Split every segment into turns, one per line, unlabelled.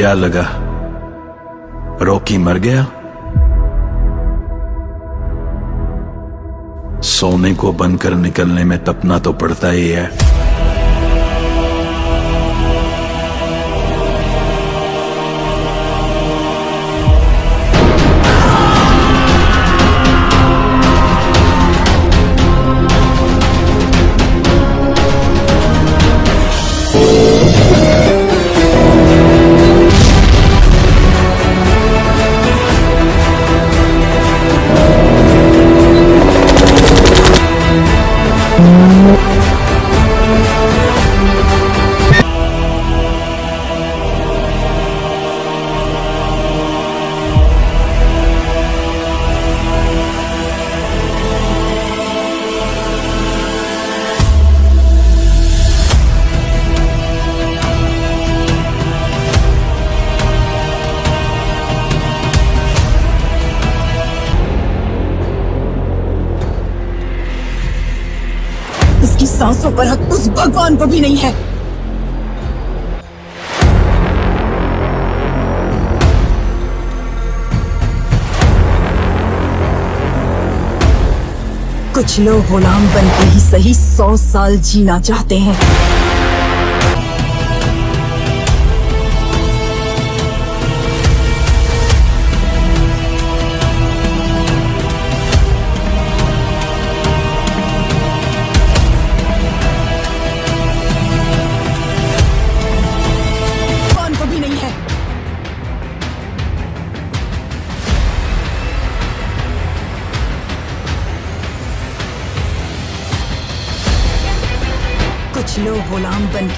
क्या लगा रोकी मर गया सोने को बनकर निकलने में तपना तो पड़ता ही है भगवान को भी नहीं है कुछ लोग गुलाम बन के ही सही सौ साल जीना चाहते हैं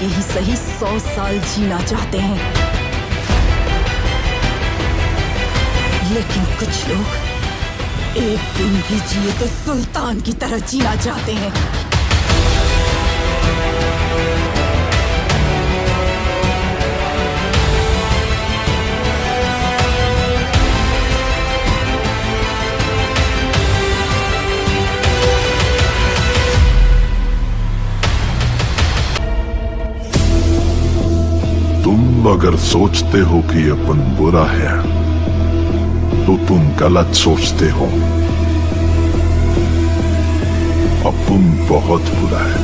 के ही सही सौ साल जीना चाहते हैं लेकिन कुछ लोग एक दिन भी जिए तो सुल्तान की तरह जीना चाहते हैं तुम अगर सोचते हो कि अपन बुरा है तो तुम गलत सोचते हो अपन बहुत बुरा है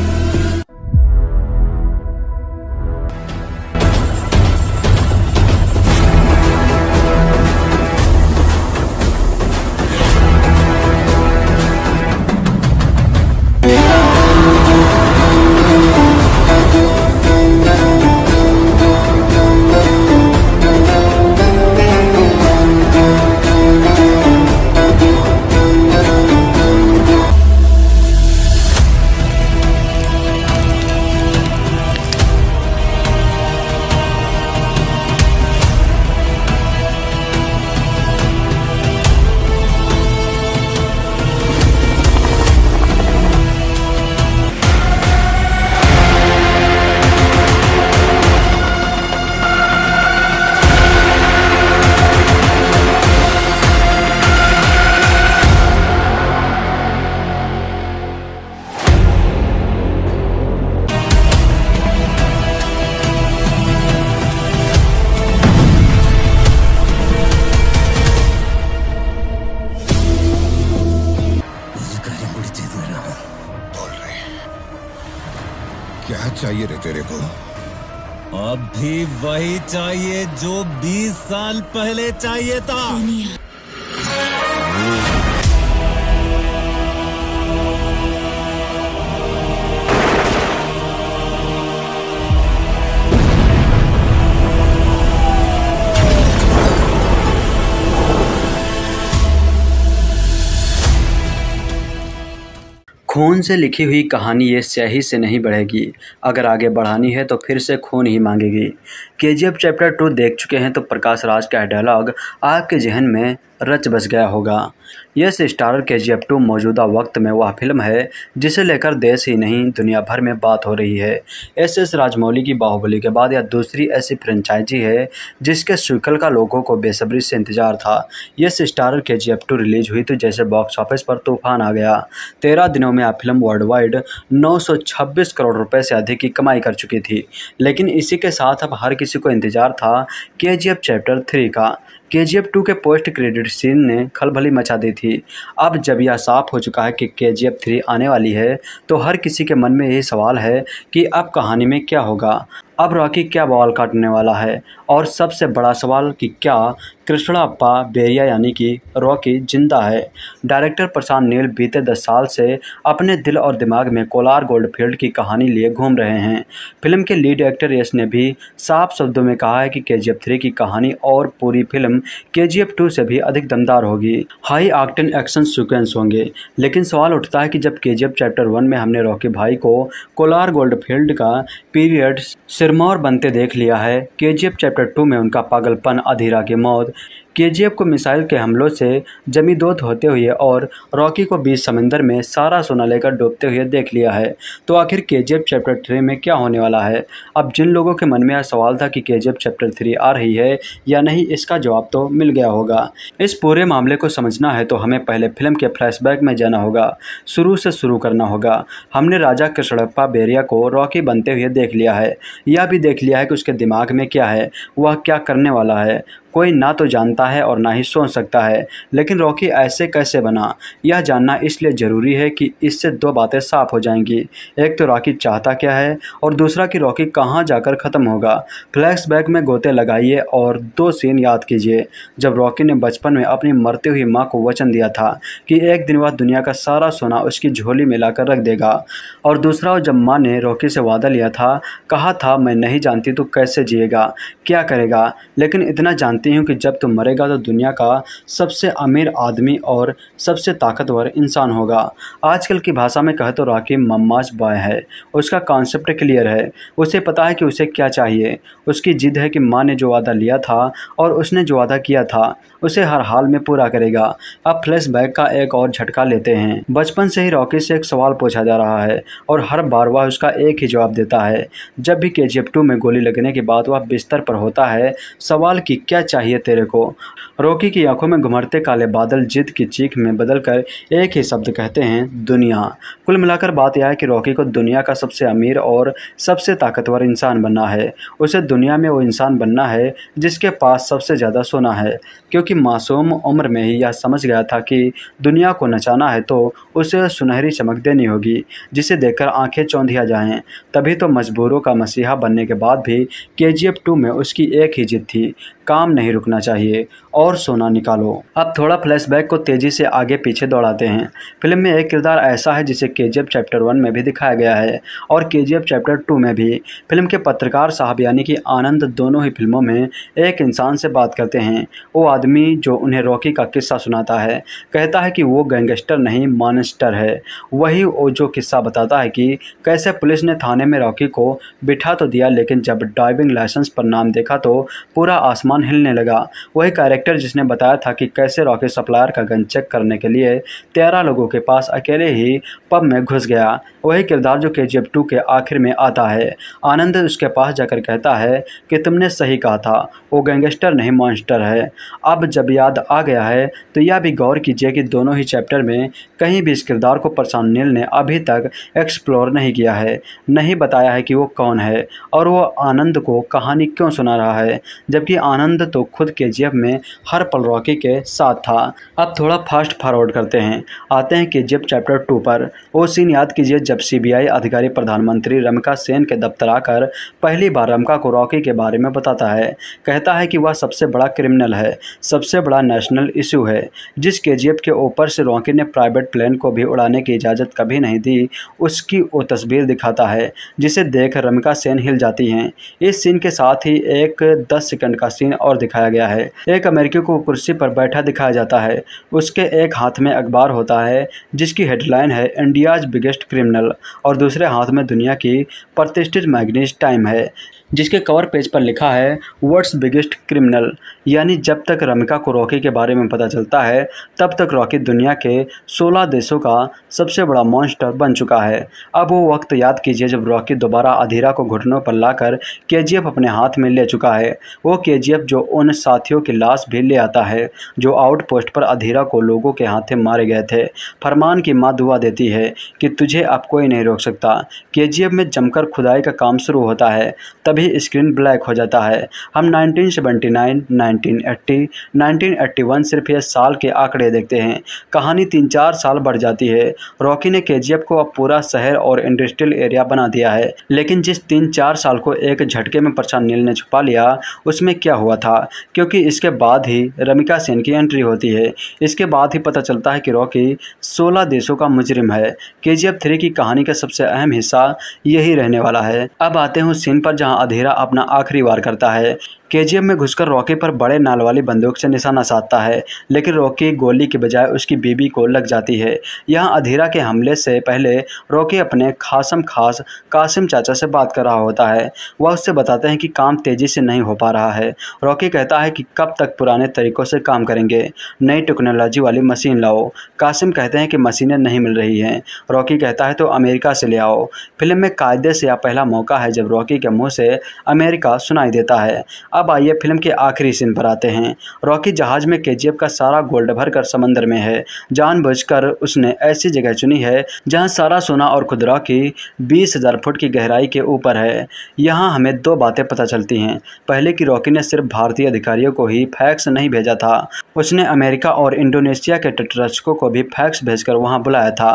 चाहिए था खून से लिखी हुई कहानी ये स्याही से नहीं बढ़ेगी अगर आगे बढ़ानी है तो फिर से खून ही मांगेगी के जी एफ चैप्टर टू देख चुके हैं तो प्रकाश राज का डायलॉग आपके जहन में रच बस गया होगा यस स्टारर के जी एफ टू मौजूदा वक्त में वह फिल्म है जिसे लेकर देश ही नहीं दुनिया भर में बात हो रही है एस एस राजमौली की बाहुबली के बाद यह दूसरी ऐसी फ्रेंचाइजी है जिसके स्विकल का लोगों को बेसब्री से इंतजार था यस स्टारर के जी एफ टू रिलीज हुई तो जैसे बॉक्स ऑफिस पर तूफान आ गया तेरह दिनों में यह फिल्म वर्ल्ड वाइड नौ करोड़ रुपये से अधिक की कमाई कर चुकी थी लेकिन इसी के साथ अब हर किसी को इंतजार था के चैप्टर थ्री का के जी एफ टू के पोस्ट क्रेडिट सीन ने खलभली मचा दी थी अब जब यह साफ हो चुका है कि के जी एफ थ्री आने वाली है तो हर किसी के मन में यही सवाल है कि अब कहानी में क्या होगा अब रॉकी क्या बॉल काटने वाला है और सबसे बड़ा सवाल कि क्या अप्पा बेरिया यानी कि रॉकी जिंदा है डायरेक्टर प्रशांत नील बीते दस साल से अपने दिल और दिमाग में कोलार गोल्डफील्ड की कहानी लिए घूम रहे हैं फिल्म के लीड एक्टर यश ने भी साफ शब्दों में कहा है कि के जी थ्री की कहानी और पूरी फिल्म के जी टू से भी अधिक दमदार होगी हाई आक्टन एक्शन सिक्वेंस होंगे लेकिन सवाल उठता है कि जब के चैप्टर वन में हमने रॉकी भाई को कोलार गोल्डफील्ड का पीरियड सिरमौर बनते देख लिया है के चैप्टर टू में उनका पागलपन अधीरा की मौत केजीएफ को मिसाइल के हमलों से जमींदोत होते हुए और रॉकी को बीच समंदर में सारा सोना लेकर डूबते हुए देख लिया है तो आखिर केजीएफ चैप्टर थ्री में क्या होने वाला है अब जिन लोगों के मन में यह सवाल था कि केजीएफ चैप्टर थ्री आ रही है या नहीं इसका जवाब तो मिल गया होगा इस पूरे मामले को समझना है तो हमें पहले फिल्म के फ्लैशबैक में जाना होगा शुरू से शुरू करना होगा हमने राजा कृष्णप्पा बेरिया को रॉकी बनते हुए देख लिया है यह भी देख लिया है कि उसके दिमाग में क्या है वह क्या करने वाला है कोई ना तो जानता है और ना ही सोच सकता है लेकिन रॉकी ऐसे कैसे बना यह जानना इसलिए ज़रूरी है कि इससे दो बातें साफ हो जाएंगी एक तो रॉकी चाहता क्या है और दूसरा कि रॉकी कहाँ जाकर ख़त्म होगा फ्लैशबैक में गोते लगाइए और दो सीन याद कीजिए जब रॉकी ने बचपन में अपनी मरती हुई माँ को वचन दिया था कि एक दिन वह दुनिया का सारा सोना उसकी झोली में रख देगा और दूसरा जब माँ ने रॉकी से वादा लिया था कहा था मैं नहीं जानती तो कैसे जिएगा क्या करेगा लेकिन इतना जान जानते हो कि जब तुम मरेगा तो दुनिया का सबसे अमीर आदमी और सबसे ताकतवर इंसान होगा आजकल की भाषा में कह तो राखी मम्माज बॉय है उसका कॉन्सेप्ट क्लियर है उसे पता है कि उसे क्या चाहिए उसकी जिद है कि माँ ने जो वादा लिया था और उसने जो वादा किया था उसे हर हाल में पूरा करेगा अब फ्लैशबैक का एक और झटका लेते हैं बचपन से ही रॉकी से एक सवाल पूछा जा रहा है और हर बार वह उसका एक ही जवाब देता है जब भी के जी में गोली लगने के बाद वह बिस्तर पर होता है सवाल की क्या चाहिए तेरे को रॉकी की आंखों में घुमरते काले बादल जिद की चीख में बदल कर एक ही शब्द कहते हैं दुनिया कुल मिलाकर बात यह है कि रॉकी को दुनिया का सबसे अमीर और सबसे ताकतवर इंसान बनना है उसे दुनिया में वो इंसान बनना है जिसके पास सबसे ज़्यादा सोना है क्योंकि क्योंकि मासूम उम्र में ही यह समझ गया था कि दुनिया को नचाना है तो उसे सुनहरी चमक देनी होगी जिसे देखकर आंखें चौंधिया जाएं तभी तो मजबूरों का मसीहा बनने के बाद भी के जी एफ टू में उसकी एक ही जिद थी काम नहीं रुकना चाहिए और सोना निकालो अब थोड़ा फ्लैशबैक को तेज़ी से आगे पीछे दौड़ाते हैं फिल्म में एक किरदार ऐसा है जिसे के जी चैप्टर वन में भी दिखाया गया है और के जी चैप्टर टू में भी फिल्म के पत्रकार साहब यानी कि आनंद दोनों ही फिल्मों में एक इंसान से बात करते हैं वो आदमी आदमी जो उन्हें रॉकी का किस्सा सुनाता है कहता है कि वो गैंगस्टर नहीं मानस्टर है वही जो किस्सा बताता है कि कैसे पुलिस ने थाने में रॉकी को बिठा तो दिया लेकिन जब ड्राइविंग लाइसेंस पर नाम देखा तो पूरा आसमान हिलने लगा वही कैरेक्टर जिसने बताया था कि कैसे रॉकी सप्लायर का गन चेक करने के लिए तेरह लोगों के पास अकेले ही पब में घुस गया वही किरदार जो के जी के आखिर में आता है आनंद उसके पास जाकर कहता है कि तुमने सही कहा था वो गैंगस्टर नहीं मॉन्स्टर है अब जब याद आ गया है तो यह भी गौर कीजिए कि दोनों ही चैप्टर में कहीं भी इस किरदार को प्रशांत नील ने अभी तक एक्सप्लोर नहीं किया है नहीं बताया है कि वो कौन है और वो आनंद को कहानी क्यों सुना रहा है जबकि आनंद तो खुद के में हर पल रॉकी के साथ था अब थोड़ा फास्ट फॉरवर्ड करते हैं आते हैं कि के चैप्टर टू पर वो सीन याद कीजिए जब सीबीआई अधिकारी प्रधानमंत्री रमिका सेन के दफ्तर आकर पहली बार रमका को रॉकी के बारे में बताता है कहता है कि वह सबसे बड़ा क्रिमिनल है सब सबसे बड़ा नेशनल इशू है जिस के के ऊपर से रॉकी ने प्राइवेट प्लेन को भी उड़ाने की इजाज़त कभी नहीं दी उसकी वो तस्वीर दिखाता है जिसे देख रमिका सेन हिल जाती हैं इस सीन के साथ ही एक दस सेकंड का सीन और दिखाया गया है एक अमेरिकी को कुर्सी पर बैठा दिखाया जाता है उसके एक हाथ में अखबार होता है जिसकी हेडलाइन है इंडियाज बिगेस्ट क्रिमिनल और दूसरे हाथ में दुनिया की प्रतिष्ठित मैगनीज टाइम है जिसके कवर पेज पर लिखा है वर्ड्स बिगेस्ट क्रिमिनल यानी जब तक रमिका को रॉकी के बारे में पता चलता है तब तक रॉकी दुनिया के 16 देशों का सबसे बड़ा मॉन्स्टर बन चुका है अब वो वक्त याद कीजिए जब रॉकी दोबारा अधीरा को घुटनों पर लाकर के अपने हाथ में ले चुका है वो के जो उन साथियों की लाश भी ले आता है जो आउटपोस्ट पर अधीरा को लोगों के हाथे मारे गए थे फरमान की माँ दुआ देती है कि तुझे अब कोई नहीं रोक सकता के में जमकर खुदाई का काम शुरू होता है तभी स्क्रीन ब्लैक हो जाता है हम नाइनटीन सेवेंटी नाइन 1980 1981 सिर्फ यह साल के आंकड़े देखते हैं कहानी तीन चार साल बढ़ जाती है रॉकी ने केजीएफ को अब पूरा शहर और इंडस्ट्रियल एरिया बना दिया है लेकिन जिस तीन चार साल को एक झटके में प्रशांत नील ने छुपा लिया उसमें क्या हुआ था क्योंकि इसके बाद ही रमिका सेन की एंट्री होती है इसके बाद ही पता चलता है कि रॉकी सोलह देशों का मुजरिम है के जी की कहानी का सबसे अहम हिस्सा यही रहने वाला है अब आते हैं उस सीन पर जहाँ अधेरा अपना आखिरी वार करता है केजीएम में घुसकर रॉकी पर बड़े नाल वाली बंदूक से निशाना साधता है लेकिन रॉकी गोली के बजाय उसकी बीबी को लग जाती है यहाँ अधीरा के हमले से पहले रॉकी अपने खासम खास कासिम चाचा से बात कर रहा होता है वह उससे बताते हैं कि काम तेज़ी से नहीं हो पा रहा है रॉकी कहता है कि कब तक पुराने तरीक़ों से काम करेंगे नई टेक्नोलॉजी वाली मशीन लाओ कासिम कहते हैं कि मशीनें नहीं मिल रही हैं रॉकी कहता है तो अमेरिका से ले आओ फिल्म में कायदे से यह पहला मौका है जब रॉकी के मुँह से अमेरिका सुनाई देता है अब आइए फिल्म के आखिरी सीन पर आते हैं रॉकी जहाज में के का सारा गोल्ड भरकर समंदर में है जानबूझकर उसने ऐसी जगह चुनी है जहाँ सारा सोना और खुद रॉकी बीस हज़ार फुट की गहराई के ऊपर है यहाँ हमें दो बातें पता चलती हैं पहले कि रॉकी ने सिर्फ भारतीय अधिकारियों को ही फैक्स नहीं भेजा था उसने अमेरिका और इंडोनेशिया के तटरक्षकों को भी फैक्स भेजकर वहाँ बुलाया था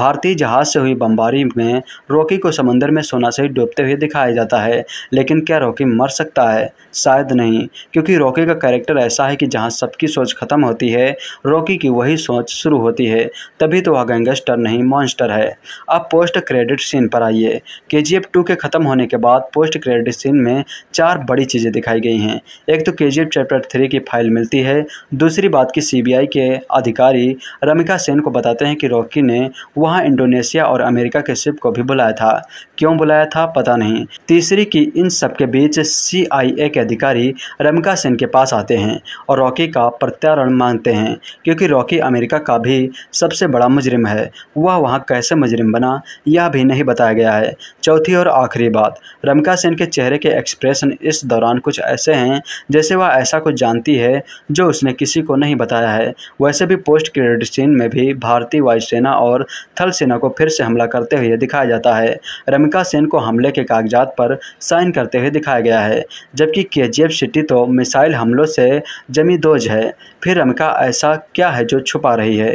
भारतीय जहाज से हुई बमबारी में रॉकी को समंदर में सोना से डूबते हुए दिखाया जाता है लेकिन क्या रॉकी मर सकता है शायद नहीं क्योंकि रॉकी का कैरेक्टर ऐसा है कि जहाँ सबकी सोच खत्म होती है रॉकी की वही सोच शुरू होती है तभी तो वह गैंगस्टर नहीं मॉन्स्टर है अब पोस्ट क्रेडिट सीन पर आइए के जी एफ टू के ख़त्म होने के बाद पोस्ट क्रेडिट सीन में चार बड़ी चीज़ें दिखाई गई हैं एक तो K G F chapter three की फाइल मिलती है दूसरी बात की सी बी आई के अधिकारी रमिका सेन को बताते हैं कि रॉकी ने वहाँ इंडोनेशिया और अमेरिका के शिप को भी बुलाया था क्यों बुलाया था पता नहीं तीसरी कि इन सब के बीच सी आई ए के अधिकारी रमिका सेन के पास आते हैं और रॉकी का प्रत्यारण मांगते हैं क्योंकि रॉकी अमेरिका का भी सबसे बड़ा मुजरिम है वह वहाँ कैसे मुजरिम बना यह भी नहीं बताया गया है चौथी और आखिरी बात रमिका सेन के चेहरे के एक्सप्रेशन इस दौरान कुछ ऐसे हैं जैसे वह ऐसा कुछ जानती है जो उसने किसी को नहीं बताया है वैसे भी पोस्ट क्रेडिट सीन में भी भारतीय वायुसेना और थल सेना को फिर से हमला करते हुए दिखाया जाता है रमिका सेन को हमले के कागजात पर साइन करते हुए दिखाया गया है जबकि केजीएफ सिटी तो मिसाइल हमलों से जमी दोज है फिर रमिका ऐसा क्या है जो छुपा रही है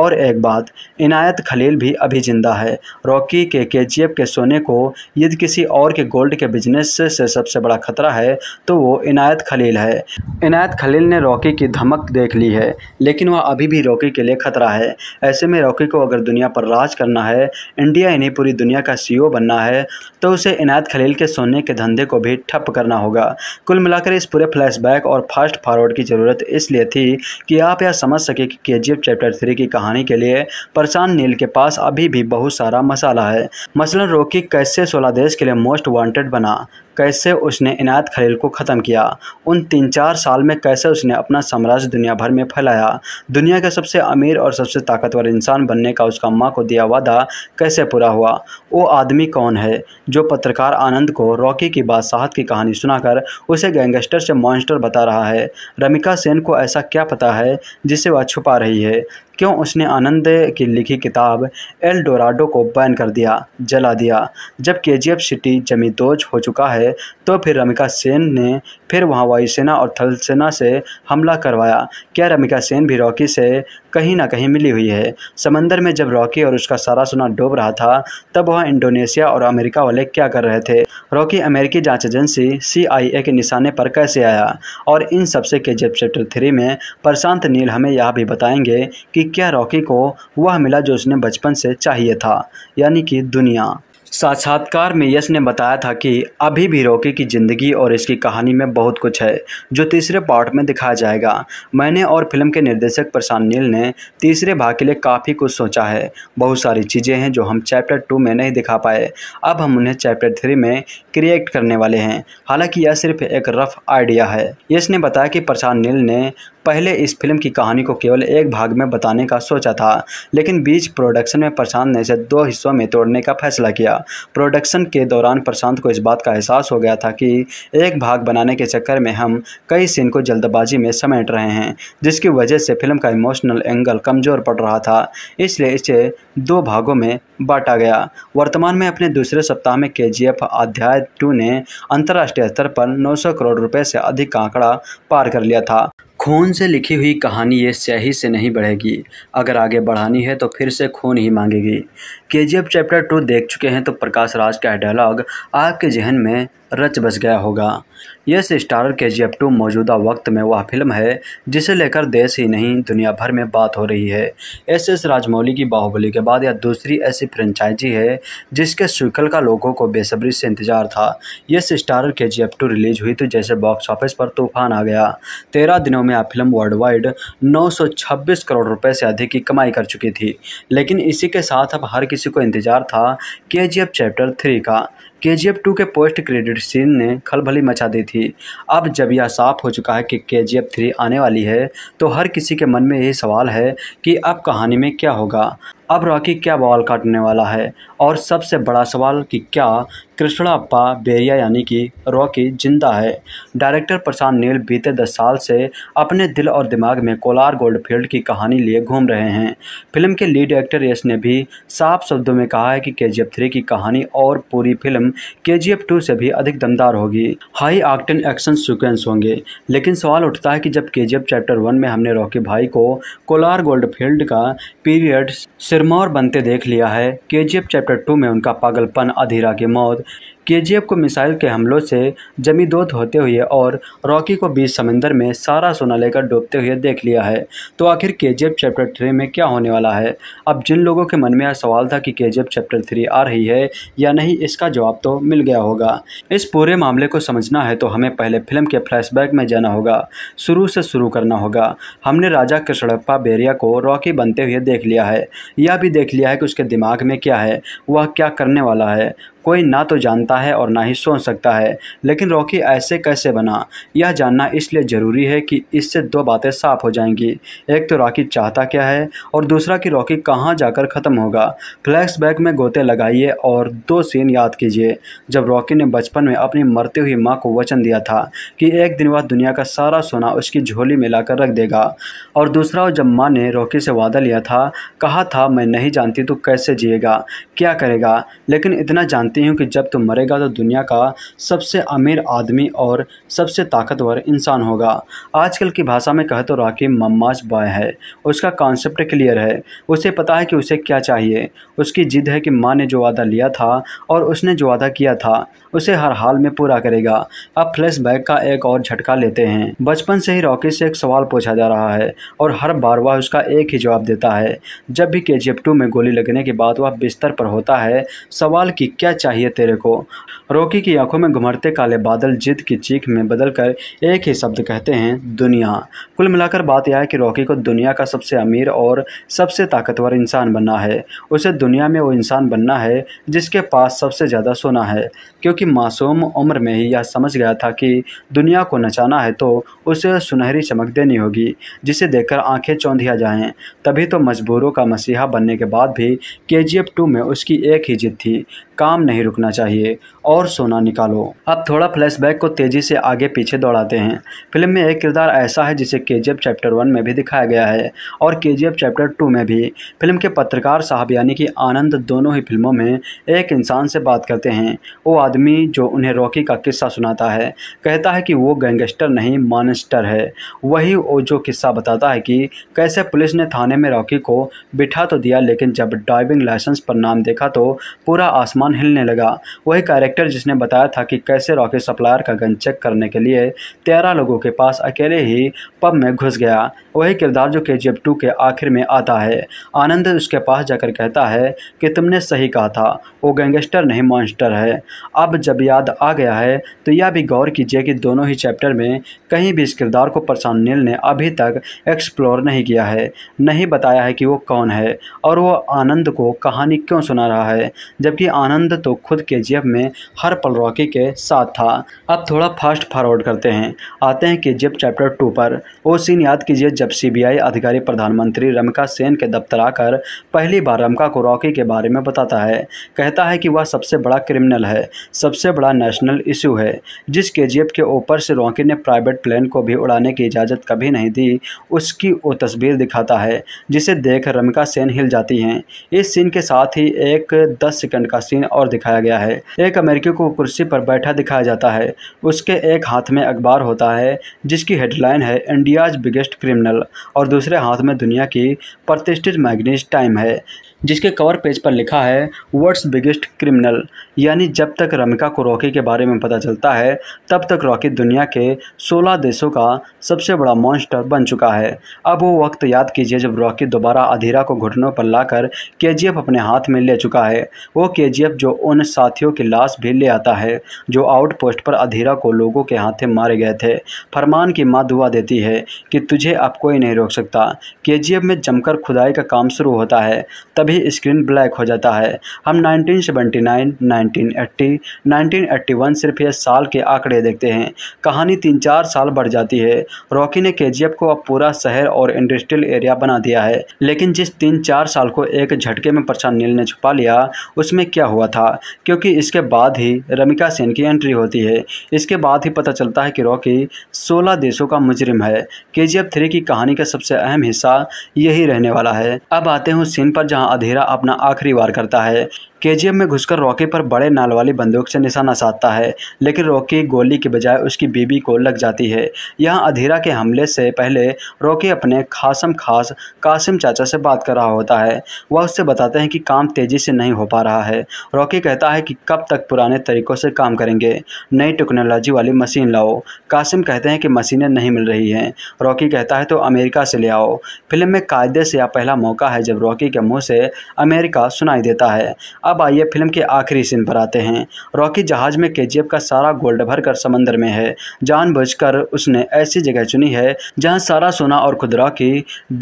और एक बात इनायत खलील भी अभी ज़िंदा है रॉकी के केजीएफ के सोने को यदि किसी और के गोल्ड के बिजनेस से सबसे बड़ा खतरा है तो वो इनायत खलील है इनायत खलील ने रॉकी की धमक देख ली है लेकिन वह अभी भी रॉकी के लिए खतरा है ऐसे में रॉकी को अगर दुनिया पर राज करना है इंडिया इन्हें पूरी दुनिया का सी बनना है तो उसे इनायत खलील के सोने के धंधे को भी ठप करना होगा कुल मिलाकर इस पूरे फ्लैशबैक और फास्ट फॉरवर्ड की ज़रूरत इसलिए थी कि आप यह समझ सके कि के चैप्टर थ्री की कहानी के लिए परसान नील के पास अभी भी बहुत सारा मसाला है मसलन रोकी कैसे सोलह देश के लिए मोस्ट वांटेड बना कैसे उसने इनायत खलील को ख़त्म किया उन तीन चार साल में कैसे उसने अपना साम्राज्य दुनिया भर में फैलाया दुनिया के सबसे अमीर और सबसे ताकतवर इंसान बनने का उसका माँ को दिया वादा कैसे पूरा हुआ वो आदमी कौन है जो पत्रकार आनंद को रॉकी की बादशाहत की कहानी सुनाकर उसे गैंगस्टर से मॉन्स्टर बता रहा है रमिका सेन को ऐसा क्या पता है जिसे वह छुपा रही है क्यों उसने आनंद की लिखी किताब एल डोराडो को बैन कर दिया जला दिया जब के सिटी जमींदोज हो चुका है है तो फिर रमिका सेन ने फिर वहाँ वायुसेना और थलसेना से हमला करवाया क्या रमिका सेन भी रॉकी से कहीं ना कहीं मिली हुई है समंदर में जब रॉकी और उसका सारा सोना डूब रहा था तब वहाँ इंडोनेशिया और अमेरिका वाले क्या कर रहे थे रॉकी अमेरिकी जांच एजेंसी सीआईए के निशाने पर कैसे आया और इन सबसे के जेब चैप्टर थ्री में प्रशांत नील हमें यह भी बताएंगे कि क्या रॉकी को वह मिला जो उसने बचपन से चाहिए था यानी कि दुनिया साक्षात्कार में यश ने बताया था कि अभी भी रॉकी की ज़िंदगी और इसकी कहानी में बहुत कुछ है जो तीसरे पार्ट में दिखाया जाएगा मैंने और फिल्म के निर्देशक प्रशांत नील ने तीसरे भाग के लिए काफ़ी कुछ सोचा है बहुत सारी चीज़ें हैं जो हम चैप्टर टू में नहीं दिखा पाए अब हम उन्हें चैप्टर थ्री में क्रिएट करने वाले हैं हालांकि यह सिर्फ एक रफ आइडिया है यश ने बताया कि प्रशांत नील ने पहले इस फिल्म की कहानी को केवल एक भाग में बताने का सोचा था लेकिन बीच प्रोडक्शन में प्रशांत ने इसे दो हिस्सों में तोड़ने का फैसला किया प्रोडक्शन के दौरान प्रशांत को इस बात का एहसास हो गया था कि एक भाग बनाने के चक्कर में हम कई सीन को जल्दबाजी में समेट रहे हैं जिसकी वजह से फिल्म का इमोशनल एंगल कमज़ोर पड़ रहा था इसलिए इसे दो भागों में बांटा गया वर्तमान में अपने दूसरे सप्ताह में के जी एफ अध्याय टू ने अंतर्राष्ट्रीय स्तर पर सौ करोड़ रुपए से अधिक का आंकड़ा पार कर लिया था खून से लिखी हुई कहानी ये स्याही से नहीं बढ़ेगी अगर आगे बढ़ानी है तो फिर से खून ही मांगेगी के चैप्टर टू देख चुके हैं तो प्रकाश राज का डायलॉग आपके जहन में रच बस गया होगा यस स्टारर के जी एफ टू मौजूदा वक्त में वह फिल्म है जिसे लेकर देश ही नहीं दुनिया भर में बात हो रही है एस एस राजमौली की बाहुबली के बाद यह दूसरी ऐसी फ्रेंचाइजी है जिसके स्वीकल का लोगों को बेसब्री से इंतजार था यस स्टारर के जी एफ टू रिलीज हुई तो जैसे बॉक्स ऑफिस पर तूफान आ गया तेरह दिनों में यह फिल्म वर्ल्ड वाइड नौ करोड़ रुपये से अधिक की कमाई कर चुकी थी लेकिन इसी के साथ अब हर किसी को इंतजार था के जी चैप्टर थ्री का के जी एफ टू के पोस्ट क्रेडिट सीन ने खलभली मचा दी थी अब जब यह साफ हो चुका है कि के जी एफ थ्री आने वाली है तो हर किसी के मन में यही सवाल है कि अब कहानी में क्या होगा अब रॉकी क्या बॉल काटने वाला है और सबसे बड़ा सवाल कि क्या अप्पा बेरिया यानी कि रॉकी जिंदा है डायरेक्टर प्रशांत नील बीते दस साल से अपने दिल और दिमाग में कोलार गोल्डफील्ड की कहानी लिए घूम रहे हैं फिल्म के लीड एक्टर यश ने भी साफ शब्दों में कहा है कि के जी थ्री की कहानी और पूरी फिल्म के जी टू से भी अधिक दमदार होगी हाई आक्टन एक्शन सिक्वेंस होंगे लेकिन सवाल उठता है कि जब के चैप्टर वन में हमने रॉकी भाई को कोलार गोल्डफील्ड का पीरियड सिरमौर बनते देख लिया है के चैप्टर टू में उनका पागलपन अधीरा की मौत केजीएफ को मिसाइल के हमलों से जमी दोत होते हुए और रॉकी को बीच समंदर में सारा सोना लेकर डूबते हुए देख लिया है तो आखिर केजीएफ चैप्टर थ्री में क्या होने वाला है अब जिन लोगों के मन में यह सवाल था कि केजीएफ चैप्टर थ्री आ रही है या नहीं इसका जवाब तो मिल गया होगा इस पूरे मामले को समझना है तो हमें पहले फिल्म के फ्लैशबैक में जाना होगा शुरू से शुरू करना होगा हमने राजा कृष्णप्पा बेरिया को रॉकी बनते हुए देख लिया है यह भी देख लिया है कि उसके दिमाग में क्या है वह क्या करने वाला है कोई ना तो जानता है और ना ही सोच सकता है लेकिन रॉकी ऐसे कैसे बना यह जानना इसलिए ज़रूरी है कि इससे दो बातें साफ हो जाएंगी एक तो रॉकी चाहता क्या है और दूसरा कि रॉकी कहाँ जाकर ख़त्म होगा फ्लैशबैक में गोते लगाइए और दो सीन याद कीजिए जब रॉकी ने बचपन में अपनी मरती हुई माँ को वचन दिया था कि एक दिन वह दुनिया का सारा सोना उसकी झोली में रख देगा और दूसरा जब माँ ने रॉकी से वादा लिया था कहा था मैं नहीं जानती तो कैसे जिएगा क्या करेगा लेकिन इतना जान जानते हो कि जब तुम मरेगा तो दुनिया का सबसे अमीर आदमी और सबसे ताकतवर इंसान होगा आजकल की भाषा में कह तो राखी मम्माज बॉय है उसका कॉन्सेप्ट क्लियर है उसे पता है कि उसे क्या चाहिए उसकी जिद है कि माँ ने जो वादा लिया था और उसने जो वादा किया था उसे हर हाल में पूरा करेगा अब फ्लैशबैक का एक और झटका लेते हैं बचपन से ही रॉकी से एक सवाल पूछा जा रहा है और हर बार वह उसका एक ही जवाब देता है जब भी के जी में गोली लगने के बाद वह बिस्तर पर होता है सवाल की क्या चाहिए तेरे को रॉकी की आंखों में घुमरते काले बादल जिद की चीख में बदल कर एक ही शब्द कहते हैं दुनिया कुल मिलाकर बात यह है कि रॉकी को दुनिया का सबसे अमीर और सबसे ताकतवर इंसान बनना है उसे दुनिया में वो इंसान बनना है जिसके पास सबसे ज़्यादा सोना है क्योंकि क्योंकि मासूम उम्र में ही यह समझ गया था कि दुनिया को नचाना है तो उसे सुनहरी चमक देनी होगी जिसे देखकर आंखें चौंधिया जाएं तभी तो मजबूरों का मसीहा बनने के बाद भी के जी एफ टू में उसकी एक ही जिद थी काम नहीं रुकना चाहिए और सोना निकालो अब थोड़ा फ्लैशबैक को तेज़ी से आगे पीछे दौड़ाते हैं फिल्म में एक किरदार ऐसा है जिसे के जी चैप्टर वन में भी दिखाया गया है और के जी चैप्टर टू में भी फिल्म के पत्रकार साहब यानी कि आनंद दोनों ही फिल्मों में एक इंसान से बात करते हैं वो आदमी आदमी जो उन्हें रॉकी का किस्सा सुनाता है कहता है कि वो गैंगस्टर नहीं मानस्टर है वही जो किस्सा बताता है कि कैसे पुलिस ने थाने में रॉकी को बिठा तो दिया लेकिन जब ड्राइविंग लाइसेंस पर नाम देखा तो पूरा आसमान हिलने लगा वही कैरेक्टर जिसने बताया था कि कैसे रॉकी सप्लायर का गन चेक करने के लिए तेरह लोगों के पास अकेले ही पब में घुस गया वही किरदार जो के जी के आखिर में आता है आनंद उसके पास जाकर कहता है कि तुमने सही कहा था वो गैंगस्टर नहीं मॉन्स्टर है अब जब याद आ गया है तो यह भी गौर कीजिए कि दोनों ही चैप्टर में कहीं भी इस किरदार को प्रशांत नील ने अभी तक एक्सप्लोर नहीं किया है नहीं बताया है कि वो कौन है और वो आनंद को कहानी क्यों सुना रहा है जबकि आनंद तो खुद के में हर पल रॉकी के साथ था अब थोड़ा फास्ट फॉरवर्ड करते हैं आते हैं कि के चैप्टर टू पर वो सीन याद कीजिए जब सीबीआई अधिकारी प्रधानमंत्री रमिका सेन के दफ्तर आकर पहली बार रमका को रॉकी के बारे में बताता है कहता है कि वह सबसे बड़ा क्रिमिनल है सब सबसे बड़ा नेशनल इशू है जिस के के ऊपर से रॉकी ने प्राइवेट प्लेन को भी उड़ाने की इजाज़त कभी नहीं दी उसकी वो तस्वीर दिखाता है जिसे देख रमिका सेन हिल जाती हैं इस सीन के साथ ही एक दस सेकंड का सीन और दिखाया गया है एक अमेरिकी को कुर्सी पर बैठा दिखाया जाता है उसके एक हाथ में अखबार होता है जिसकी हेडलाइन है इंडियाज बिगेस्ट क्रिमिनल और दूसरे हाथ में दुनिया की प्रतिष्ठित मैगनीज टाइम है जिसके कवर पेज पर लिखा है वर्ड्स बिगेस्ट क्रिमिनल यानी जब तक रमिका को रॉकी के बारे में पता चलता है तब तक रॉकी दुनिया के 16 देशों का सबसे बड़ा मॉन्स्टर बन चुका है अब वो वक्त याद कीजिए जब रॉकी दोबारा अधीरा को घुटनों पर लाकर के अपने हाथ में ले चुका है वो के जो उन साथियों की लाश भी ले आता है जो आउटपोस्ट पर अधीरा को लोगों के हाथे मारे गए थे फरमान की माँ दुआ देती है कि तुझे अब कोई नहीं रोक सकता के में जमकर खुदाई का काम शुरू होता है तब तभी स्क्रीन ब्लैक हो जाता है हम 1979, 1980, 1981 सिर्फ ये साल के आंकड़े देखते हैं कहानी तीन चार साल बढ़ जाती है रॉकी ने के को अब पूरा शहर और इंडस्ट्रियल एरिया बना दिया है लेकिन जिस तीन चार साल को एक झटके में प्रशांत नील ने छुपा लिया उसमें क्या हुआ था क्योंकि इसके बाद ही रमिका सेन की एंट्री होती है इसके बाद ही पता चलता है कि रॉकी सोलह देशों का मुजरिम है के जी की कहानी का सबसे अहम हिस्सा यही रहने वाला है अब आते हैं सीन पर जहाँ अंधेरा अपना आखिरी वार करता है केजीएम में घुसकर रॉकी पर बड़े नाल वाली बंदूक से निशाना साधता है लेकिन रॉकी गोली के बजाय उसकी बीबी को लग जाती है यहाँ अधीरा के हमले से पहले रॉकी अपने खासम खास कासिम चाचा से बात कर रहा होता है वह उससे बताते हैं कि काम तेज़ी से नहीं हो पा रहा है रॉकी कहता है कि कब तक पुराने तरीक़ों से काम करेंगे नई टेक्नोलॉजी वाली मशीन लाओ कासिम कहते हैं कि मशीनें नहीं मिल रही हैं रॉकी कहता है तो अमेरिका से ले आओ फिल्म में कायदे से यह पहला मौका है जब रॉकी के मुँह से अमेरिका सुनाई देता है अब आइए फिल्म के आखिरी सीन पर आते हैं रॉकी जहाज में के का सारा गोल्ड भरकर समंदर में है जानबूझकर उसने ऐसी जगह चुनी है जहाँ सारा सोना और खुदरा की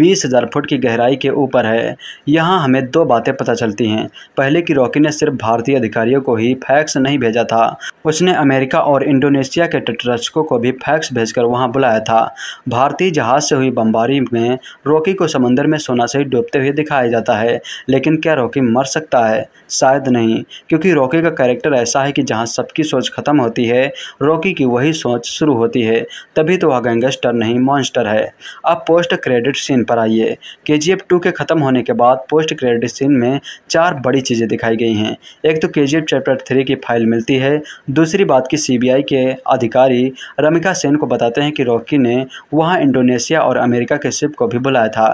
बीस फुट की गहराई के ऊपर है यहाँ हमें दो बातें पता चलती हैं पहले कि रॉकी ने सिर्फ भारतीय अधिकारियों को ही फैक्स नहीं भेजा था उसने अमेरिका और इंडोनेशिया के तटरक्षकों को भी फैक्स भेजकर वहाँ बुलाया था भारतीय जहाज से हुई बमबारी में रॉकी को समंदर में सोना से डूबते हुए दिखाया जाता है लेकिन क्या रॉकी मर सकता है शायद नहीं क्योंकि रॉकी का कैरेक्टर ऐसा है कि जहाँ सबकी सोच खत्म होती है रॉकी की वही सोच शुरू होती है तभी तो वह गैंगस्टर नहीं मॉन्स्टर है अब पोस्ट क्रेडिट सीन पर आइए के जी एफ टू के ख़त्म होने के बाद पोस्ट क्रेडिट सीन में चार बड़ी चीज़ें दिखाई गई हैं एक तो K G F chapter three की फाइल मिलती है दूसरी बात की सी बी आई के अधिकारी रमिका सेन को बताते हैं कि रॉकी ने वहाँ इंडोनेशिया और अमेरिका के शिप को भी बुलाया था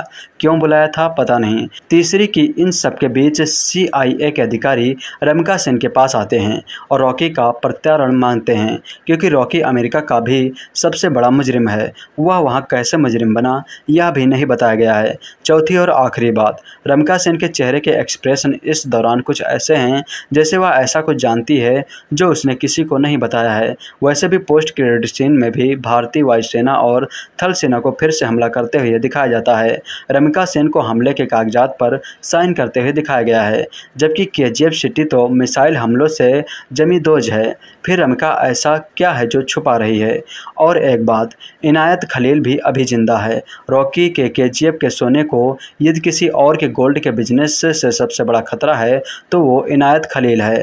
क्यों बुलाया था पता नहीं तीसरी की इन सबके बीच सीआईए के अधिकारी रमिका सेन के पास आते हैं और रॉकी का प्रत्यारण मांगते हैं क्योंकि रॉकी अमेरिका का भी सबसे बड़ा मुजरिम है वह वहाँ कैसे मुजरिम बना यह भी नहीं बताया गया है चौथी और आखिरी बात रमिका सेन के चेहरे के एक्सप्रेशन इस दौरान कुछ ऐसे हैं जैसे वह ऐसा कुछ जानती है जो उसने किसी को नहीं बताया है वैसे भी पोस्ट क्रेडिट सीन में भी भारतीय वायुसेना और थल सेना को फिर से हमला करते हुए दिखाया जाता है रमिका प्रियंका सेन को हमले के कागजात पर साइन करते हुए दिखाया गया है जबकि के जी सिटी तो मिसाइल हमलों से जमी दोज है फिर रमिका ऐसा क्या है जो छुपा रही है और एक बात इनायत खलील भी अभी जिंदा है रॉकी के के के सोने को यदि किसी और के गोल्ड के बिजनेस से सबसे बड़ा खतरा है तो वो इनायत खलील है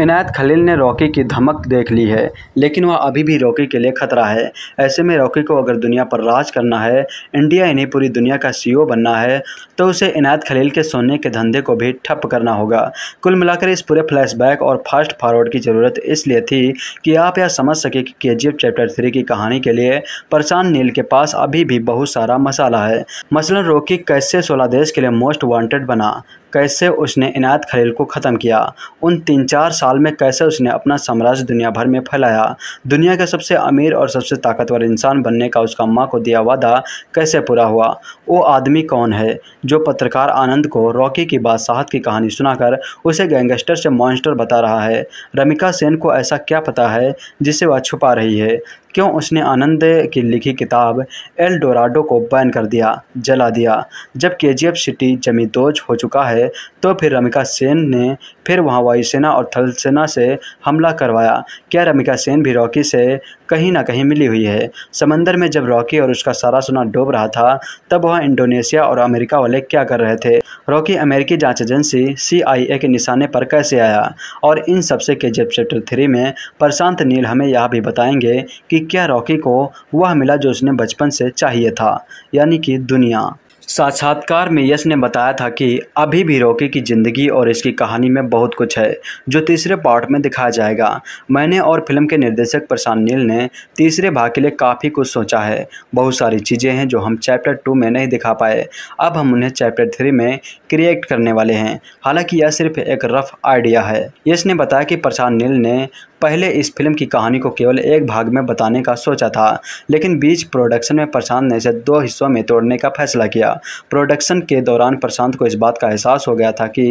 इनायत खलील ने रॉकी की धमक देख ली है लेकिन वह अभी भी रॉकी के लिए खतरा है ऐसे में रॉकी को अगर दुनिया पर राज करना है इंडिया इन्हें पूरी दुनिया का सीईओ बनना करना है तो उसे इनायत खलील के सोने के धंधे को भी ठप करना होगा कुल मिलाकर इस पूरे फ्लैशबैक और फास्ट फॉरवर्ड की ज़रूरत इसलिए थी कि आप यह समझ सके कि के चैप्टर थ्री की कहानी के लिए परसान नील के पास अभी भी बहुत सारा मसाला है मसलन रोकी कैसे सोलह देश के लिए मोस्ट वांटेड बना कैसे उसने इनायत खलील को ख़त्म किया उन तीन चार साल में कैसे उसने अपना साम्राज्य दुनिया भर में फैलाया दुनिया का सबसे अमीर और सबसे ताकतवर इंसान बनने का उसका माँ को दिया वादा कैसे पूरा हुआ वो आदमी कौन है जो पत्रकार आनंद को रॉकी की बादशाहत की कहानी सुनाकर उसे गैंगस्टर से मॉन्स्टर बता रहा है रमिका सेन को ऐसा क्या पता है जिसे वह छुपा रही है क्यों उसने आनंद की लिखी किताब एल डोराडो को बैन कर दिया जला दिया जब के सिटी जमींदोज हो चुका है है तो फिर रमिका सेन ने फिर वहाँ वायुसेना और थलसेना से हमला करवाया क्या रमिका सेन भी रॉकी से कहीं ना कहीं मिली हुई है समंदर में जब रॉकी और उसका सारा सोना डूब रहा था तब वहाँ इंडोनेशिया और अमेरिका वाले क्या कर रहे थे रॉकी अमेरिकी जांच एजेंसी सीआईए के निशाने पर कैसे आया और इन सबसे के जेब चैप्टर थ्री में प्रशांत नील हमें यह भी बताएंगे कि क्या रॉकी को वह मिला जो उसने बचपन से चाहिए था यानी कि दुनिया साक्षात्कार में यश ने बताया था कि अभी भी रॉकी की ज़िंदगी और इसकी कहानी में बहुत कुछ है जो तीसरे पार्ट में दिखाया जाएगा मैंने और फिल्म के निर्देशक प्रशांत नील ने तीसरे भाग के लिए काफ़ी कुछ सोचा है बहुत सारी चीज़ें हैं जो हम चैप्टर टू में नहीं दिखा पाए अब हम उन्हें चैप्टर थ्री में क्रिएट करने वाले हैं हालांकि यह सिर्फ एक रफ आइडिया है यश ने बताया कि प्रशांत नील ने पहले इस फिल्म की कहानी को केवल एक भाग में बताने का सोचा था लेकिन बीच प्रोडक्शन में प्रशांत ने इसे दो हिस्सों में तोड़ने का फैसला किया प्रोडक्शन के दौरान प्रशांत को इस बात का एहसास हो गया था कि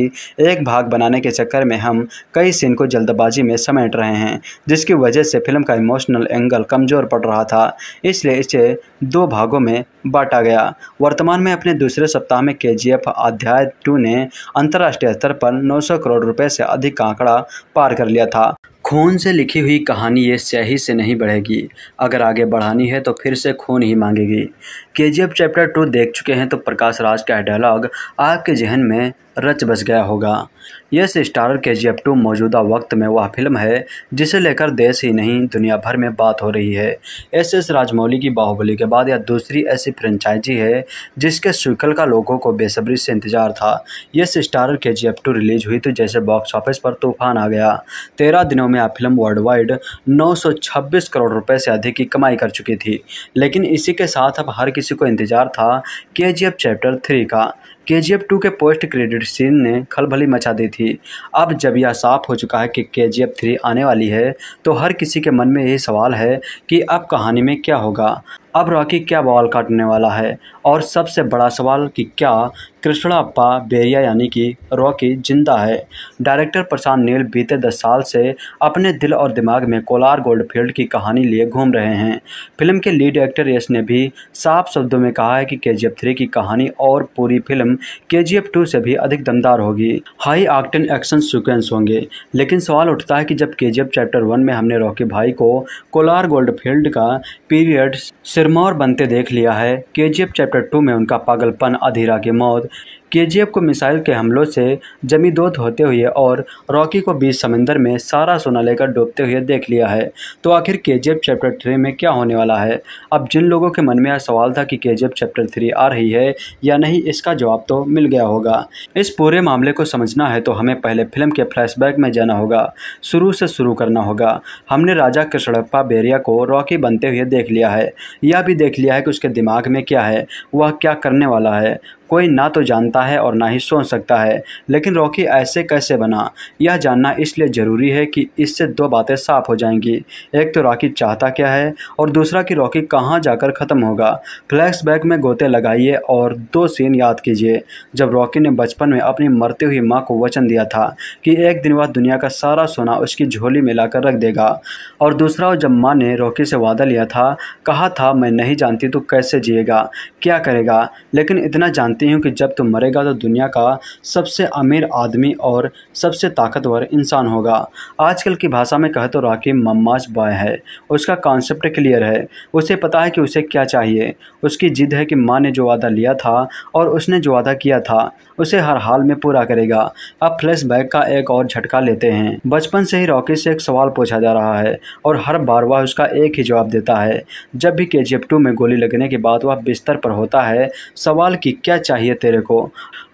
एक भाग बनाने के चक्कर में हम कई सीन को जल्दबाजी में समेट रहे हैं जिसकी वजह से फिल्म का इमोशनल एंगल कमज़ोर पड़ रहा था इसलिए इसे दो भागों में बांटा गया वर्तमान में अपने दूसरे सप्ताह में के जी एफ अध्याय टू ने अंतर्राष्ट्रीय स्तर पर सौ करोड़ रुपए से अधिक का आंकड़ा पार कर लिया था खून से लिखी हुई कहानी ये स्याही से नहीं बढ़ेगी अगर आगे बढ़ानी है तो फिर से खून ही मांगेगी के चैप्टर टू देख चुके हैं तो प्रकाश राज का डायलॉग आपके जहन में रच बस गया होगा यस स्टारर के जी एफ टू मौजूदा वक्त में वह फिल्म है जिसे लेकर देश ही नहीं दुनिया भर में बात हो रही है एस एस राजमौली की बाहुबली के बाद यह दूसरी ऐसी फ्रेंचाइजी है जिसके स्विकल का लोगों को बेसब्री से इंतजार था यस स्टारर के जी एफ टू रिलीज हुई तो जैसे बॉक्स ऑफिस पर तूफान आ गया तेरह दिनों में यह फिल्म वर्ल्ड वाइड नौ करोड़ रुपये से अधिक की कमाई कर चुकी थी लेकिन इसी के साथ अब हर किसी को इंतजार था के चैप्टर थ्री का के जी एफ टू के पोस्ट क्रेडिट सीन ने खलभली मचा दी थी अब जब यह साफ हो चुका है कि के जी एफ थ्री आने वाली है तो हर किसी के मन में यही सवाल है कि अब कहानी में क्या होगा अब रॉकी क्या बॉल काटने वाला है और सबसे बड़ा सवाल कि क्या अप्पा बेरिया यानी कि रॉकी जिंदा है डायरेक्टर प्रशांत नील बीते दस साल से अपने दिल और दिमाग में कोलार गोल्डफील्ड की कहानी लिए घूम रहे हैं फिल्म के लीड एक्टर यश ने भी साफ शब्दों में कहा है कि के जी थ्री की कहानी और पूरी फिल्म के जी टू से भी अधिक दमदार होगी हाई आक्टन एक्शन सिक्वेंस होंगे लेकिन सवाल उठता है कि जब के चैप्टर वन में हमने रॉकी भाई को कोलार गोल्डफील्ड का पीरियड सिरमौर बनते देख लिया है के चैप्टर टू में उनका पागलपन अधीरा की मौत केजीएफ को मिसाइल के हमलों से जमींदोज होते हुए और रॉकी को बीच समंदर में सारा सोना लेकर डूबते हुए देख लिया है तो आखिर केजीएफ चैप्टर थ्री में क्या होने वाला है अब जिन लोगों के मन में यह सवाल था कि केजीएफ चैप्टर थ्री आ रही है या नहीं इसका जवाब तो मिल गया होगा इस पूरे मामले को समझना है तो हमें पहले फिल्म के फ्लैशबैक में जाना होगा शुरू से शुरू करना होगा हमने राजा कृष्णप्पा बेरिया को रॉकी बनते हुए देख लिया है यह भी देख लिया है कि उसके दिमाग में क्या है वह क्या करने वाला है कोई ना तो जानता है और ना ही सोच सकता है लेकिन रॉकी ऐसे कैसे बना यह जानना इसलिए ज़रूरी है कि इससे दो बातें साफ हो जाएंगी एक तो रॉकी चाहता क्या है और दूसरा कि रॉकी कहाँ जाकर ख़त्म होगा फ्लैशबैक में गोते लगाइए और दो सीन याद कीजिए जब रॉकी ने बचपन में अपनी मरती हुई माँ को वचन दिया था कि एक दिन वह दुनिया का सारा सोना उसकी झोली में रख देगा और दूसरा जब माँ ने रॉकी से वादा लिया था कहा था मैं नहीं जानती तो कैसे जिएगा क्या करेगा लेकिन इतना जान जानते हो कि जब तुम मरेगा तो दुनिया का सबसे अमीर आदमी और सबसे ताकतवर इंसान होगा आजकल की भाषा में कह तो राखी मम्माज बॉय है उसका कॉन्सेप्ट क्लियर है उसे पता है कि उसे क्या चाहिए उसकी जिद है कि माँ ने जो वादा लिया था और उसने जो वादा किया था उसे हर हाल में पूरा करेगा अब फ्लैशबैक का एक और झटका लेते हैं बचपन से ही रॉकी से एक सवाल पूछा जा रहा है और हर बार वह उसका एक ही जवाब देता है जब भी के जी में गोली लगने के बाद वह बिस्तर पर होता है सवाल की क्या चाहिए तेरे को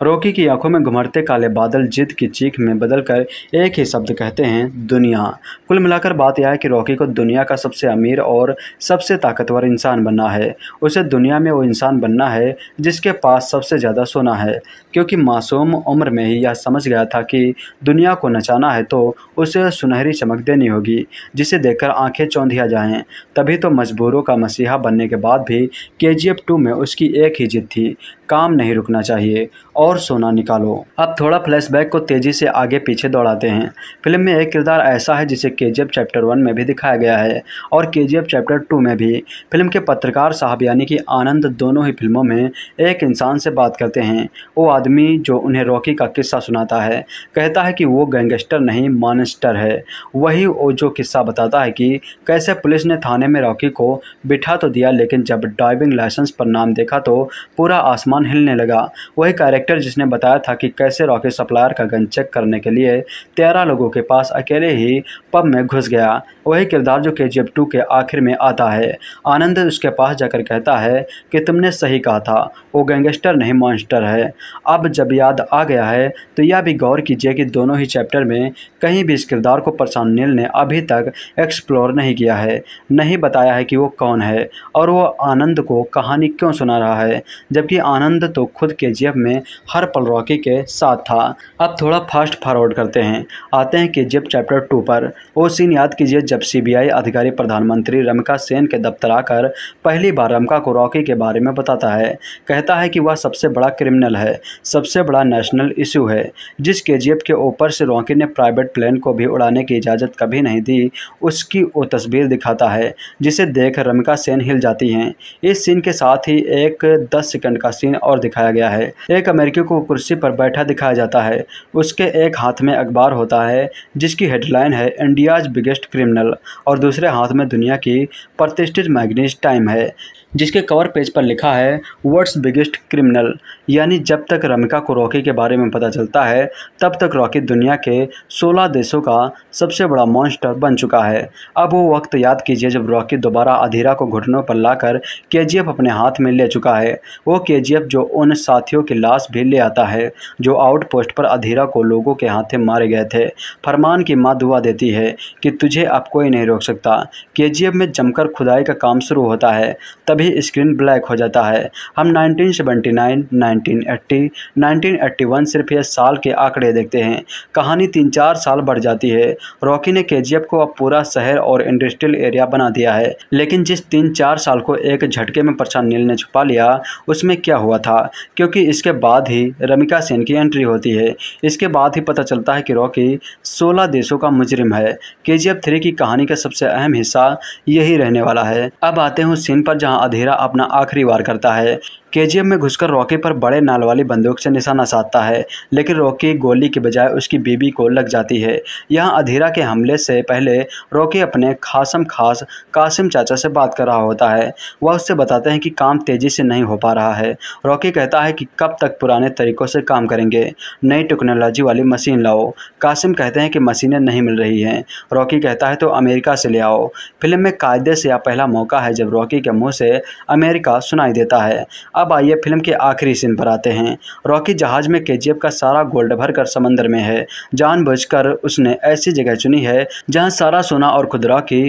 रॉकी की आंखों में घुमरते काले बादल जिद की चीख में बदल कर एक ही शब्द कहते हैं दुनिया कुल मिलाकर बात यह है कि रॉकी को दुनिया का सबसे अमीर और सबसे ताकतवर इंसान बनना है उसे दुनिया में वो इंसान बनना है जिसके पास सबसे ज़्यादा सोना है क्योंकि क्योंकि मासूम उम्र में ही यह समझ गया था कि दुनिया को नचाना है तो उसे सुनहरी चमक देनी होगी जिसे देखकर आंखें चौंधिया जाएं तभी तो मजबूरों का मसीहा बनने के बाद भी के जी एफ टू में उसकी एक ही जिद थी काम नहीं रुकना चाहिए और सोना निकालो अब थोड़ा फ्लैशबैक को तेज़ी से आगे पीछे दौड़ाते हैं फिल्म में एक किरदार ऐसा है जिसे के जी चैप्टर वन में भी दिखाया गया है और के जी चैप्टर टू में भी फिल्म के पत्रकार साहब यानी कि आनंद दोनों ही फिल्मों में एक इंसान से बात करते हैं वो आदमी आदमी जो उन्हें रॉकी का किस्सा सुनाता है कहता है कि वो गैंगस्टर नहीं मानस्टर है वही जो किस्सा बताता है कि कैसे पुलिस ने थाने में रॉकी को बिठा तो दिया लेकिन जब ड्राइविंग लाइसेंस पर नाम देखा तो पूरा आसमान हिलने लगा वही कैरेक्टर जिसने बताया था कि कैसे रॉकी सप्लायर का गन चेक करने के लिए तेरह लोगों के पास अकेले ही पब में घुस गया वही किरदार जो के जी के आखिर में आता है आनंद उसके पास जाकर कहता है कि तुमने सही कहा था वो गैंगस्टर नहीं मॉन्स्टर है अब जब याद आ गया है तो यह भी गौर कीजिए कि दोनों ही चैप्टर में कहीं भी इस किरदार को प्रशांत नील ने अभी तक एक्सप्लोर नहीं किया है नहीं बताया है कि वो कौन है और वो आनंद को कहानी क्यों सुना रहा है जबकि आनंद तो खुद के में हर पल रॉकी के साथ था अब थोड़ा फास्ट फॉरवर्ड करते हैं आते हैं कि के चैप्टर टू पर वो सीन याद कीजिए जब सीबीआई अधिकारी प्रधानमंत्री रमिका सेन के दफ्तर आकर पहली बार रमका को रॉकी के बारे में बताता है कहता है कि वह सबसे बड़ा क्रिमिनल है सब सबसे बड़ा नेशनल इशू है जिस के के ऊपर से रॉकी ने प्राइवेट प्लेन को भी उड़ाने की इजाज़त कभी नहीं दी उसकी वो तस्वीर दिखाता है जिसे देख रमिका सेन हिल जाती हैं इस सीन के साथ ही एक दस सेकंड का सीन और दिखाया गया है एक अमेरिकी को कुर्सी पर बैठा दिखाया जाता है उसके एक हाथ में अखबार होता है जिसकी हेडलाइन है इंडियाज बिगेस्ट क्रिमिनल और दूसरे हाथ में दुनिया की प्रतिष्ठित मैगनीज टाइम है जिसके कवर पेज पर लिखा है वर्ड्स बिगेस्ट क्रिमिनल यानी जब तक रमिका को रॉकी के बारे में पता चलता है तब तक रॉकी दुनिया के 16 देशों का सबसे बड़ा मॉन्स्टर बन चुका है अब वो वक्त याद कीजिए जब रॉकी दोबारा अधीरा को घुटनों पर लाकर केजीएफ अपने हाथ में ले चुका है वो केजीएफ जो उन साथियों की लाश भी ले आता है जो आउटपोस्ट पर अधीरा को लोगों के हाथे मारे गए थे फरमान की माँ दुआ देती है कि तुझे अब कोई नहीं रोक सकता के में जमकर खुदाई का काम शुरू होता है तभी स्क्रीन ब्लैक हो जाता है हम नाइनटीन सेवेंटी नाइन 1980 1981 सिर्फ यह साल के आंकड़े देखते हैं कहानी तीन चार साल बढ़ जाती है रॉकी ने केजीएफ को अब पूरा शहर और इंडस्ट्रियल एरिया बना दिया है लेकिन जिस तीन चार साल को एक झटके में प्रशांत नील ने छुपा लिया उसमें क्या हुआ था क्योंकि इसके बाद ही रमिका सेन की एंट्री होती है इसके बाद ही पता चलता है कि रॉकी सोलह देशों का मुजरिम है के जी की कहानी का सबसे अहम हिस्सा यही रहने वाला है अब आते हैं उस सीन पर जहां अधेरा अपना आखिरी वार करता है केजीएम में घुसकर रॉकी पर बड़े नाल वाली बंदूक से निशाना साधता है लेकिन रॉकी गोली के बजाय उसकी बीबी को लग जाती है यहाँ अधीरा के हमले से पहले रॉकी अपने खासम खास कासिम चाचा से बात कर रहा होता है वह उससे बताते हैं कि काम तेज़ी से नहीं हो पा रहा है रॉकी कहता है कि कब तक पुराने तरीक़ों से काम करेंगे नई टेक्नोलॉजी वाली मशीन लाओ कासिम कहते हैं कि मशीनें नहीं मिल रही हैं रॉकी कहता है तो अमेरिका से ले आओ फिल्म में कायदे से यह पहला मौका है जब रॉकी के मुँह से अमेरिका सुनाई देता है अब आइए फिल्म के आखिरी सीन पर आते हैं रॉकी जहाज में के का सारा गोल्ड भरकर समंदर में है जानबूझकर उसने ऐसी जगह चुनी है जहाँ सारा सोना और खुदरा की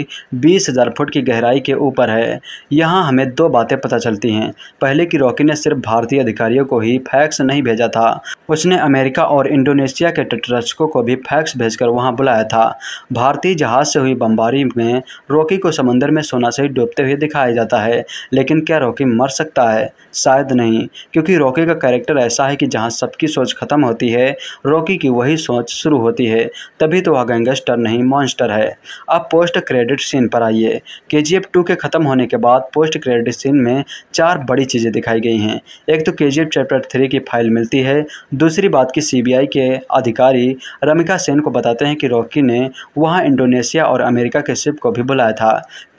बीस हज़ार फुट की गहराई के ऊपर है यहाँ हमें दो बातें पता चलती हैं पहले कि रॉकी ने सिर्फ भारतीय अधिकारियों को ही फैक्स नहीं भेजा था उसने अमेरिका और इंडोनेशिया के तटरक्षकों को भी फैक्स भेजकर वहाँ बुलाया था भारतीय जहाज से हुई बमबारी में रॉकी को समंदर में सोना से डूबते हुए दिखाया जाता है लेकिन क्या रॉकी मर सकता है शायद नहीं क्योंकि रॉकी का कैरेक्टर ऐसा है कि जहाँ सबकी सोच खत्म होती है रॉकी की वही सोच शुरू होती है तभी तो वह गैंगस्टर नहीं मॉन्स्टर है अब पोस्ट क्रेडिट सीन पर आइए के जी एफ टू के ख़त्म होने के बाद पोस्ट क्रेडिट सीन में चार बड़ी चीज़ें दिखाई गई हैं एक तो K G F chapter three की फाइल मिलती है दूसरी बात की सी बी आई के अधिकारी रमिका सेन को बताते हैं कि रॉकी ने वहाँ इंडोनेशिया और अमेरिका के शिप को भी बुलाया था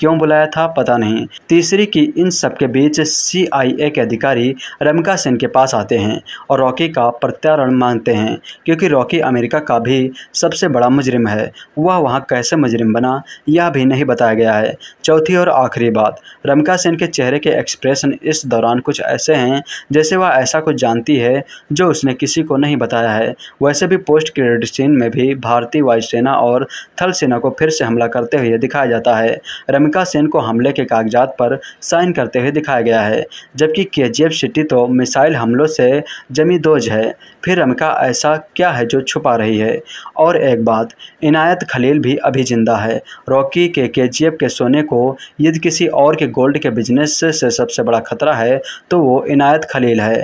क्यों बुलाया था पता नहीं तीसरी की इन सबके बीच सीआईए के अधिकारी रमिका सेन के पास आते हैं और रॉकी का प्रत्यारण मांगते हैं क्योंकि रॉकी अमेरिका का भी सबसे बड़ा मुजरिम है वह वहाँ कैसे मुजरिम बना यह भी नहीं बताया गया है चौथी और आखिरी बात रमिका सेन के चेहरे के एक्सप्रेशन इस दौरान कुछ ऐसे हैं जैसे वह ऐसा कुछ जानती है जो उसने किसी को नहीं बताया है वैसे भी पोस्ट क्रेडिट सीन में भी भारतीय वायुसेना और थल सेना को फिर से हमला करते हुए दिखाया जाता है रमिका प्रियंका सेन को हमले के कागजात पर साइन करते हुए दिखाया गया है जबकि के जी सिटी तो मिसाइल हमलों से जमी दोज है फिर रमिका ऐसा क्या है जो छुपा रही है और एक बात इनायत खलील भी अभी जिंदा है रॉकी के के के सोने को यदि किसी और के गोल्ड के बिजनेस से सबसे बड़ा खतरा है तो वो इनायत खलील है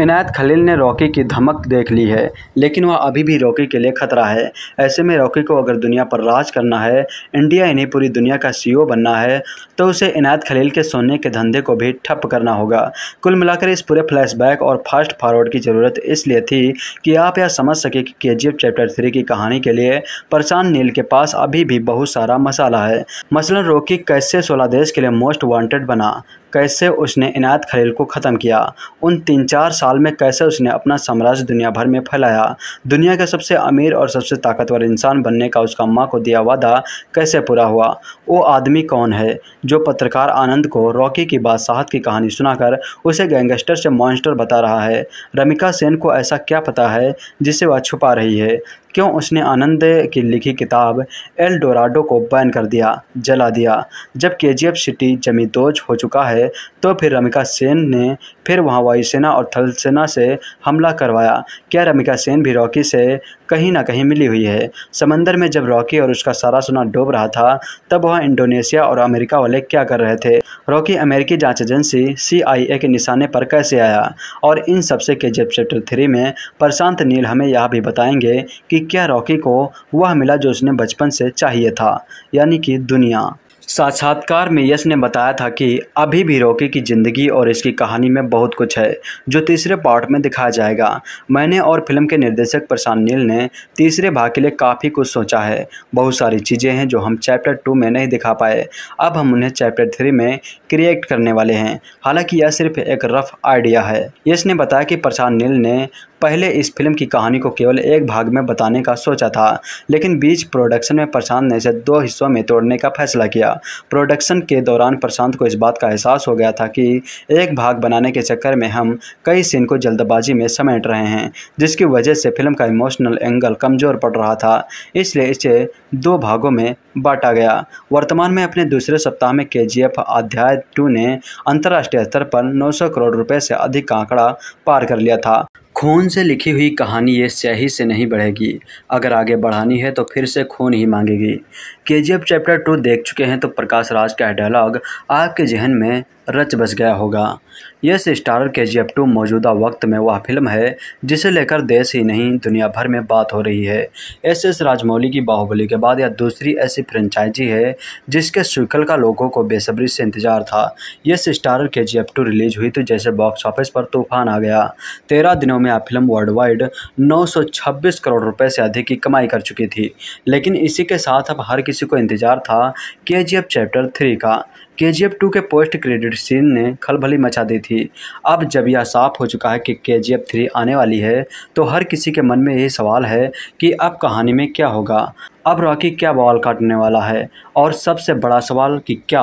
इनायत खलील ने रॉकी की धमक देख ली है लेकिन वह अभी भी रॉकी के लिए खतरा है ऐसे में रॉकी को अगर दुनिया पर राज करना है इंडिया इन्हें पूरी दुनिया का सीईओ बनना करना है तो उसे इनायत खलील के सोने के धंधे को भी ठप करना होगा कुल मिलाकर इस पूरे फ्लैशबैक और फास्ट फॉरवर्ड की ज़रूरत इसलिए थी कि आप यह समझ सके कि के चैप्टर थ्री की कहानी के लिए परसान नील के पास अभी भी बहुत सारा मसाला है मसलन रोकी कैसे सोलह देश के लिए मोस्ट वांटेड बना कैसे उसने इनायत खलील को ख़त्म किया उन तीन चार साल में कैसे उसने अपना साम्राज्य दुनिया भर में फैलाया दुनिया का सबसे अमीर और सबसे ताकतवर इंसान बनने का उसका माँ को दिया वादा कैसे पूरा हुआ वो आदमी कौन है जो पत्रकार आनंद को रॉकी की बादशाहत की कहानी सुनाकर उसे गैंगस्टर से मॉन्स्टर बता रहा है रमिका सेन को ऐसा क्या पता है जिसे वह छुपा रही है क्यों उसने आनंद की लिखी किताब एल डोराडो को बैन कर दिया जला दिया जब के सिटी जमींदोज हो चुका है है तो फिर रमिका सेन ने फिर वहाँ वायुसेना और थलसेना से हमला करवाया क्या रमिका सेन भी रॉकी से कहीं ना कहीं मिली हुई है समंदर में जब रॉकी और उसका सारा सोना डूब रहा था तब वहाँ इंडोनेशिया और अमेरिका वाले क्या कर रहे थे रॉकी अमेरिकी जांच एजेंसी सीआईए के निशाने पर कैसे आया और इन सबसे के जेब चैप्टर थ्री में प्रशांत नील हमें यह भी बताएंगे कि क्या रॉकी को वह मिला जो उसने बचपन से चाहिए था यानी कि दुनिया साक्षात्कार में यश ने बताया था कि अभी भी रॉकी की ज़िंदगी और इसकी कहानी में बहुत कुछ है जो तीसरे पार्ट में दिखाया जाएगा मैंने और फिल्म के निर्देशक प्रशांत नील ने तीसरे भाग के लिए काफ़ी कुछ सोचा है बहुत सारी चीज़ें हैं जो हम चैप्टर टू में नहीं दिखा पाए अब हम उन्हें चैप्टर थ्री में क्रिएट करने वाले हैं हालांकि यह सिर्फ एक रफ आइडिया है यश ने बताया कि प्रशांत नील ने पहले इस फिल्म की कहानी को केवल एक भाग में बताने का सोचा था लेकिन बीच प्रोडक्शन में प्रशांत ने इसे दो हिस्सों में तोड़ने का फैसला किया प्रोडक्शन के दौरान प्रशांत को इस बात का एहसास हो गया था कि एक भाग बनाने के चक्कर में हम कई सीन को जल्दबाजी में समेट रहे हैं जिसकी वजह से फिल्म का इमोशनल एंगल कमज़ोर पड़ रहा था इसलिए इसे दो भागों में बांटा गया वर्तमान में अपने दूसरे सप्ताह में के जी एफ अध्याय टू ने अंतर्राष्ट्रीय स्तर पर सौ करोड़ रुपए से अधिक का आंकड़ा पार कर लिया था खून से लिखी हुई कहानी ये स्याही से नहीं बढ़ेगी अगर आगे बढ़ानी है तो फिर से खून ही मांगेगी के जी एफ चैप्टर टू देख चुके हैं तो प्रकाश राज का डायलॉग आपके जहन में रच बस गया होगा यस स्टारर के जी एफ टू मौजूदा वक्त में वह फिल्म है जिसे लेकर देश ही नहीं दुनिया भर में बात हो रही है एस एस राजमौली की बाहुबली के बाद यह दूसरी ऐसी फ्रेंचाइजी है जिसके सीक्वल का लोगों को बेसब्री से इंतजार था यस स्टारर के जी एफ टू रिलीज हुई तो जैसे बॉक्स ऑफिस पर तूफान आ गया तेरह दिनों में यह फिल्म वर्ल्ड वाइड नौ करोड़ रुपये से अधिक की कमाई कर चुकी थी लेकिन इसी के साथ अब हर किसी को इंतजार था के चैप्टर थ्री का के जी एफ टू के पोस्ट क्रेडिट सीन ने खलभली मचा दी थी अब जब यह साफ हो चुका है कि के जी एफ थ्री आने वाली है तो हर किसी के मन में यही सवाल है कि अब कहानी में क्या होगा अब रॉकी क्या बॉल काटने वाला है और सबसे बड़ा सवाल कि क्या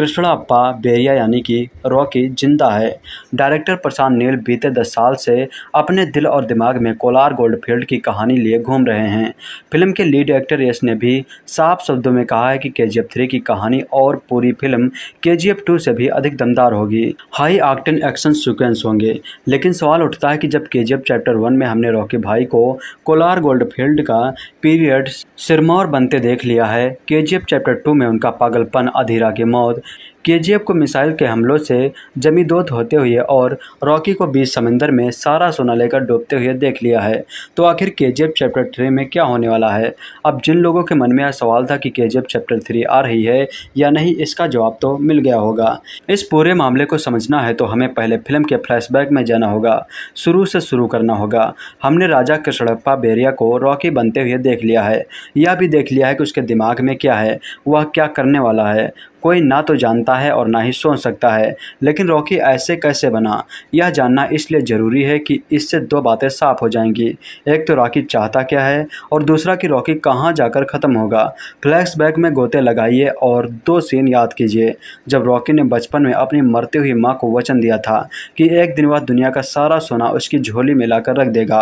अप्पा बेरिया यानी कि रॉकी जिंदा है डायरेक्टर प्रशांत नील बीते दस साल से अपने दिल और दिमाग में कोलार गोल्डफील्ड की कहानी लिए घूम रहे हैं फिल्म के लीड एक्टर यश ने भी साफ शब्दों में कहा है कि के जी थ्री की कहानी और पूरी फिल्म के जी टू से भी अधिक दमदार होगी हाई आक्टन एक्शन सिक्वेंस होंगे लेकिन सवाल उठता है कि जब के चैप्टर वन में हमने रॉकी भाई को कोलार गोल्डफील्ड का पीरियड सिरमौर बनते देख लिया है के चैप्टर टू में उनका पागलपन अधीरा की मौत केजीएफ को मिसाइल के हमलों से जमींदोज होते हुए और रॉकी को बीच समंदर में सारा सोना लेकर डूबते हुए देख लिया है तो आखिर केजीएफ चैप्टर थ्री में क्या होने वाला है अब जिन लोगों के मन में यह सवाल था कि केजीएफ चैप्टर थ्री आ रही है या नहीं इसका जवाब तो मिल गया होगा इस पूरे मामले को समझना है तो हमें पहले फिल्म के फ्लैशबैक में जाना होगा शुरू से शुरू करना होगा हमने राजा कृष्णप्पा बेरिया को रॉकी बनते हुए देख लिया है यह भी देख लिया है कि उसके दिमाग में क्या है वह क्या करने वाला है कोई ना तो जानता है और ना ही सोच सकता है लेकिन रॉकी ऐसे कैसे बना यह जानना इसलिए ज़रूरी है कि इससे दो बातें साफ हो जाएंगी एक तो रॉकी चाहता क्या है और दूसरा कि रॉकी कहाँ जाकर ख़त्म होगा फ्लैशबैक में गोते लगाइए और दो सीन याद कीजिए जब रॉकी ने बचपन में अपनी मरती हुई माँ को वचन दिया था कि एक दिन वह दुनिया का सारा सोना उसकी झोली में रख देगा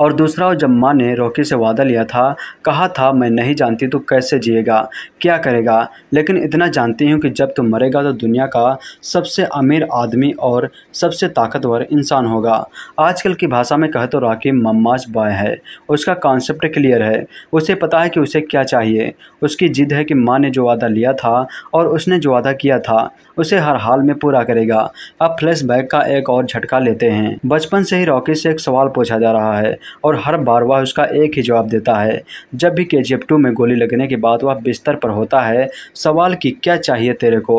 और दूसरा जब माँ ने रॉकी से वादा लिया था कहा था मैं नहीं जानती तो कैसे जिएगा क्या करेगा लेकिन इतना जान जानते हो कि जब तुम मरेगा तो दुनिया का सबसे अमीर आदमी और सबसे ताकतवर इंसान होगा आजकल की भाषा में कह तो राखी मम्माज बॉय है उसका कॉन्सेप्ट क्लियर है उसे पता है कि उसे क्या चाहिए उसकी जिद है कि माँ ने जो वादा लिया था और उसने जो वादा किया था उसे हर हाल में पूरा करेगा अब फ्लैशबैक का एक और झटका लेते हैं बचपन से ही रॉकी से एक सवाल पूछा जा रहा है और हर बार वह उसका एक ही जवाब देता है जब भी के जी में गोली लगने के बाद वह बिस्तर पर होता है सवाल की क्या चाहिए तेरे को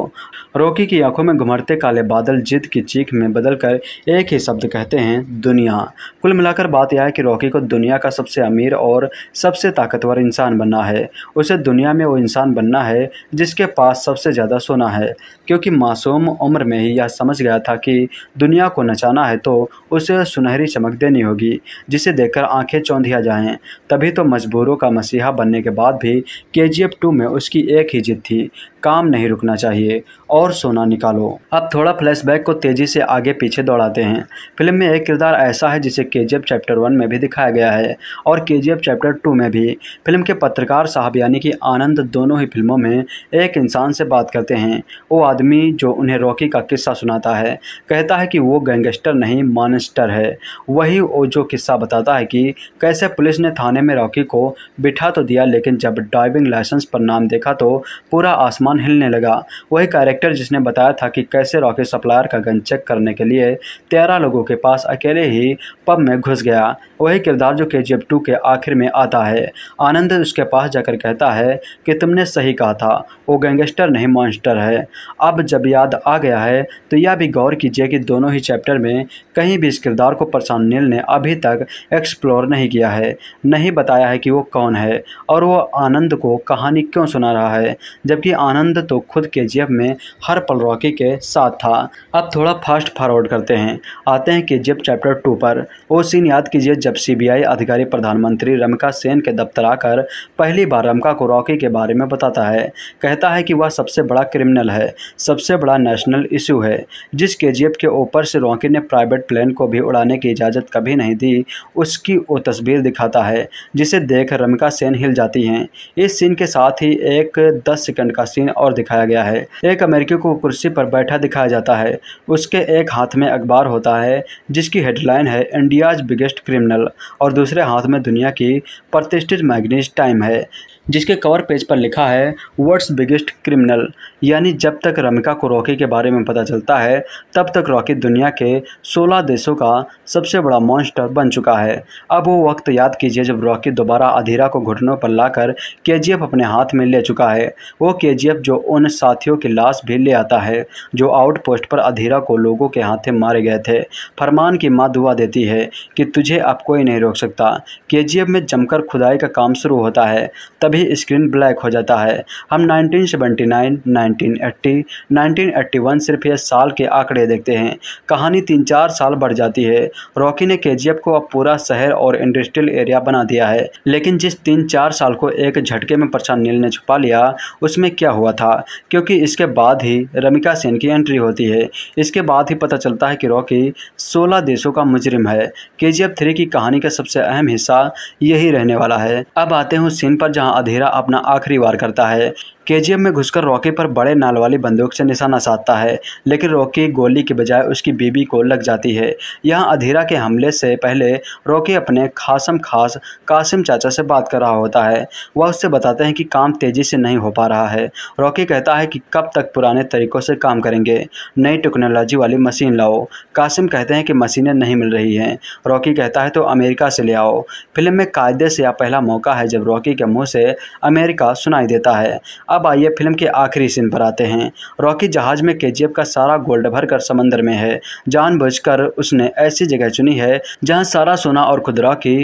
रॉकी की आंखों में घुमरते काले बादल जिद की चीख में बदल कर एक ही शब्द कहते हैं दुनिया कुल मिलाकर बात यह है कि रॉकी को दुनिया का सबसे अमीर और सबसे ताकतवर इंसान बनना है उसे दुनिया में वो इंसान बनना है जिसके पास सबसे ज़्यादा सोना है क्योंकि क्योंकि मासूम उम्र में ही यह समझ गया था कि दुनिया को नचाना है तो उसे सुनहरी चमक देनी होगी जिसे देखकर आंखें चौंधिया जाएं तभी तो मजबूरों का मसीहा बनने के बाद भी के जी टू में उसकी एक ही जिद थी काम नहीं रुकना चाहिए और सोना निकालो अब थोड़ा फ्लैशबैक को तेज़ी से आगे पीछे दौड़ाते हैं फिल्म में एक किरदार ऐसा है जिसे के जी चैप्टर वन में भी दिखाया गया है और के जी चैप्टर टू में भी फिल्म के पत्रकार साहब यानी कि आनंद दोनों ही फिल्मों में एक इंसान से बात करते हैं वो आदमी आदमी जो उन्हें रॉकी का किस्सा सुनाता है कहता है कि वो गैंगस्टर नहीं मानस्टर है वही जो किस्सा बताता है कि कैसे पुलिस ने थाने में रॉकी को बिठा तो दिया लेकिन जब ड्राइविंग लाइसेंस पर नाम देखा तो पूरा आसमान हिलने लगा वही कैरेक्टर जिसने बताया था कि कैसे रॉकी सप्लायर का गन चेक करने के लिए तेरह लोगों के पास अकेले ही पब में घुस गया वही किरदार जो के जी के आखिर में आता है आनंद उसके पास जाकर कहता है कि तुमने सही कहा था वो गैंगस्टर नहीं मॉन्स्टर है अब जब याद आ गया है तो यह भी गौर कीजिए कि दोनों ही चैप्टर में कहीं भी इस किरदार को प्रशांत नील ने अभी तक एक्सप्लोर नहीं किया है नहीं बताया है कि वो कौन है और वो आनंद को कहानी क्यों सुना रहा है जबकि आनंद तो खुद के में हर पल रॉकी के साथ था अब थोड़ा फास्ट फॉरवर्ड करते हैं आते हैं कि जब चैप्टर टू पर वो सीन याद कीजिए जब सीबीआई अधिकारी प्रधानमंत्री रमिका सेन के दफ्तर आकर पहली बार रमका को रॉकी के बारे में बताता है कहता है कि वह सबसे बड़ा क्रिमिनल है सब सबसे बड़ा नेशनल इशू है जिस के के ऊपर से रॉकी ने प्राइवेट प्लेन को भी उड़ाने की इजाज़त कभी नहीं दी उसकी वो तस्वीर दिखाता है जिसे देख रमिका सेन हिल जाती हैं इस सीन के साथ ही एक दस सेकंड का सीन और दिखाया गया है एक अमेरिकी को कुर्सी पर बैठा दिखाया जाता है उसके एक हाथ में अखबार होता है जिसकी हेडलाइन है इंडियाज बिगेस्ट क्रिमिनल और दूसरे हाथ में दुनिया की प्रतिष्ठित मैगनीज टाइम है जिसके कवर पेज पर लिखा है वर्ड्स बिगेस्ट क्रिमिनल यानी जब तक रमिका को रॉकी के बारे में पता चलता है तब तक रॉकी दुनिया के 16 देशों का सबसे बड़ा मॉन्स्टर बन चुका है अब वो वक्त याद कीजिए जब रॉकी दोबारा अधीरा को घुटनों पर लाकर के अपने हाथ में ले चुका है वो के जो उन साथियों की लाश भी ले आता है जो आउटपोस्ट पर अधीरा को लोगों के हाथे मारे गए थे फरमान की माँ दुआ देती है कि तुझे अब कोई नहीं रोक सकता के में जमकर खुदाई का काम शुरू होता है तभी स्क्रीन ब्लैक हो जाता है हम नाइनटीन सेवेंटी नाइन 1980 1981 सिर्फ यह साल के आंकड़े देखते हैं कहानी तीन चार साल बढ़ जाती है रॉकी ने केजीएफ को अब पूरा शहर और इंडस्ट्रियल एरिया बना दिया है लेकिन जिस तीन चार साल को एक झटके में प्रशांत नील ने छुपा लिया उसमें क्या हुआ था क्योंकि इसके बाद ही रमिका सेन की एंट्री होती है इसके बाद ही पता चलता है कि रॉकी सोलह देशों का मुजरिम है के जी की कहानी का सबसे अहम हिस्सा यही रहने वाला है अब आते हैं उस सीन पर जहां अधेरा अपना आखिरी वार करता है केजीएम में घुसकर रॉकी पर बड़े नाल वाली बंदूक से निशाना साधता है लेकिन रॉकी गोली के बजाय उसकी बीबी को लग जाती है यहाँ अधीरा के हमले से पहले रॉकी अपने खासम खास कासिम चाचा से बात कर रहा होता है वह उससे बताते हैं कि काम तेज़ी से नहीं हो पा रहा है रॉकी कहता है कि कब तक पुराने तरीक़ों से काम करेंगे नई टेक्नोलॉजी वाली मशीन लाओ कासिम कहते हैं कि मशीनें नहीं मिल रही हैं रॉकी कहता है तो अमेरिका से ले आओ फिल्म में कायदे से यह पहला मौका है जब रॉकी के मुँह से अमेरिका सुनाई देता है अब आइए फिल्म के आखिरी सीन पर आते हैं रॉकी जहाज में के का सारा गोल्ड भरकर समंदर में है जानबूझकर उसने ऐसी जगह चुनी है जहाँ सारा सोना और खुदरा की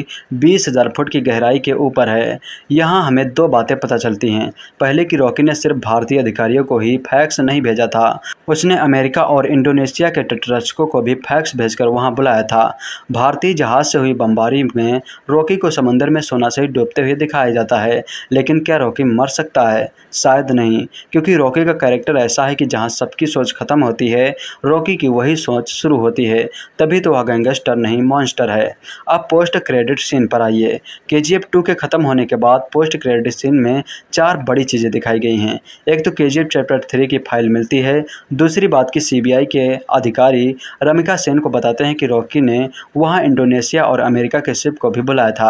बीस हज़ार फुट की गहराई के ऊपर है यहाँ हमें दो बातें पता चलती हैं पहले कि रॉकी ने सिर्फ भारतीय अधिकारियों को ही फैक्स नहीं भेजा था उसने अमेरिका और इंडोनेशिया के तटरक्षकों को भी फैक्स भेजकर वहाँ बुलाया था भारतीय जहाज से हुई बमबारी में रॉकी को समंदर में सोना से डूबते हुए दिखाया जाता है लेकिन क्या रॉकी मर सकता है शायद नहीं क्योंकि रॉकी का कैरेक्टर ऐसा है कि जहाँ सबकी सोच खत्म होती है रॉकी की वही सोच शुरू होती है तभी तो वह गैंगस्टर नहीं मॉन्स्टर है अब पोस्ट क्रेडिट सीन पर आइए के जी एफ टू के ख़त्म होने के बाद पोस्ट क्रेडिट सीन में चार बड़ी चीज़ें दिखाई गई हैं एक तो K G F chapter three की फाइल मिलती है दूसरी बात की सी बी आई के अधिकारी रमिका सेन को बताते हैं कि रॉकी ने वहाँ इंडोनेशिया और अमेरिका के शिप को भी बुलाया था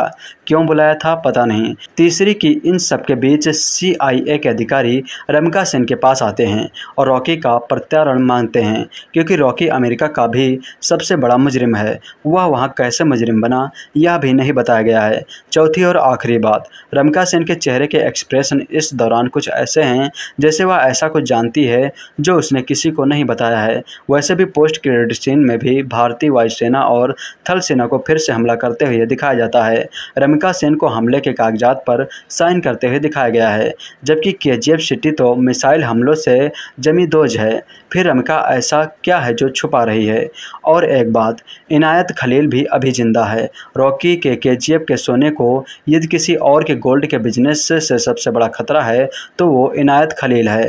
क्यों बुलाया था पता नहीं तीसरी की इन सबके बीच सीआईए के अधिकारी रमिका सेन के पास आते हैं और रॉकी का प्रत्यारण मांगते हैं क्योंकि रॉकी अमेरिका का भी सबसे बड़ा मुजरिम है वह वहाँ कैसे मुजरिम बना यह भी नहीं बताया गया है चौथी और आखिरी बात रमिका सेन के चेहरे के एक्सप्रेशन इस दौरान कुछ ऐसे हैं जैसे वह ऐसा कुछ जानती है जो उसने किसी को नहीं बताया है वैसे भी पोस्ट क्रेडिट सीन में भी भारतीय वायुसेना और थल सेना को फिर से हमला करते हुए दिखाया जाता है रमिका प्रियंका सेन को हमले के कागजात पर साइन करते हुए दिखाया गया है जबकि के जी सिटी तो मिसाइल हमलों से जमी दोज है फिर रमिका ऐसा क्या है जो छुपा रही है और एक बात इनायत खलील भी अभी जिंदा है रॉकी के के के सोने को यदि किसी और के गोल्ड के बिजनेस से सबसे बड़ा खतरा है तो वो इनायत खलील है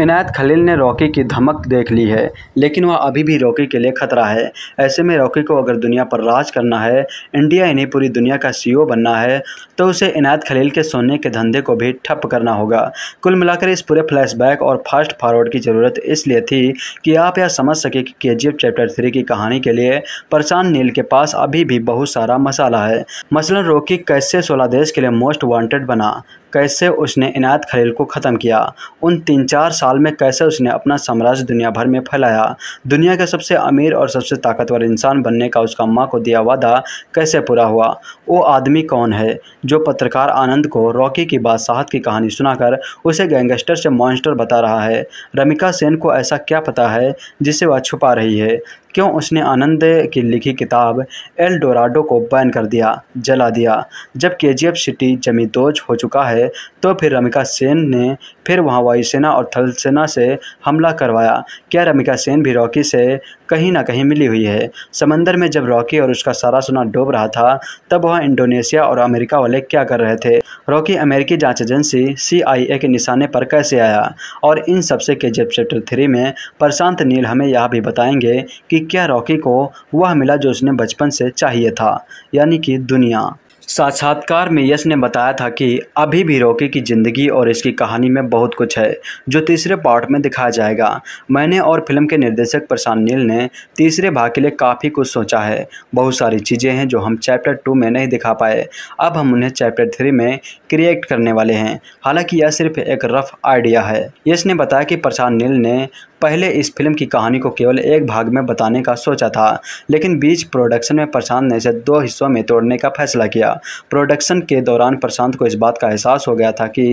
इनायत खलील ने रॉकी की धमक देख ली है लेकिन वह अभी भी रॉकी के लिए खतरा है ऐसे में रॉकी को अगर दुनिया पर राज करना है इंडिया इन्हें पूरी दुनिया का सीईओ बनना करना है तो उसे इनायत खलील के सोने के धंधे को भी ठप करना होगा कुल मिलाकर इस पूरे फ्लैशबैक और फास्ट फॉरवर्ड की ज़रूरत इसलिए थी कि आप यह समझ सके कि के चैप्टर थ्री की कहानी के लिए परसान नील के पास अभी भी बहुत सारा मसाला है मसलन रोकी कैसे सोलह देश के लिए मोस्ट वांटेड बना कैसे उसने इनायत खलील को ख़त्म किया उन तीन चार साल में कैसे उसने अपना साम्राज्य दुनिया भर में फैलाया दुनिया के सबसे अमीर और सबसे ताकतवर इंसान बनने का उसका माँ को दिया वादा कैसे पूरा हुआ वो आदमी कौन है जो पत्रकार आनंद को रॉकी की बादशाहत की कहानी सुनाकर उसे गैंगस्टर से मॉन्स्टर बता रहा है रमिका सेन को ऐसा क्या पता है जिसे वह छुपा रही है क्यों उसने आनंद की लिखी किताब एल डोराडो को बैन कर दिया जला दिया जब के सिटी जमींदोज हो चुका है है तो फिर रमिका सेन ने फिर वहाँ वायुसेना और थलसेना से हमला करवाया क्या रमिका सेन भी रॉकी से कहीं ना कहीं मिली हुई है समंदर में जब रॉकी और उसका सारा सोना डूब रहा था तब वहाँ इंडोनेशिया और अमेरिका वाले क्या कर रहे थे रॉकी अमेरिकी जांच एजेंसी सीआईए के निशाने पर कैसे आया और इन सबसे के जेब चैप्टर थ्री में प्रशांत नील हमें यह भी बताएंगे कि क्या रॉकी को वह मिला जो उसने बचपन से चाहिए था यानी कि दुनिया साक्षात्कार में यश ने बताया था कि अभी भी रॉकी की ज़िंदगी और इसकी कहानी में बहुत कुछ है जो तीसरे पार्ट में दिखाया जाएगा मैंने और फिल्म के निर्देशक प्रशांत नील ने तीसरे भाग के लिए काफ़ी कुछ सोचा है बहुत सारी चीज़ें हैं जो हम चैप्टर टू में नहीं दिखा पाए अब हम उन्हें चैप्टर थ्री में क्रिएट करने वाले हैं हालांकि यह सिर्फ एक रफ आइडिया है यश ने बताया कि प्रशांत नील ने पहले इस फिल्म की कहानी को केवल एक भाग में बताने का सोचा था लेकिन बीच प्रोडक्शन में प्रशांत ने इसे दो हिस्सों में तोड़ने का फैसला किया प्रोडक्शन के दौरान प्रशांत को इस बात का एहसास हो गया था कि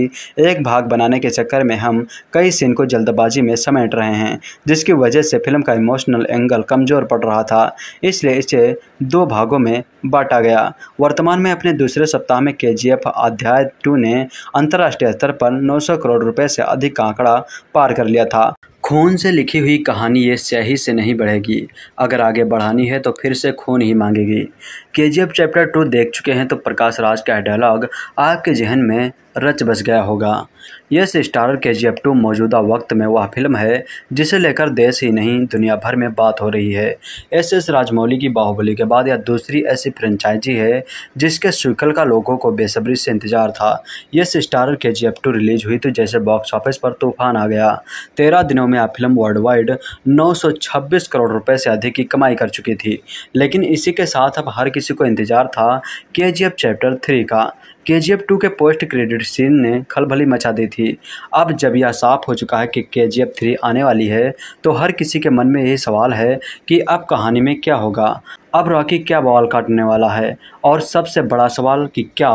एक भाग बनाने के चक्कर में हम कई सीन को जल्दबाजी में समेट रहे हैं जिसकी वजह से फिल्म का इमोशनल एंगल कमज़ोर पड़ रहा था इसलिए इसे दो भागों में बांटा गया वर्तमान में अपने दूसरे सप्ताह में के अध्याय टू ने अंतर्राष्ट्रीय स्तर पर सौ करोड़ रुपए से अधिक का आंकड़ा पार कर लिया था खून से लिखी हुई कहानी ये स्याही से नहीं बढ़ेगी अगर आगे बढ़ानी है तो फिर से खून ही मांगेगी के जी एफ चैप्टर टू देख चुके हैं तो प्रकाश राज का डायलॉग आपके जहन में रच बस गया होगा यस स्टारर के जी एफ टू मौजूदा वक्त में वह फिल्म है जिसे लेकर देश ही नहीं दुनिया भर में बात हो रही है एस एस राजमौली की बाहुबली के बाद यह दूसरी ऐसी फ्रेंचाइजी है जिसके सीक्वल का लोगों को बेसब्री से इंतजार था यस स्टारर के जी एफ टू रिलीज हुई तो जैसे बॉक्स ऑफिस पर तूफान आ गया तेरह दिनों में यह फिल्म वर्ल्ड वाइड नौ करोड़ रुपये से अधिक की कमाई कर चुकी थी लेकिन इसी के साथ अब हर किसी को इंतजार था के चैप्टर थ्री का के जी एफ टू के पोस्ट क्रेडिट सीन ने खलभली मचा दी थी अब जब यह साफ हो चुका है कि के जी एफ थ्री आने वाली है तो हर किसी के मन में यही सवाल है कि अब कहानी में क्या होगा अब रॉकी क्या बॉल काटने वाला है और सबसे बड़ा सवाल कि क्या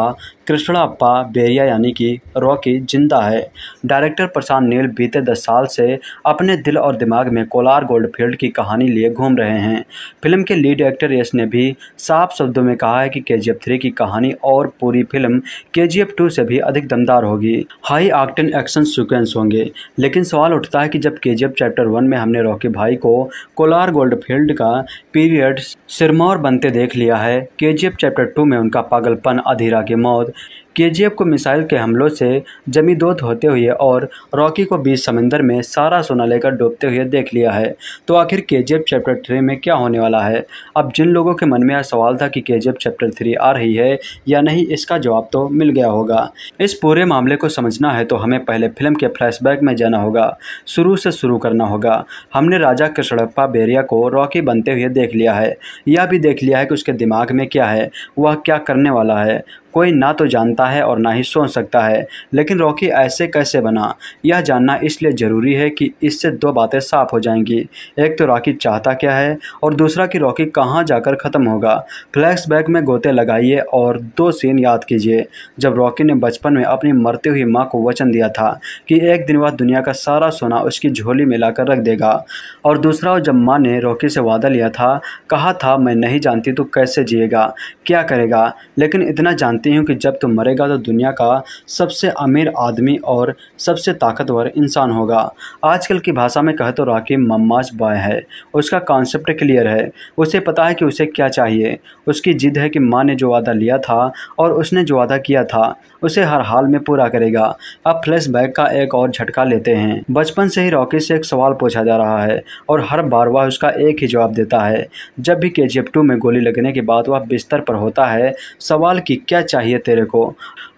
अप्पा बेरिया यानी कि रॉकी जिंदा है डायरेक्टर प्रशांत नील बीते दस साल से अपने दिल और दिमाग में कोलार गोल्डफील्ड की कहानी लिए घूम रहे हैं फिल्म के लीड एक्टर यश ने भी साफ शब्दों में कहा है कि के जी थ्री की कहानी और पूरी फिल्म के जी टू से भी अधिक दमदार होगी हाई आक्टन एक्शन सिक्वेंस होंगे लेकिन सवाल उठता है कि जब के चैप्टर वन में हमने रॉकी भाई को कोलार गोल्डफील्ड का पीरियड सिरमौर बनते देख लिया है के चैप्टर टू में उनका पागलपन अधीरा की मौत केजीएफ को मिसाइल के हमलों से जमी दोत होते हुए और रॉकी को बीच समंदर में सारा सोना लेकर डूबते हुए देख लिया है तो आखिर केजीएफ चैप्टर थ्री में क्या होने वाला है अब जिन लोगों के मन में यह सवाल था कि केजीएफ चैप्टर थ्री आ रही है या नहीं इसका जवाब तो मिल गया होगा इस पूरे मामले को समझना है तो हमें पहले फिल्म के फ्लैशबैक में जाना होगा शुरू से शुरू करना होगा हमने राजा कृष्णप्पा बेरिया को रॉकी बनते हुए देख लिया है यह भी देख लिया है कि उसके दिमाग में क्या है वह क्या करने वाला है कोई ना तो जानता है और ना ही सोच सकता है लेकिन रॉकी ऐसे कैसे बना यह जानना इसलिए ज़रूरी है कि इससे दो बातें साफ हो जाएंगी एक तो रॉकी चाहता क्या है और दूसरा कि रॉकी कहाँ जाकर ख़त्म होगा फ्लैशबैक में गोते लगाइए और दो सीन याद कीजिए जब रॉकी ने बचपन में अपनी मरती हुई माँ को वचन दिया था कि एक दिन वह दुनिया का सारा सोना उसकी झोली में रख देगा और दूसरा जब माँ ने रॉकी से वादा लिया था कहा था मैं नहीं जानती तो कैसे जिएगा क्या करेगा लेकिन इतना जान जानते हो कि जब तुम मरेगा तो दुनिया का सबसे अमीर आदमी और सबसे ताकतवर इंसान होगा आजकल की भाषा में कह तो राखी मम्माज बॉय है उसका कॉन्सेप्ट क्लियर है उसे पता है कि उसे क्या चाहिए उसकी जिद है कि माँ ने जो वादा लिया था और उसने जो वादा किया था उसे हर हाल में पूरा करेगा अब फ्लैशबैक का एक और झटका लेते हैं बचपन से ही रॉकी से एक सवाल पूछा जा रहा है और हर बार वह उसका एक ही जवाब देता है जब भी के जी में गोली लगने के बाद वह बिस्तर पर होता है सवाल की क्या चाहिए तेरे को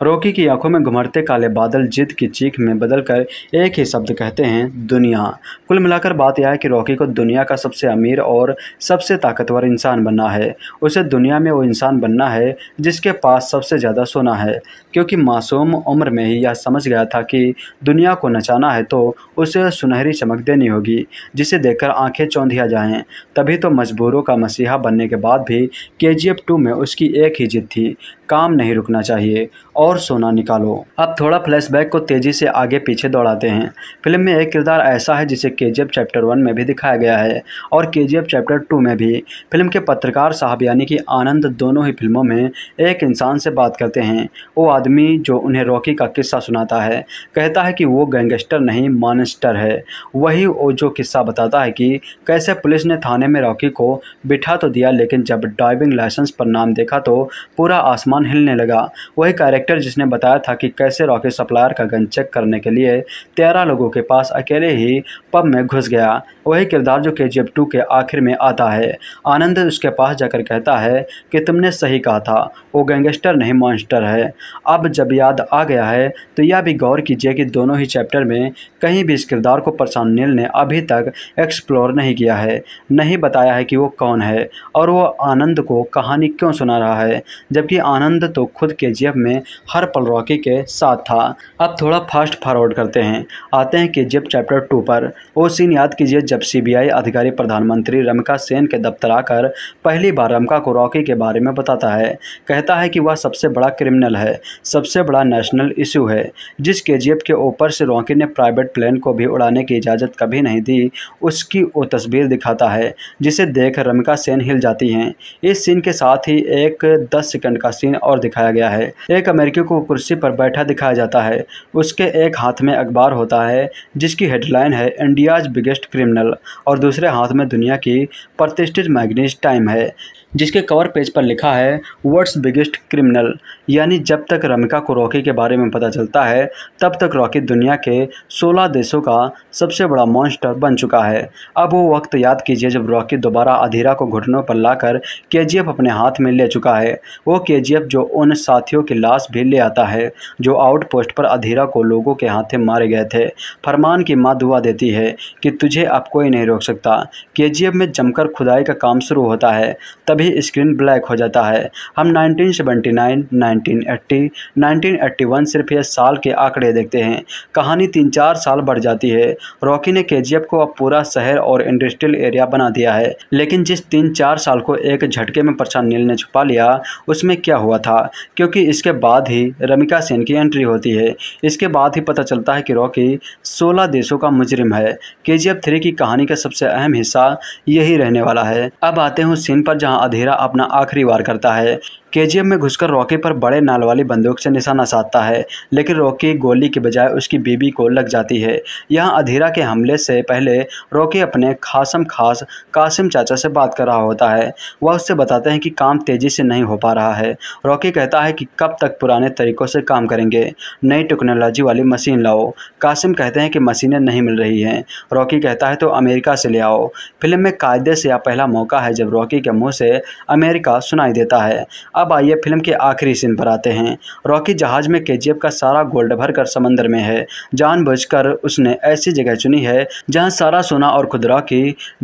रॉकी की आंखों में घुमरते काले बादल जिद की चीख में बदल कर एक ही शब्द कहते हैं दुनिया कुल मिलाकर बात यह है कि रॉकी को दुनिया का सबसे अमीर और सबसे ताकतवर इंसान बनना है उसे दुनिया में वो इंसान बनना है जिसके पास सबसे ज़्यादा सोना है क्योंकि क्योंकि मासूम उम्र में ही यह समझ गया था कि दुनिया को नचाना है तो उसे सुनहरी चमक देनी होगी जिसे देखकर आंखें चौंधिया जाएं तभी तो मजबूरों का मसीहा बनने के बाद भी के जी एफ टू में उसकी एक ही जिद थी काम नहीं रुकना चाहिए और सोना निकालो अब थोड़ा फ्लैशबैक को तेज़ी से आगे पीछे दौड़ाते हैं फिल्म में एक किरदार ऐसा है जिसे के जी चैप्टर वन में भी दिखाया गया है और के जी चैप्टर टू में भी फिल्म के पत्रकार साहब यानी कि आनंद दोनों ही फिल्मों में एक इंसान से बात करते हैं वो आदमी आदमी जो उन्हें रॉकी का किस्सा सुनाता है कहता है कि वो गैंगस्टर नहीं मानस्टर है वही जो किस्सा बताता है कि कैसे पुलिस ने थाने में रॉकी को बिठा तो दिया लेकिन जब ड्राइविंग लाइसेंस पर नाम देखा तो पूरा आसमान हिलने लगा वही कैरेक्टर जिसने बताया था कि कैसे रॉकी सप्लायर का गन चेक करने के लिए तेरह लोगों के पास अकेले ही पब में घुस गया वही किरदार जो के जी के आखिर में आता है आनंद उसके पास जाकर कहता है कि तुमने सही कहा था वो गैंगस्टर नहीं मॉन्स्टर है अब जब याद आ गया है तो यह भी गौर कीजिए कि दोनों ही चैप्टर में कहीं भी इस किरदार को प्रशांत नील ने अभी तक एक्सप्लोर नहीं किया है नहीं बताया है कि वो कौन है और वो आनंद को कहानी क्यों सुना रहा है जबकि आनंद तो खुद के में हर पल रॉकी के साथ था अब थोड़ा फास्ट फॉरवर्ड करते हैं आते हैं के चैप्टर टू पर वो सीन याद कीजिए जब सी अधिकारी प्रधानमंत्री रमिका सेन के दफ्तर आकर पहली बार रमका को रॉकी के बारे में बताता है कहता है कि वह सबसे बड़ा क्रिमिनल है सबसे बड़ा नेशनल इशू है जिस के के ऊपर से रॉकी ने प्राइवेट प्लेन को भी उड़ाने की इजाज़त कभी नहीं दी उसकी वो तस्वीर दिखाता है जिसे देख रमिका सेन हिल जाती हैं इस सीन के साथ ही एक दस सेकंड का सीन और दिखाया गया है एक अमेरिकी को कुर्सी पर बैठा दिखाया जाता है उसके एक हाथ में अखबार होता है जिसकी हेडलाइन है इंडियाज बिगेस्ट क्रिमिनल और दूसरे हाथ में दुनिया की प्रतिष्ठित मैगनीज टाइम है जिसके कवर पेज पर लिखा है वर्ड्स बिगेस्ट क्रिमिनल यानी जब तक रमिका को रॉकी के बारे में पता चलता है तब तक रॉकी दुनिया के 16 देशों का सबसे बड़ा मॉन्स्टर बन चुका है अब वो वक्त याद कीजिए जब रॉकी दोबारा अधीरा को घुटनों पर लाकर के अपने हाथ में ले चुका है वो के जो उन साथियों की लाश भी ले आता है जो आउटपोस्ट पर अधीरा को लोगों के हाथे मारे गए थे फरमान की माँ दुआ देती है कि तुझे अब कोई नहीं रोक सकता के में जमकर खुदाई का काम शुरू होता है तभी स्क्रीन ब्लैक हो जाता है हम नाइनटीन सेवेंटी नाइन 1980 1981 सिर्फ यह साल के आंकड़े देखते हैं कहानी तीन चार साल बढ़ जाती है रॉकी ने केजीएफ को अब पूरा शहर और इंडस्ट्रियल एरिया बना दिया है लेकिन जिस तीन चार साल को एक झटके में प्रशांत नील ने छुपा लिया उसमें क्या हुआ था क्योंकि इसके बाद ही रमिका सेन की एंट्री होती है इसके बाद ही पता चलता है कि रॉकी सोलह देशों का मुजरिम है के जी की कहानी का सबसे अहम हिस्सा यही रहने वाला है अब आते हैं उस सीन पर जहाँ अधेरा अपना आखिरी वार करता है केजीएम में घुसकर रॉकी पर बड़े नाल वाली बंदूक से निशाना साधता है लेकिन रॉकी गोली के बजाय उसकी बीबी को लग जाती है यहाँ अधीरा के हमले से पहले रॉकी अपने खासम खास कासिम चाचा से बात कर रहा होता है वह उससे बताते हैं कि काम तेज़ी से नहीं हो पा रहा है रॉकी कहता है कि कब तक पुराने तरीक़ों से काम करेंगे नई टेक्नोलॉजी वाली मशीन लाओ कासिम कहते हैं कि मशीनें नहीं मिल रही हैं रॉकी कहता है तो अमेरिका से ले आओ फिल्म में कायदे से यह पहला मौका है जब रॉकी के मुँह से अमेरिका सुनाई देता है अब आइए फिल्म के आखिरी सीन पर आते हैं रॉकी जहाज में के का सारा गोल्ड भरकर समंदर में है जानबूझकर उसने ऐसी जगह चुनी है जहाँ सारा सोना और खुदरा की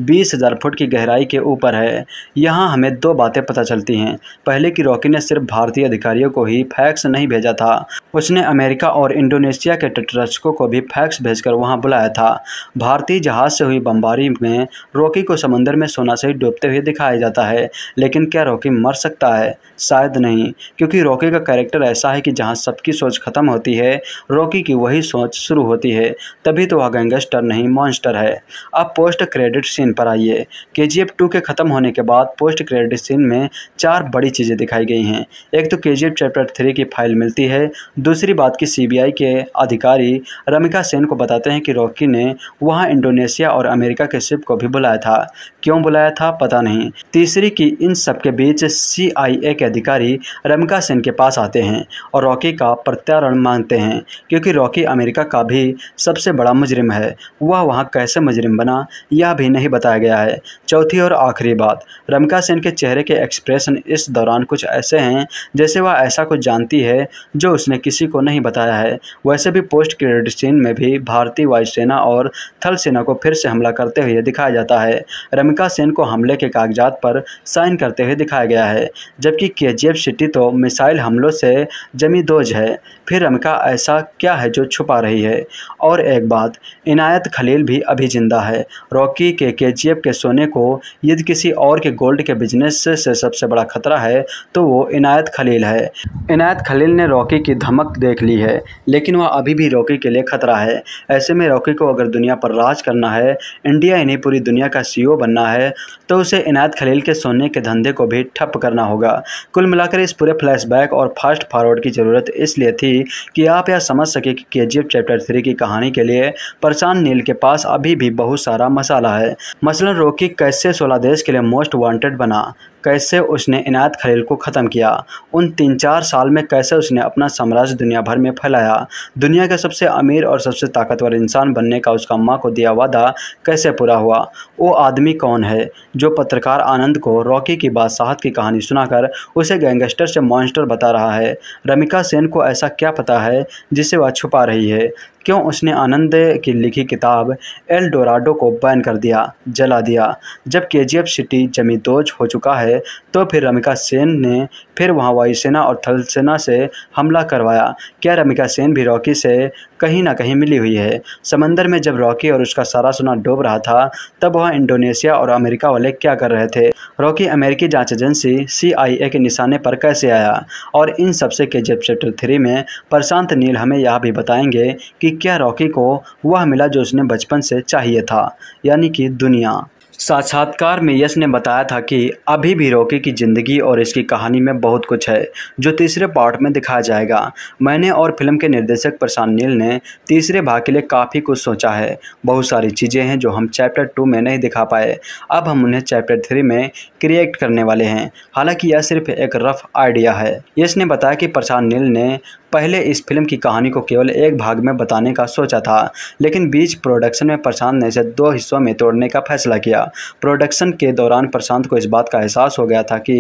बीस फुट की गहराई के ऊपर है यहाँ हमें दो बातें पता चलती हैं पहले कि रॉकी ने सिर्फ भारतीय अधिकारियों को ही फैक्स नहीं भेजा था उसने अमेरिका और इंडोनेशिया के तटरक्षकों को भी फैक्स भेजकर वहाँ बुलाया था भारतीय जहाज से हुई बमबारी में रॉकी को समंदर में सोना से डूबते हुए दिखाया जाता है लेकिन क्या रॉकी मर सकता है शायद नहीं क्योंकि रॉकी का कैरेक्टर ऐसा है कि जहाँ सबकी सोच खत्म होती है रॉकी की वही सोच शुरू होती है तभी तो वह गैंगस्टर नहीं मॉन्स्टर है अब पोस्ट क्रेडिट सीन पर आइए के जी एफ टू के ख़त्म होने के बाद पोस्ट क्रेडिट सीन में चार बड़ी चीज़ें दिखाई गई हैं एक तो K G F chapter three की फाइल मिलती है दूसरी बात की सी बी आई के अधिकारी रमिका सेन को बताते हैं कि रॉकी ने वहाँ इंडोनेशिया और अमेरिका के शिप को भी बुलाया था क्यों बुलाया था पता नहीं तीसरी कि इन सब के बीच सी आई ए के अधिकारी रमिका सेन के पास आते हैं और रॉकी का प्रत्यारण मांगते हैं क्योंकि रॉकी अमेरिका का भी सबसे बड़ा मुजरिम है वह वहाँ कैसे मुजरिम बना यह भी नहीं बताया गया है चौथी और आखिरी बात रमिका सेन के चेहरे के एक्सप्रेशन इस दौरान कुछ ऐसे हैं जैसे वह ऐसा कुछ जानती है जो उसने किसी को नहीं बताया है वैसे भी पोस्ट क्रेडिट सीन में भी भारतीय वायुसेना और थल सेना को फिर से हमला करते हुए दिखाया जाता है रमिका सेन को हमले के कागजात पर साइन करते हुए दिखाया गया है जबकि केजीएफ सिटी तो मिसाइल हमलों से जमी दोज है फिर रमिका ऐसा क्या है जो छुपा रही है और एक बात इनायत खलील भी अभी जिंदा है रॉकी के केजीएफ के सोने को यदि किसी और के गोल्ड के बिजनेस से सबसे बड़ा खतरा है तो वो इनायत खलील है इनायत खलील ने रॉकी की धमक देख ली है लेकिन वह अभी भी रॉकी के लिए खतरा है ऐसे में रॉकी को अगर दुनिया पर राज करना है इंडिया इन्हें पूरी दुनिया का सी बनना है तो उसे इनायत खलील के सोने के धंधे को भी ठप करना होगा कुल मिलाकर इस पूरे फ्लैशबैक और फास्ट फॉरवर्ड की ज़रूरत इसलिए थी कि आप यह समझ सके कि के चैप्टर थ्री की कहानी के लिए प्रशांत नील के पास अभी भी बहुत सारा मसाला है मसलन रोकी कैसे सोलह देश के लिए मोस्ट वांटेड बना कैसे उसने इनायत खलील को ख़त्म किया उन तीन चार साल में कैसे उसने अपना साम्राज्य दुनिया भर में फैलाया दुनिया के सबसे अमीर और सबसे ताकतवर इंसान बनने का उसका माँ को दिया वादा कैसे पूरा हुआ वो आदमी कौन है जो पत्रकार आनंद को रॉकी की बादशाहत की कहानी सुनाकर उसे गैंगस्टर से मॉन्स्टर बता रहा है रमिका सेन को ऐसा क्या पता है जिसे वह छुपा रही है क्यों उसने आनंद की लिखी किताब एल डोराडो को बैन कर दिया जला दिया जब के सिटी जमींदोज हो चुका है है तो फिर रमिका सेन ने फिर वहाँ वायुसेना और थलसेना से हमला करवाया क्या रमिका सेन भी रॉकी से कहीं ना कहीं मिली हुई है समंदर में जब रॉकी और उसका सारा सोना डूब रहा था तब वहाँ इंडोनेशिया और अमेरिका वाले क्या कर रहे थे रॉकी अमेरिकी जांच एजेंसी सीआईए के निशाने पर कैसे आया और इन सबसे के जेब चैप्टर थ्री में प्रशांत नील हमें यह भी बताएंगे कि क्या रॉकी को वह मिला जो उसने बचपन से चाहिए था यानी कि दुनिया साक्षात्कार में यश ने बताया था कि अभी भी रॉकी की ज़िंदगी और इसकी कहानी में बहुत कुछ है जो तीसरे पार्ट में दिखाया जाएगा मैंने और फिल्म के निर्देशक प्रशांत नील ने तीसरे भाग के लिए काफ़ी कुछ सोचा है बहुत सारी चीज़ें हैं जो हम चैप्टर टू में नहीं दिखा पाए अब हम उन्हें चैप्टर थ्री में क्रिएट करने वाले हैं हालांकि यह सिर्फ एक रफ आइडिया है यश ने बताया कि प्रशांत नील ने पहले इस फिल्म की कहानी को केवल एक भाग में बताने का सोचा था लेकिन बीच प्रोडक्शन में प्रशांत ने इसे दो हिस्सों में तोड़ने का फैसला किया प्रोडक्शन के दौरान प्रशांत को इस बात का एहसास हो गया था कि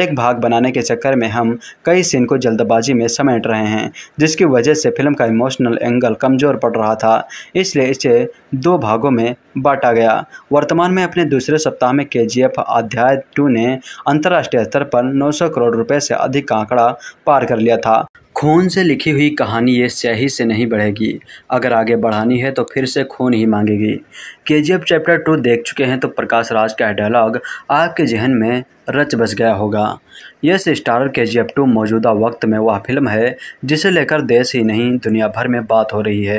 एक भाग बनाने के चक्कर में हम कई सीन को जल्दबाजी में समेट रहे हैं जिसकी वजह से फिल्म का इमोशनल एंगल कमज़ोर पड़ रहा था इसलिए इसे दो भागों में बांटा गया वर्तमान में अपने दूसरे सप्ताह में के जी एफ अध्याय टू ने अंतर्राष्ट्रीय स्तर पर सौ करोड़ रुपए से अधिक का आंकड़ा पार कर लिया था खून से लिखी हुई कहानी ये स्याही से नहीं बढ़ेगी अगर आगे बढ़ानी है तो फिर से खून ही मांगेगी के चैप्टर टू देख चुके हैं तो प्रकाश राज का डायलॉग आपके जहन में रच बस गया होगा यस स्टारर के जी एफ टू मौजूदा वक्त में वह फिल्म है जिसे लेकर देश ही नहीं दुनिया भर में बात हो रही है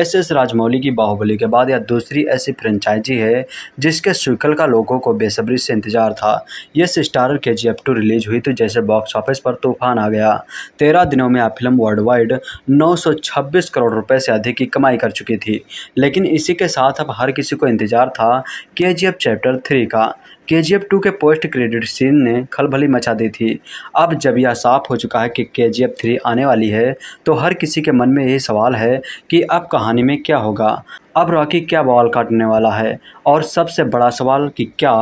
एस एस राजमौली की बाहुबली के बाद यह दूसरी ऐसी फ्रेंचाइजी है जिसके स्विकल का लोगों को बेसब्री से इंतजार था यस स्टारर के जी एफ टू रिलीज हुई तो जैसे बॉक्स ऑफिस पर तूफान आ गया तेरह दिनों में यह फिल्म वर्ल्ड वाइड नौ करोड़ रुपये से अधिक की कमाई कर चुकी थी लेकिन इसी के साथ अब हर किसी को इंतजार था के जी चैप्टर थ्री का के जी एफ टू के पोस्ट क्रेडिट सीन ने खलबली मचा दी थी अब जब यह साफ हो चुका है कि के जी एफ थ्री आने वाली है तो हर किसी के मन में यही सवाल है कि अब कहानी में क्या होगा अब रॉकी क्या बॉल काटने वाला है और सबसे बड़ा सवाल कि क्या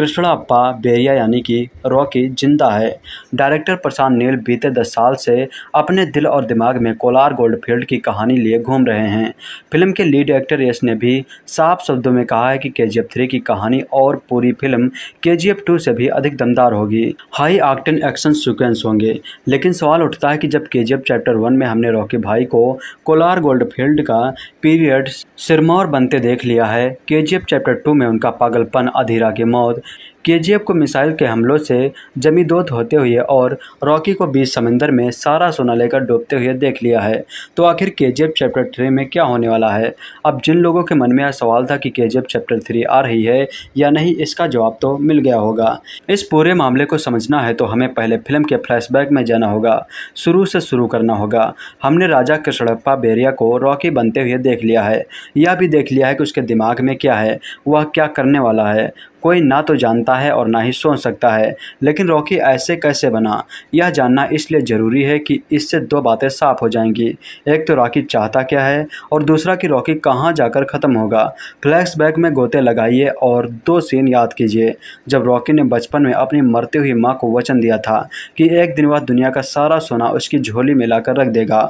अप्पा बेरिया यानी कि रॉकी जिंदा है डायरेक्टर प्रशांत नील बीते दस साल से अपने दिल और दिमाग में कोलार गोल्डफील्ड की कहानी लिए घूम रहे हैं फिल्म के लीड एक्टर यश ने भी साफ शब्दों में कहा है कि के जी थ्री की कहानी और पूरी फिल्म के जी टू से भी अधिक दमदार होगी हाई आक्टन एक्शन सिक्वेंस होंगे लेकिन सवाल उठता है कि जब के चैप्टर वन में हमने रॉकी भाई को कोलार गोल्डफील्ड का पीरियड सिरमौर बनते देख लिया है के चैप्टर टू में उनका पागलपन अधीरा की मौत एफ़ को मिसाइल के हमलों से जमींदोज होते हुए और रॉकी को बीच समंदर में सारा सोना लेकर डूबते हुए देख लिया है तो आखिर एफ चैप्टर थ्री में क्या होने वाला है अब जिन लोगों के मन में यह सवाल था कि एफ चैप्टर थ्री आ रही है या नहीं इसका जवाब तो मिल गया होगा इस पूरे मामले को समझना है तो हमें पहले फिल्म के फ्लैशबैक में जाना होगा शुरू से शुरू करना होगा हमने राजा कृष्णप्पा बेरिया को रॉकी बनते हुए देख लिया है यह भी देख लिया है कि उसके दिमाग में क्या है वह क्या करने वाला है कोई ना तो जानता है और ना ही सोच सकता है लेकिन रॉकी ऐसे कैसे बना यह जानना इसलिए ज़रूरी है कि इससे दो बातें साफ हो जाएंगी एक तो रॉकी चाहता क्या है और दूसरा कि रॉकी कहाँ जाकर ख़त्म होगा फ्लैशबैक में गोते लगाइए और दो सीन याद कीजिए जब रॉकी ने बचपन में अपनी मरती हुई माँ को वचन दिया था कि एक दिन वह दुनिया का सारा सोना उसकी झोली में रख देगा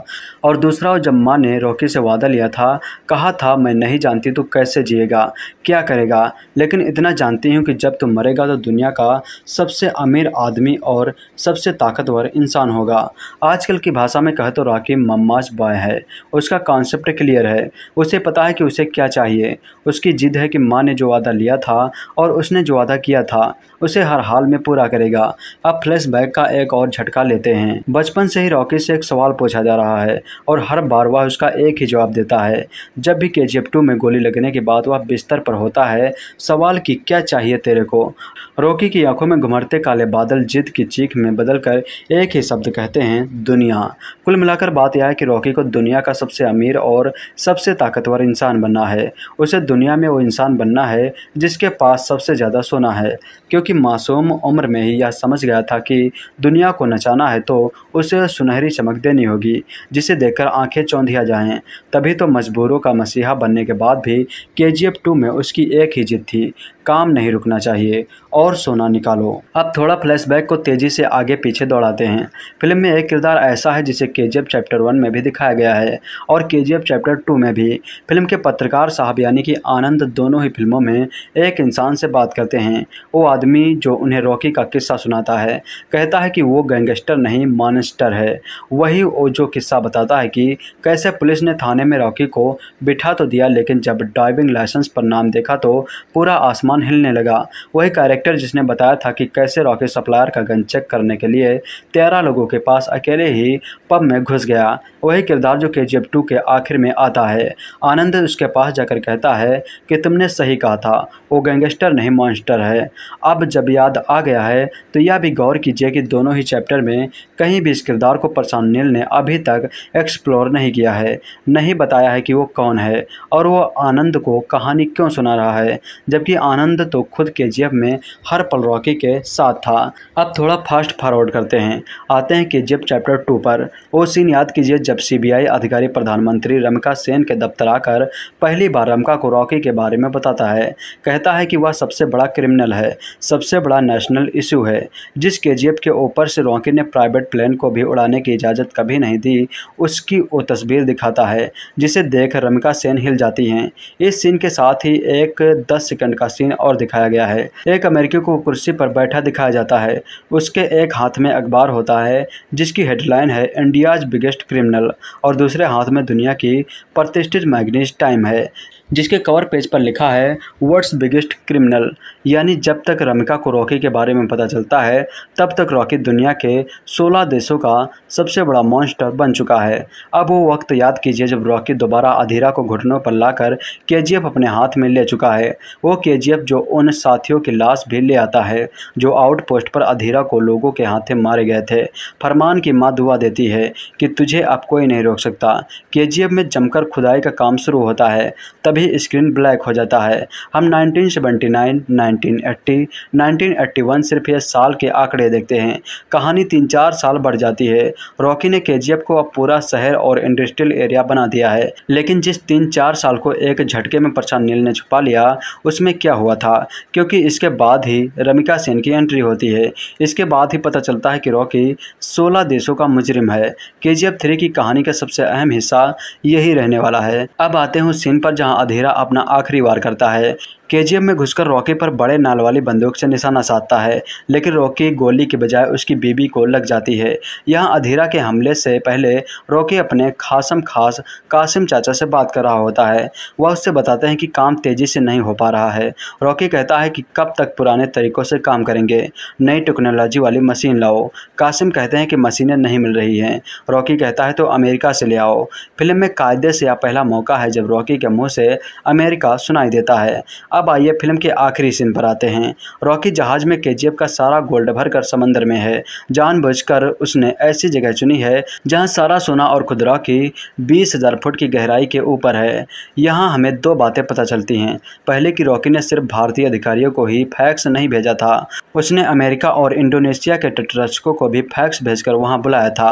और दूसरा जब माँ ने रॉकी से वादा लिया था कहा था मैं नहीं जानती तो कैसे जिएगा क्या करेगा लेकिन इतना जान जानते हो कि जब तुम मरेगा तो दुनिया का सबसे अमीर आदमी और सबसे ताकतवर इंसान होगा आजकल की भाषा में कह तो राखी मम्माज बॉय है उसका कॉन्सेप्ट क्लियर है उसे पता है कि उसे क्या चाहिए उसकी जिद है कि माँ ने जो वादा लिया था और उसने जो वादा किया था उसे हर हाल में पूरा करेगा अब फ्लैशबैक का एक और झटका लेते हैं बचपन से ही रॉकी से एक सवाल पूछा जा रहा है और हर बार वह उसका एक ही जवाब देता है जब भी के जी में गोली लगने के बाद वह बिस्तर पर होता है सवाल की क्या चाहिए तेरे को रॉकी की आंखों में घुमरते काले बादल जिद की चीख में बदल कर एक ही शब्द कहते हैं दुनिया कुल मिलाकर बात यह है कि रॉकी को दुनिया का सबसे अमीर और सबसे ताकतवर इंसान बनना है उसे दुनिया में वो इंसान बनना है जिसके पास सबसे ज़्यादा सोना है क्योंकि क्योंकि मासूम उम्र में ही यह समझ गया था कि दुनिया को नचाना है तो उसे सुनहरी चमक देनी होगी जिसे देखकर आंखें चौंधिया जाएं तभी तो मजबूरों का मसीहा बनने के बाद भी के जी एफ टू में उसकी एक ही जिद थी काम नहीं रुकना चाहिए और सोना निकालो अब थोड़ा फ्लैशबैक को तेज़ी से आगे पीछे दौड़ाते हैं फिल्म में एक किरदार ऐसा है जिसे के जी चैप्टर वन में भी दिखाया गया है और के जी चैप्टर टू में भी फिल्म के पत्रकार साहब यानी कि आनंद दोनों ही फिल्मों में एक इंसान से बात करते हैं वो आदमी आदमी जो उन्हें रॉकी का किस्सा सुनाता है कहता है कि वो गैंगस्टर नहीं मानस्टर है वही जो किस्सा बताता है कि कैसे पुलिस ने थाने में रॉकी को बिठा तो दिया लेकिन जब ड्राइविंग लाइसेंस पर नाम देखा तो पूरा आसमान हिलने लगा वही कैरेक्टर जिसने बताया था कि कैसे रॉकी सप्लायर का गन चेक करने के लिए तेरह लोगों के पास अकेले ही पब में घुस गया वही किरदार जो के जी के आखिर में आता है आनंद उसके पास जाकर कहता है कि तुमने सही कहा था वो गैंगस्टर नहीं मॉन्स्टर है अब जब याद आ गया है तो यह भी गौर कीजिए कि दोनों ही चैप्टर में कहीं भी इस किरदार को प्रशांत नील ने अभी तक एक्सप्लोर नहीं किया है नहीं बताया है कि वो कौन है और वो आनंद को कहानी क्यों सुना रहा है जबकि आनंद तो खुद के में हर पल रॉकी के साथ था अब थोड़ा फास्ट फॉरवर्ड करते हैं आते हैं कि के चैप्टर टू पर वो सीन याद कीजिए जब सीबीआई अधिकारी प्रधानमंत्री रमिका सेन के दफ्तर आकर पहली बार रमका को रॉकी के बारे में बताता है कहता है कि वह सबसे बड़ा क्रिमिनल है सब सबसे बड़ा नेशनल इशू है जिस के के ऊपर से रॉकी ने प्राइवेट प्लेन को भी उड़ाने की इजाज़त कभी नहीं दी उसकी वो तस्वीर दिखाता है जिसे देख रमिका सेन हिल जाती हैं इस सीन के साथ ही एक दस सेकंड का सीन और दिखाया गया है एक अमेरिकी को कुर्सी पर बैठा दिखाया जाता है उसके एक हाथ में अखबार होता है जिसकी हेडलाइन है इंडियाज बिगेस्ट क्रिमिनल और दूसरे हाथ में दुनिया की प्रतिष्ठित मैगनीज टाइम है जिसके कवर पेज पर लिखा है वर्ड्स बिगेस्ट क्रिमिनल यानी जब तक रमिका को रॉकी के बारे में पता चलता है तब तक रॉकी दुनिया के 16 देशों का सबसे बड़ा मॉन्स्टर बन चुका है अब वो वक्त याद कीजिए जब रॉकी दोबारा अधीरा को घुटनों पर लाकर के अपने हाथ में ले चुका है वो के जो उन साथियों की लाश भी ले आता है जो आउटपोस्ट पर अधीरा को लोगों के हाथे मारे गए थे फरमान की माँ दुआ देती है कि तुझे अब कोई नहीं रोक सकता के में जमकर खुदाई का काम शुरू होता है तभी स्क्रीन ब्लैक हो जाता है हम नाइनटीन सेवेंटी नाइन 1980 1981 सिर्फ यह साल के आंकड़े देखते हैं कहानी तीन चार साल बढ़ जाती है रॉकी ने केजीएफ को अब पूरा शहर और इंडस्ट्रियल एरिया बना दिया है लेकिन जिस तीन चार साल को एक झटके में प्रशांत नील ने छुपा लिया उसमें क्या हुआ था क्योंकि इसके बाद ही रमिका सेन की एंट्री होती है इसके बाद ही पता चलता है कि रॉकी सोलह देशों का मुजरिम है के जी की कहानी का सबसे अहम हिस्सा यही रहने वाला है अब आते हैं उस सीन पर जहां अधेरा अपना आखिरी वार करता है केजीएम में घुसकर रॉकी पर बड़े नाल वाली बंदूक से निशाना साधता है लेकिन रॉकी गोली के बजाय उसकी बीबी को लग जाती है यहाँ अधीरा के हमले से पहले रॉकी अपने खासम खास कासिम चाचा से बात कर रहा होता है वह उससे बताते हैं कि काम तेज़ी से नहीं हो पा रहा है रॉकी कहता है कि कब तक पुराने तरीक़ों से काम करेंगे नई टेक्नोलॉजी वाली मशीन लाओ कासिम कहते हैं कि मशीनें नहीं मिल रही हैं रॉकी कहता है तो अमेरिका से ले आओ फिल्म में कायदे से यह पहला मौका है जब रॉकी के मुँह से अमेरिका सुनाई देता है अब आइए फिल्म के आखिरी सीन पर आते हैं रॉकी जहाज में के का सारा गोल्ड भरकर समंदर में है जानबूझकर उसने ऐसी जगह चुनी है जहाँ सारा सोना और खुदरा की बीस फुट की गहराई के ऊपर है यहाँ हमें दो बातें पता चलती हैं पहले कि रॉकी ने सिर्फ भारतीय अधिकारियों को ही फैक्स नहीं भेजा था उसने अमेरिका और इंडोनेशिया के तटरक्षकों को भी फैक्स भेजकर वहाँ बुलाया था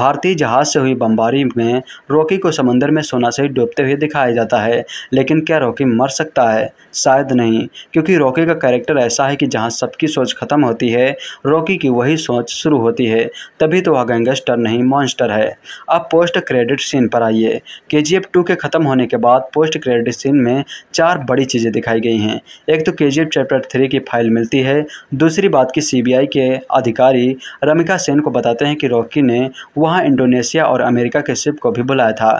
भारतीय जहाज से हुई बमबारी में रॉकी को समंदर में सोना से डूबते हुए दिखाया जाता है लेकिन क्या रॉकी मर सकता है शायद नहीं क्योंकि रॉकी का कैरेक्टर ऐसा है कि जहाँ सबकी सोच खत्म होती है रॉकी की वही सोच शुरू होती है तभी तो वह गैंगस्टर नहीं मॉन्स्टर है अब पोस्ट क्रेडिट सीन पर आइए के जी एफ टू के ख़त्म होने के बाद पोस्ट क्रेडिट सीन में चार बड़ी चीज़ें दिखाई गई हैं एक तो K G F chapter three की फाइल मिलती है दूसरी बात की सी बी आई के अधिकारी रमिका सेन को बताते हैं कि रॉकी ने वहाँ इंडोनेशिया और अमेरिका के शिप को भी बुलाया था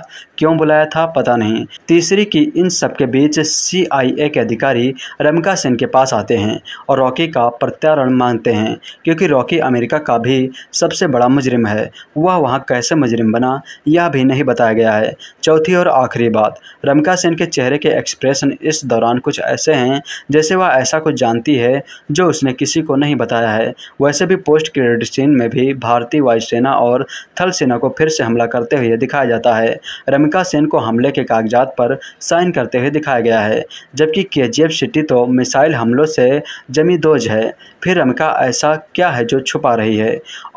क्यों बुलाया था पता नहीं तीसरी की इन सबके बीच सीआईए के अधिकारी रमिका सेन के पास आते हैं और रॉकी का प्रत्यारण मांगते हैं क्योंकि रॉकी अमेरिका का भी सबसे बड़ा मुजरिम है वह वहाँ कैसे मुजरिम बना यह भी नहीं बताया गया है चौथी और आखिरी बात रमिका सेन के चेहरे के एक्सप्रेशन इस दौरान कुछ ऐसे हैं जैसे वह ऐसा कुछ जानती है जो उसने किसी को नहीं बताया है वैसे भी पोस्ट क्रेडिट सीन में भी भारतीय वायुसेना और थल सेना को फिर से हमला करते हुए दिखाया जाता है रमिका प्रियंका सेन को हमले के कागजात पर साइन करते हुए दिखाया गया है जबकि के जी सिटी तो मिसाइल हमलों से जमी दोज है फिर रमिका ऐसा क्या है जो छुपा रही है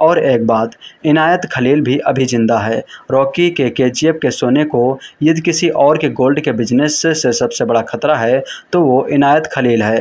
और एक बात इनायत खलील भी अभी जिंदा है रॉकी के के के सोने को यदि किसी और के गोल्ड के बिजनेस से सबसे बड़ा खतरा है तो वो इनायत खलील है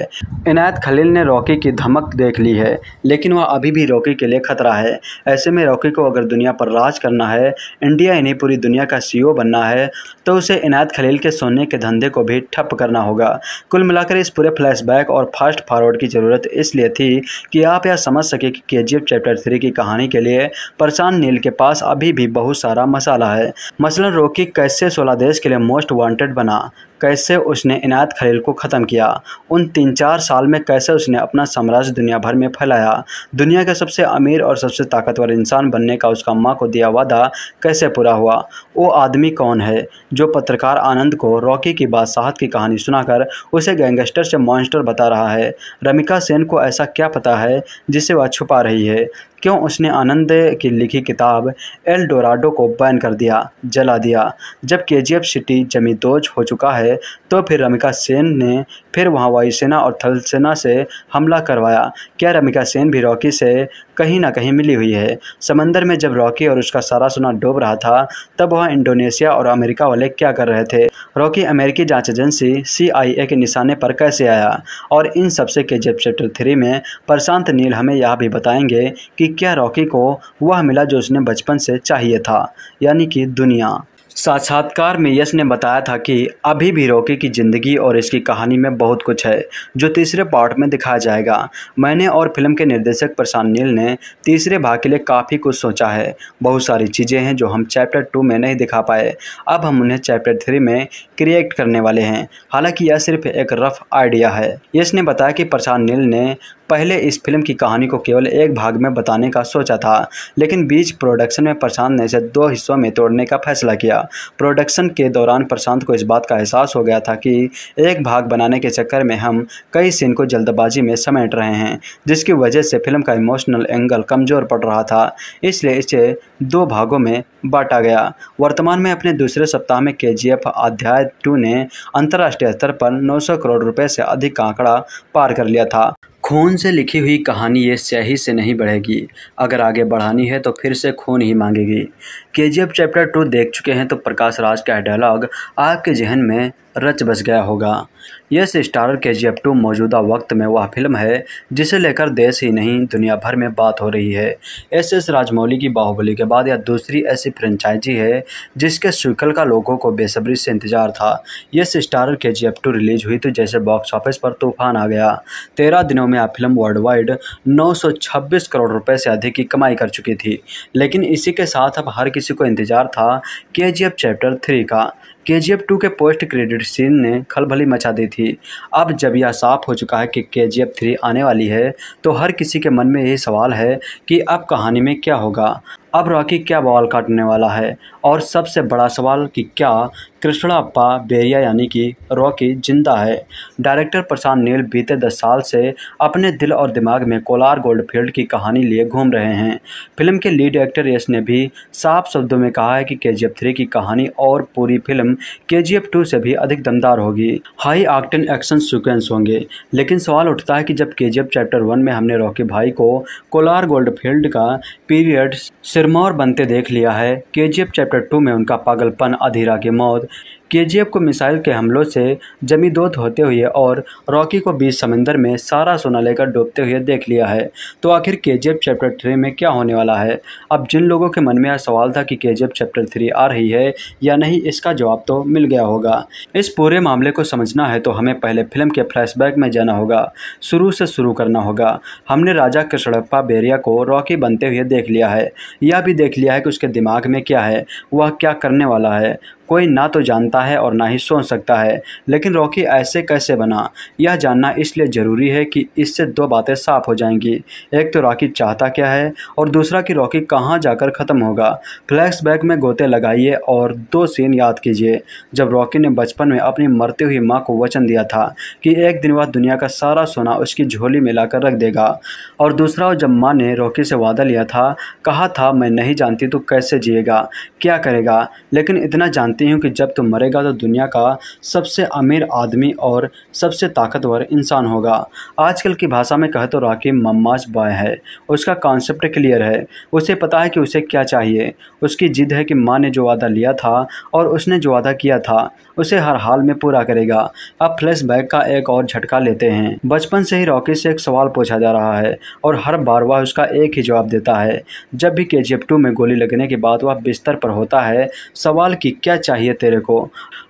इनायत खलील ने रॉकी की धमक देख ली है लेकिन वह अभी भी रॉकी के लिए खतरा है ऐसे में रॉकी को अगर दुनिया पर राज करना है इंडिया इन्हें पूरी दुनिया का सीईओ बनना करना है तो उसे इनायत खलील के सोने के धंधे को भी ठप करना होगा कुल मिलाकर इस पूरे फ्लैशबैक और फास्ट फॉरवर्ड की ज़रूरत इसलिए थी कि आप यह समझ सके कि के चैप्टर थ्री की कहानी के लिए परसान नील के पास अभी भी बहुत सारा मसाला है मसलन रोकी कैसे सोलह देश के लिए मोस्ट वांटेड बना कैसे उसने इनायत खलील को ख़त्म किया उन तीन चार साल में कैसे उसने अपना साम्राज्य दुनिया भर में फैलाया दुनिया के सबसे अमीर और सबसे ताकतवर इंसान बनने का उसका माँ को दिया वादा कैसे पूरा हुआ वो आदमी कौन है जो पत्रकार आनंद को रॉकी की बादशाहत की कहानी सुनाकर उसे गैंगस्टर से मॉन्स्टर बता रहा है रमिका सेन को ऐसा क्या पता है जिसे वह छुपा रही है क्यों उसने आनंद की लिखी किताब एल डोराडो को बैन कर दिया जला दिया जब के सिटी जमींदोज हो चुका है है तो फिर रमिका सेन ने फिर वहाँ वायुसेना और थलसेना से हमला करवाया क्या रमिका सेन भी रॉकी से कहीं ना कहीं मिली हुई है समंदर में जब रॉकी और उसका सारा सोना डूब रहा था तब वहाँ इंडोनेशिया और अमेरिका वाले क्या कर रहे थे रॉकी अमेरिकी जांच एजेंसी सीआईए के निशाने पर कैसे आया और इन सबसे के जेब चैप्टर थ्री में प्रशांत नील हमें यह भी बताएंगे कि क्या रॉकी को वह मिला जो उसने बचपन से चाहिए था यानी कि दुनिया साक्षात्कार में यश ने बताया था कि अभी भी रॉकी की ज़िंदगी और इसकी कहानी में बहुत कुछ है जो तीसरे पार्ट में दिखाया जाएगा मैंने और फिल्म के निर्देशक प्रशांत नील ने तीसरे भाग के लिए काफ़ी कुछ सोचा है बहुत सारी चीज़ें हैं जो हम चैप्टर टू में नहीं दिखा पाए अब हम उन्हें चैप्टर थ्री में क्रिएट करने वाले हैं हालांकि यह सिर्फ एक रफ आइडिया है यश ने बताया कि प्रशांत नील ने पहले इस फिल्म की कहानी को केवल एक भाग में बताने का सोचा था लेकिन बीच प्रोडक्शन में प्रशांत ने इसे दो हिस्सों में तोड़ने का फैसला किया प्रोडक्शन के दौरान प्रशांत को इस बात का एहसास हो गया था कि एक भाग बनाने के चक्कर में हम कई सीन को जल्दबाजी में समेट रहे हैं जिसकी वजह से फिल्म का इमोशनल एंगल कमज़ोर पड़ रहा था इसलिए इसे दो भागों में बांटा गया वर्तमान में अपने दूसरे सप्ताह में के अध्याय टू ने अंतर्राष्ट्रीय स्तर पर सौ करोड़ रुपए से अधिक का आंकड़ा पार कर लिया था खून से लिखी हुई कहानी ये स्याही से नहीं बढ़ेगी अगर आगे बढ़ानी है तो फिर से खून ही मांगेगी के चैप्टर टू देख चुके हैं तो प्रकाश राज का डायलॉग आपके जहन में रच बस गया होगा यस स्टारर के जी एफ टू मौजूदा वक्त में वह फिल्म है जिसे लेकर देश ही नहीं दुनिया भर में बात हो रही है एस एस राजमौली की बाहुबली के बाद यह दूसरी ऐसी फ्रेंचाइजी है जिसके स्विकल का लोगों को बेसब्री से इंतजार था यस स्टारर के जी एफ टू रिलीज हुई तो जैसे बॉक्स ऑफिस पर तूफान आ गया तेरह दिनों में यह फिल्म वर्ल्ड वाइड नौ करोड़ रुपये से अधिक की कमाई कर चुकी थी लेकिन इसी के साथ अब हर किसी को इंतजार था के चैप्टर थ्री का के जी एफ टू के पोस्ट क्रेडिट सीन ने खलभली मचा दी थी अब जब यह साफ हो चुका है कि के जी एफ थ्री आने वाली है तो हर किसी के मन में यही सवाल है कि अब कहानी में क्या होगा अब रॉकी क्या बवाल काटने वाला है और सबसे बड़ा सवाल कि क्या अप्पा बेरिया यानी कि रॉकी जिंदा है डायरेक्टर प्रशांत नील बीते दस साल से अपने दिल और दिमाग में कोलार गोल्डफील्ड की कहानी लिए घूम रहे हैं फिल्म के लीड एक्टर यश ने भी साफ शब्दों में कहा है कि के जी थ्री की कहानी और पूरी फिल्म के जी टू से भी अधिक दमदार होगी हाई आक्टन एक्शन सिक्वेंस होंगे लेकिन सवाल उठता है कि जब के चैप्टर वन में हमने रॉकी भाई को कोलार गोल्डफील्ड का पीरियड सिरमौर बनते देख लिया है के चैप्टर टू में उनका पागलपन अधीरा की मौत एफ़ को मिसाइल के हमलों से जमी दोत होते हुए और रॉकी को बीच समंदर में सारा सोना लेकर डूबते हुए देख लिया है तो आखिर एफ़ चैप्टर थ्री में क्या होने वाला है अब जिन लोगों के मन में यह सवाल था कि एफ चैप्टर थ्री आ रही है या नहीं इसका जवाब तो मिल गया होगा इस पूरे मामले को समझना है तो हमें पहले फिल्म के फ्लैशबैक में जाना होगा शुरू से शुरू करना होगा हमने राजा कृष्णप्पा बेरिया को रॉकी बनते हुए देख लिया है यह भी देख लिया है कि उसके दिमाग में क्या है वह क्या करने वाला है कोई ना तो जानता है और ना ही सोच सकता है लेकिन रॉकी ऐसे कैसे बना यह जानना इसलिए ज़रूरी है कि इससे दो बातें साफ हो जाएंगी एक तो रॉकी चाहता क्या है और दूसरा कि रॉकी कहाँ जाकर ख़त्म होगा फ्लैशबैक में गोते लगाइए और दो सीन याद कीजिए जब रॉकी ने बचपन में अपनी मरती हुई माँ को वचन दिया था कि एक दिन वह दुनिया का सारा सोना उसकी झोली में रख देगा और दूसरा जब माँ ने रॉकी से वादा लिया था कहा था मैं नहीं जानती तो कैसे जिएगा क्या करेगा लेकिन इतना जान जानते हो कि जब तुम मरेगा तो दुनिया का सबसे अमीर आदमी और सबसे ताकतवर इंसान होगा आजकल की भाषा में कह तो राखी मम्माज बॉय है उसका कॉन्सेप्ट क्लियर है उसे पता है कि उसे क्या चाहिए उसकी जिद है कि माँ ने जो वादा लिया था और उसने जो वादा किया था उसे हर हाल में पूरा करेगा अब फ्लैशबैक का एक और झटका लेते हैं बचपन से ही रॉकी से एक सवाल पूछा जा रहा है और हर बार वह उसका एक ही जवाब देता है जब भी के जी टू में गोली लगने के बाद वह बिस्तर पर होता है सवाल की क्या चाहिए तेरे को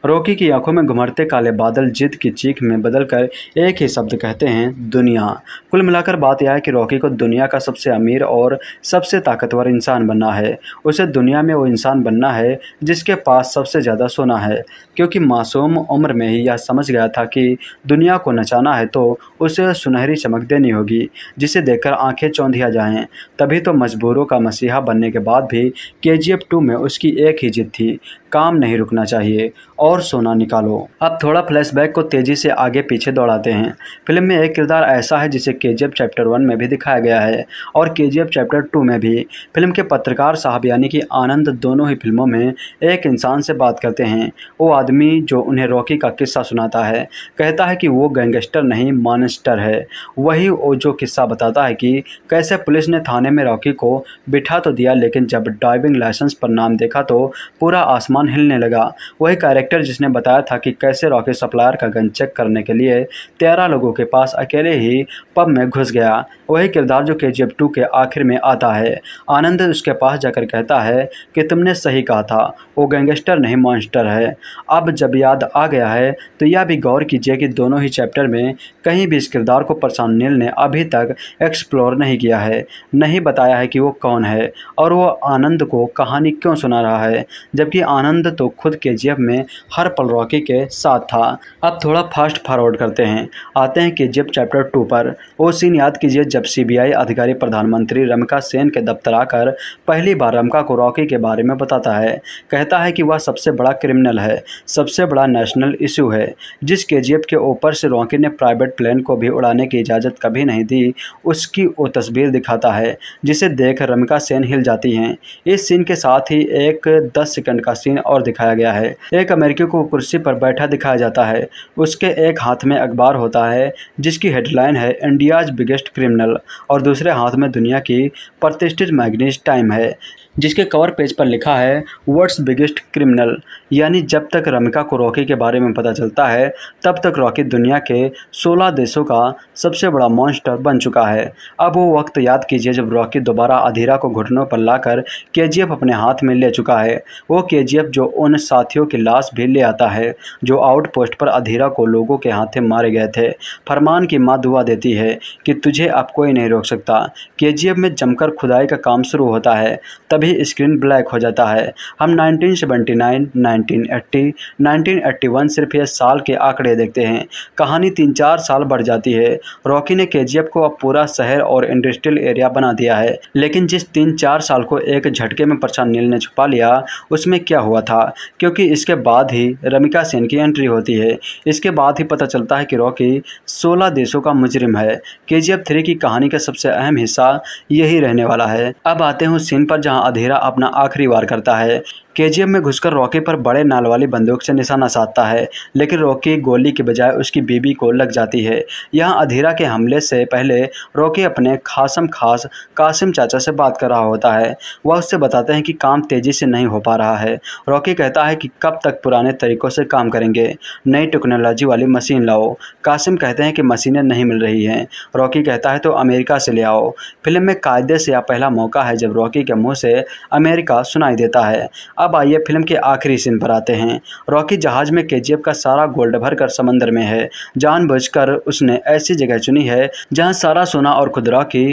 रॉकी की आंखों में घुमरते काले बादल जिद की चीख में बदल कर एक ही शब्द कहते हैं दुनिया कुल मिलाकर बात यह है कि रॉकी को दुनिया का सबसे अमीर और सबसे ताकतवर इंसान बनना है उसे दुनिया में वो इंसान बनना है जिसके पास सबसे ज़्यादा सोना है क्योंकि क्योंकि मासूम उम्र में ही यह समझ गया था कि दुनिया को नचाना है तो उसे सुनहरी चमक देनी होगी जिसे देखकर आंखें चौंधिया जाएं तभी तो मजबूरों का मसीहा बनने के बाद भी के जी एफ टू में उसकी एक ही जिद थी काम नहीं रुकना चाहिए और सोना निकालो अब थोड़ा फ्लैशबैक को तेज़ी से आगे पीछे दौड़ाते हैं फिल्म में एक किरदार ऐसा है जिसे के चैप्टर वन में भी दिखाया गया है और के चैप्टर टू में भी फिल्म के पत्रकार साहब यानी कि आनंद दोनों ही फिल्मों में एक इंसान से बात करते हैं वो आदमी आदमी जो उन्हें रॉकी का किस्सा सुनाता है कहता है कि वो गैंगस्टर नहीं मानस्टर है वही जो किस्सा बताता है कि कैसे पुलिस ने थाने में रॉकी को बिठा तो दिया लेकिन जब ड्राइविंग लाइसेंस पर नाम देखा तो पूरा आसमान हिलने लगा वही कैरेक्टर जिसने बताया था कि कैसे रॉकी सप्लायर का गन चेक करने के लिए तेरह लोगों के पास अकेले ही पब में घुस गया वही किरदार जो के जी के आखिर में आता है आनंद उसके पास जाकर कहता है कि तुमने सही कहा था वो गैंगस्टर नहीं मॉन्स्टर है अब जब याद आ गया है तो यह भी गौर कीजिए कि दोनों ही चैप्टर में कहीं भी इस किरदार को प्रशांत नील ने अभी तक एक्सप्लोर नहीं किया है नहीं बताया है कि वो कौन है और वो आनंद को कहानी क्यों सुना रहा है जबकि आनंद तो खुद के में हर पल रॉकी के साथ था अब थोड़ा फास्ट फॉरवर्ड करते हैं आते हैं कि के चैप्टर टू पर वो सीन याद कीजिए जब सीबीआई अधिकारी प्रधानमंत्री रमिका सेन के दफ्तर आकर पहली बार रमका को रॉकी के बारे में बताता है कहता है कि वह सबसे बड़ा क्रिमिनल है सब सबसे बड़ा नेशनल इशू है जिस के के ऊपर से रॉकी ने प्राइवेट प्लेन को भी उड़ाने की इजाज़त कभी नहीं दी उसकी वो तस्वीर दिखाता है जिसे देख रमिका सेन हिल जाती हैं इस सीन के साथ ही एक दस सेकंड का सीन और दिखाया गया है एक अमेरिकी को कुर्सी पर बैठा दिखाया जाता है उसके एक हाथ में अखबार होता है जिसकी हेडलाइन है इंडियाज बिगेस्ट क्रिमिनल और दूसरे हाथ में दुनिया की प्रतिष्ठित मैगनीज टाइम है जिसके कवर पेज पर लिखा है वर्ड्स बिगेस्ट क्रिमिनल यानी जब तक रमिका को रॉकी के बारे में पता चलता है तब तक रॉकी दुनिया के 16 देशों का सबसे बड़ा मॉन्स्टर बन चुका है अब वो वक्त याद कीजिए जब रॉकी दोबारा अधीरा को घुटनों पर लाकर के अपने हाथ में ले चुका है वो के जो उन साथियों की लाश भी ले आता है जो आउटपोस्ट पर अधीरा को लोगों के हाथे मारे गए थे फरमान की माँ दुआ देती है कि तुझे अब कोई नहीं रोक सकता के में जमकर खुदाई का काम शुरू होता है तभी स्क्रीन ब्लैक हो जाता है हम नाइनटीन सेवेंटी नाइन 1980 1981 सिर्फ यह साल के आंकड़े देखते हैं कहानी तीन चार साल बढ़ जाती है रॉकी ने केजीएफ को अब पूरा शहर और इंडस्ट्रियल एरिया बना दिया है लेकिन जिस तीन चार साल को एक झटके में प्रशांत नील ने छुपा लिया उसमें क्या हुआ था क्योंकि इसके बाद ही रमिका सेन की एंट्री होती है इसके बाद ही पता चलता है कि रॉकी सोलह देशों का मुजरिम है के जी की कहानी का सबसे अहम हिस्सा यही रहने वाला है अब आते हैं उस सीन पर जहां अधेरा अपना आखिरी वार करता है केजीएम में घुसकर रॉकी पर बड़े नाल वाली बंदूक से निशाना साधता है लेकिन रॉकी गोली के बजाय उसकी बीबी को लग जाती है यहाँ अधीरा के हमले से पहले रॉकी अपने खासम खास कासिम चाचा से बात कर रहा होता है वह उससे बताते हैं कि काम तेज़ी से नहीं हो पा रहा है रॉकी कहता है कि कब तक पुराने तरीक़ों से काम करेंगे नई टेक्नोलॉजी वाली मशीन लाओ कासिम कहते हैं कि मशीनें नहीं मिल रही हैं रॉकी कहता है तो अमेरिका से ले आओ फिल्म में कायदे से यह पहला मौका है जब रॉकी के मुँह से अमेरिका सुनाई देता है अब आइए फिल्म के आखिरी सीन पर आते हैं रॉकी जहाज में के का सारा गोल्ड भरकर समंदर में है जानबूझकर उसने ऐसी जगह चुनी है जहाँ सारा सोना और खुदरा की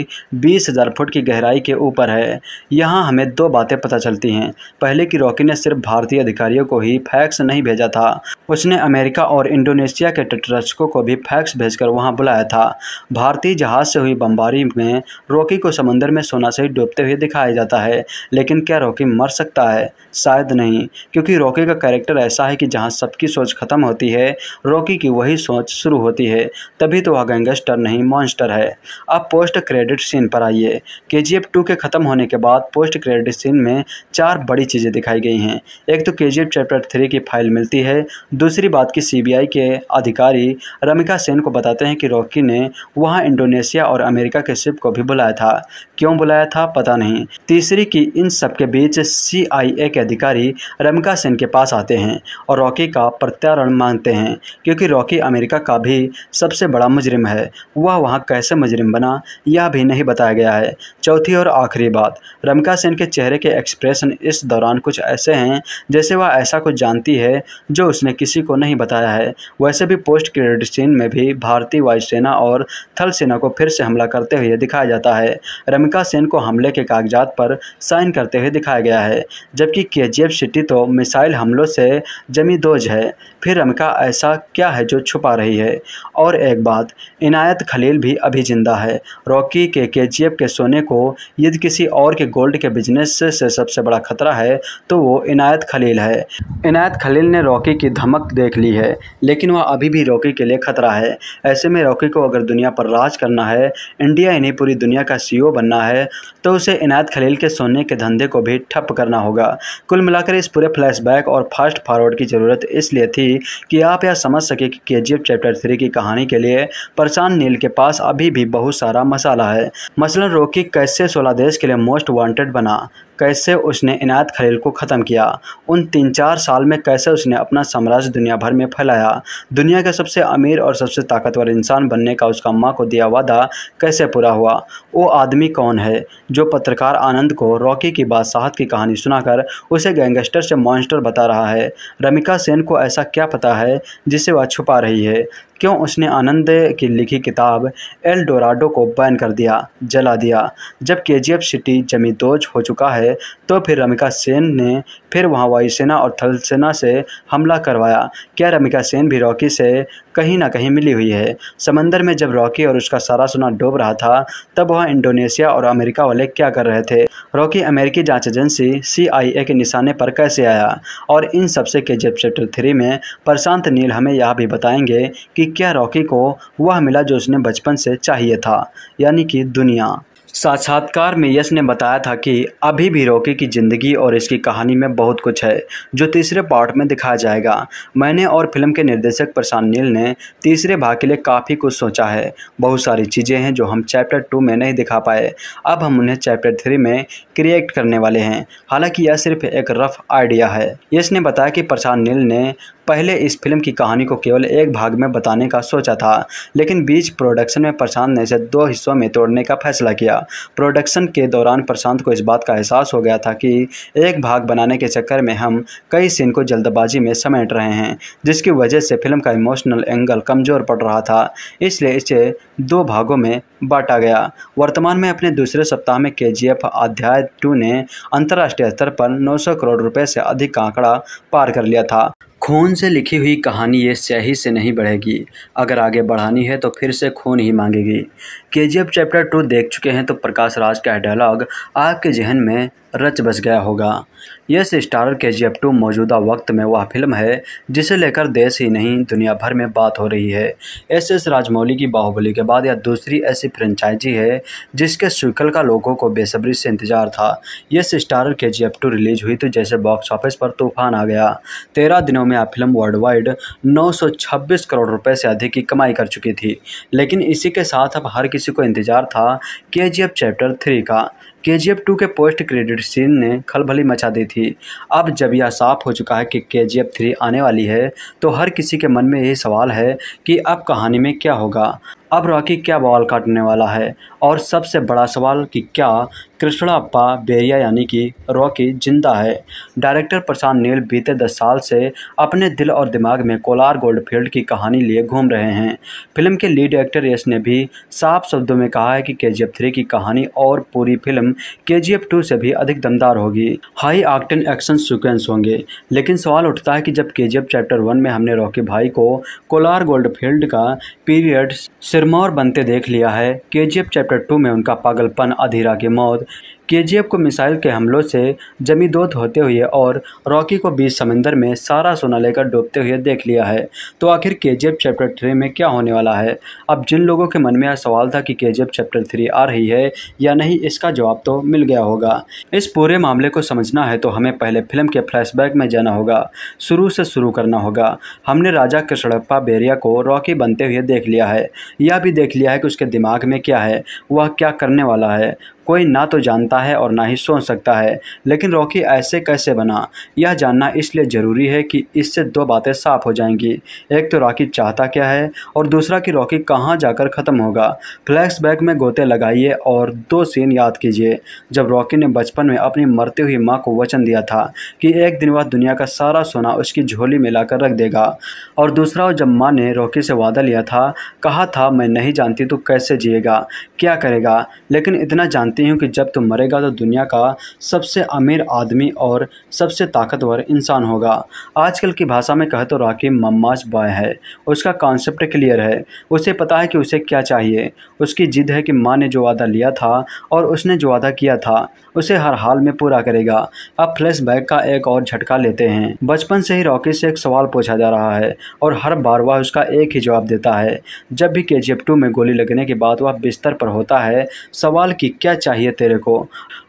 बीस हज़ार फुट की गहराई के ऊपर है यहाँ हमें दो बातें पता चलती हैं पहले कि रॉकी ने सिर्फ भारतीय अधिकारियों को ही फैक्स नहीं भेजा था उसने अमेरिका और इंडोनेशिया के तटरक्षकों को भी फैक्स भेजकर वहाँ बुलाया था भारतीय जहाज से हुई बमबारी में रॉकी को समंदर में सोना से डूबते हुए दिखाया जाता है लेकिन क्या रॉकी मर सकता है शायद नहीं क्योंकि रॉकी का कैरेक्टर ऐसा है कि जहाँ सबकी सोच खत्म होती है रॉकी की वही सोच शुरू होती है तभी तो वह गैंगस्टर नहीं मॉन्स्टर है अब पोस्ट क्रेडिट सीन पर आइए के जी एफ टू के ख़त्म होने के बाद पोस्ट क्रेडिट सीन में चार बड़ी चीज़ें दिखाई गई हैं एक तो K G F chapter three की फाइल मिलती है दूसरी बात की सी बी आई के अधिकारी रमिका सेन को बताते हैं कि रॉकी ने वहाँ इंडोनेशिया और अमेरिका के शिप को भी बुलाया था क्यों बुलाया था पता नहीं तीसरी की इन सबके बीच सीआईए के अधिकारी रमिका सेन के पास आते हैं और रॉकी का प्रत्यारण मांगते हैं क्योंकि रॉकी अमेरिका का भी सबसे बड़ा मुजरिम है वह वहाँ कैसे मुजरिम बना यह भी नहीं बताया गया है चौथी और आखिरी बात रमिका सेन के चेहरे के एक्सप्रेशन इस दौरान कुछ ऐसे हैं जैसे वह ऐसा कुछ जानती है जो उसने किसी को नहीं बताया है वैसे भी पोस्ट क्रेडिट सीन में भी भारतीय वायुसेना और थल सेना को फिर से हमला करते हुए दिखाया जाता है रमिका प्रियंका सेन को हमले के कागजात पर साइन करते हुए दिखाया गया है जबकि के जी सिटी तो मिसाइल हमलों से जमी दोज है फिर रमिका ऐसा क्या है जो छुपा रही है और एक बात इनायत खलील भी अभी जिंदा है रॉकी के के के सोने को यदि किसी और के गोल्ड के बिजनेस से सबसे बड़ा खतरा है तो वो इनायत खलील है इनायत खलील ने रॉकी की धमक देख ली है लेकिन वह अभी भी रॉकी के लिए खतरा है ऐसे में रॉकी को अगर दुनिया पर राज करना है इंडिया इन्हें पूरी दुनिया का सीईओ बनना करना है तो उसे इनायत खलील के सोने के धंधे को भी ठप करना होगा कुल मिलाकर इस पूरे फ्लैशबैक और फास्ट फॉरवर्ड की ज़रूरत इसलिए थी कि आप यह समझ सके कि के चैप्टर थ्री की कहानी के लिए परसान नील के पास अभी भी बहुत सारा मसाला है मसलन रोकी कैसे सोलह देश के लिए मोस्ट वांटेड बना कैसे उसने इनायत खलील को ख़त्म किया उन तीन चार साल में कैसे उसने अपना साम्राज्य दुनिया भर में फैलाया दुनिया का सबसे अमीर और सबसे ताकतवर इंसान बनने का उसका माँ को दिया वादा कैसे पूरा हुआ वो आदमी कौन है जो पत्रकार आनंद को रॉकी की बादशाहत की कहानी सुनाकर उसे गैंगस्टर से मॉन्स्टर बता रहा है रमिका सेन को ऐसा क्या पता है जिसे वह छुपा रही है क्यों उसने आनंद की लिखी किताब एल डोराडो को बैन कर दिया जला दिया जब के सिटी जमींदोज हो चुका है है तो फिर रमिका सेन ने फिर वहाँ वायुसेना और थलसेना से हमला करवाया क्या रमिका सेन भी रॉकी से कहीं ना कहीं मिली हुई है समंदर में जब रॉकी और उसका सारा सोना डूब रहा था तब वहाँ इंडोनेशिया और अमेरिका वाले क्या कर रहे थे रॉकी अमेरिकी जांच एजेंसी सीआईए के निशाने पर कैसे आया और इन सबसे के जेब चैप्टर थ्री में प्रशांत नील हमें यह भी बताएंगे कि क्या रॉकी को वह मिला जो उसने बचपन से चाहिए था यानी कि दुनिया साक्षात्कार में यश ने बताया था कि अभी भी रॉकी की ज़िंदगी और इसकी कहानी में बहुत कुछ है जो तीसरे पार्ट में दिखाया जाएगा मैंने और फिल्म के निर्देशक प्रशांत नील ने तीसरे भाग के लिए काफ़ी कुछ सोचा है बहुत सारी चीज़ें हैं जो हम चैप्टर टू में नहीं दिखा पाए अब हम उन्हें चैप्टर थ्री में क्रिएट करने वाले हैं हालांकि यह सिर्फ एक रफ आइडिया है यश ने बताया कि प्रशांत नील ने पहले इस फिल्म की कहानी को केवल एक भाग में बताने का सोचा था लेकिन बीच प्रोडक्शन में प्रशांत ने इसे दो हिस्सों में तोड़ने का फैसला किया प्रोडक्शन के दौरान प्रशांत को इस बात का एहसास हो गया था कि एक भाग बनाने के चक्कर में हम कई सीन को जल्दबाजी में समेट रहे हैं जिसकी वजह से फिल्म का इमोशनल एंगल कमज़ोर पड़ रहा था इसलिए इसे दो भागों में बांटा गया वर्तमान में अपने दूसरे सप्ताह में के अध्याय टू ने अंतर्राष्ट्रीय स्तर पर सौ करोड़ रुपए से अधिक का आंकड़ा पार कर लिया था खून से लिखी हुई कहानी ये स्याही से नहीं बढ़ेगी अगर आगे बढ़ानी है तो फिर से खून ही मांगेगी के चैप्टर टू देख चुके हैं तो प्रकाश राज का डायलॉग आपके जहन में रच बस गया होगा यस स्टारर के जी एफ टू मौजूदा वक्त में वह फिल्म है जिसे लेकर देश ही नहीं दुनिया भर में बात हो रही है एस एस राजमौली की बाहुबली के बाद यह दूसरी ऐसी फ्रेंचाइजी है जिसके सीक्वल का लोगों को बेसब्री से इंतजार था यस स्टारर के जी एफ टू रिलीज हुई तो जैसे बॉक्स ऑफिस पर तूफान आ गया तेरह दिनों में यह फिल्म वर्ल्ड वाइड नौ करोड़ रुपये से अधिक की कमाई कर चुकी थी लेकिन इसी के साथ अब हर किसी को इंतजार था के जी चैप्टर थ्री का के जी एफ टू के पोस्ट क्रेडिट सीन ने खलभली मचा दी थी अब जब यह साफ हो चुका है कि के जी एफ थ्री आने वाली है तो हर किसी के मन में यही सवाल है कि अब कहानी में क्या होगा अब रॉकी क्या बॉल काटने वाला है और सबसे बड़ा सवाल कि क्या अप्पा बेरिया यानी कि रॉकी जिंदा है डायरेक्टर प्रशांत नील बीते दस साल से अपने दिल और दिमाग में कोलार गोल्डफील्ड की कहानी लिए घूम रहे हैं फिल्म के लीड एक्टर यश ने भी साफ शब्दों में कहा है कि के जी थ्री की कहानी और पूरी फिल्म के जी टू से भी अधिक दमदार होगी हाई आक्टन एक्शन सिक्वेंस होंगे लेकिन सवाल उठता है कि जब के चैप्टर वन में हमने रॉकी भाई को कोलार गोल्डफील्ड का पीरियड सिरमौर बनते देख लिया है के चैप्टर टू में उनका पागलपन अधीरा की मौत केजीएफ को मिसाइल के हमलों से जमी दोत होते हुए और रॉकी को बीच समंदर में सारा सोना लेकर डूबते हुए देख लिया है तो आखिर केजीएफ चैप्टर थ्री में क्या होने वाला है अब जिन लोगों के मन में यह सवाल था कि केजीएफ चैप्टर थ्री आ रही है या नहीं इसका जवाब तो मिल गया होगा इस पूरे मामले को समझना है तो हमें पहले फिल्म के फ्लैशबैक में जाना होगा शुरू से शुरू करना होगा हमने राजा कृष्णप्पा बेरिया को रॉकी बनते हुए देख लिया है यह भी देख लिया है कि उसके दिमाग में क्या है वह क्या करने वाला है कोई ना तो जानता है और ना ही सोच सकता है लेकिन रॉकी ऐसे कैसे बना यह जानना इसलिए ज़रूरी है कि इससे दो बातें साफ हो जाएंगी एक तो रॉकी चाहता क्या है और दूसरा कि रॉकी कहाँ जाकर ख़त्म होगा फ्लैशबैक में गोते लगाइए और दो सीन याद कीजिए जब रॉकी ने बचपन में अपनी मरती हुई माँ को वचन दिया था कि एक दिन वह दुनिया का सारा सोना उसकी झोली में रख देगा और दूसरा जब माँ ने रॉकी से वादा लिया था कहा था मैं नहीं जानती तो कैसे जिएगा क्या करेगा लेकिन इतना जान जानते हो कि जब तुम मरेगा तो दुनिया का सबसे अमीर आदमी और सबसे ताकतवर इंसान होगा आजकल की भाषा में कह तो राखी मम्माज बॉय है उसका कॉन्सेप्ट क्लियर है उसे पता है कि उसे क्या चाहिए उसकी जिद है कि माँ ने जो वादा लिया था और उसने जो वादा किया था उसे हर हाल में पूरा करेगा अब फ्लैशबैक का एक और झटका लेते हैं बचपन से ही रॉकी से एक सवाल पूछा जा रहा है और हर बार वह उसका एक ही जवाब देता है जब भी के जी टू में गोली लगने के बाद वह बिस्तर पर होता है सवाल की क्या चाहिए तेरे को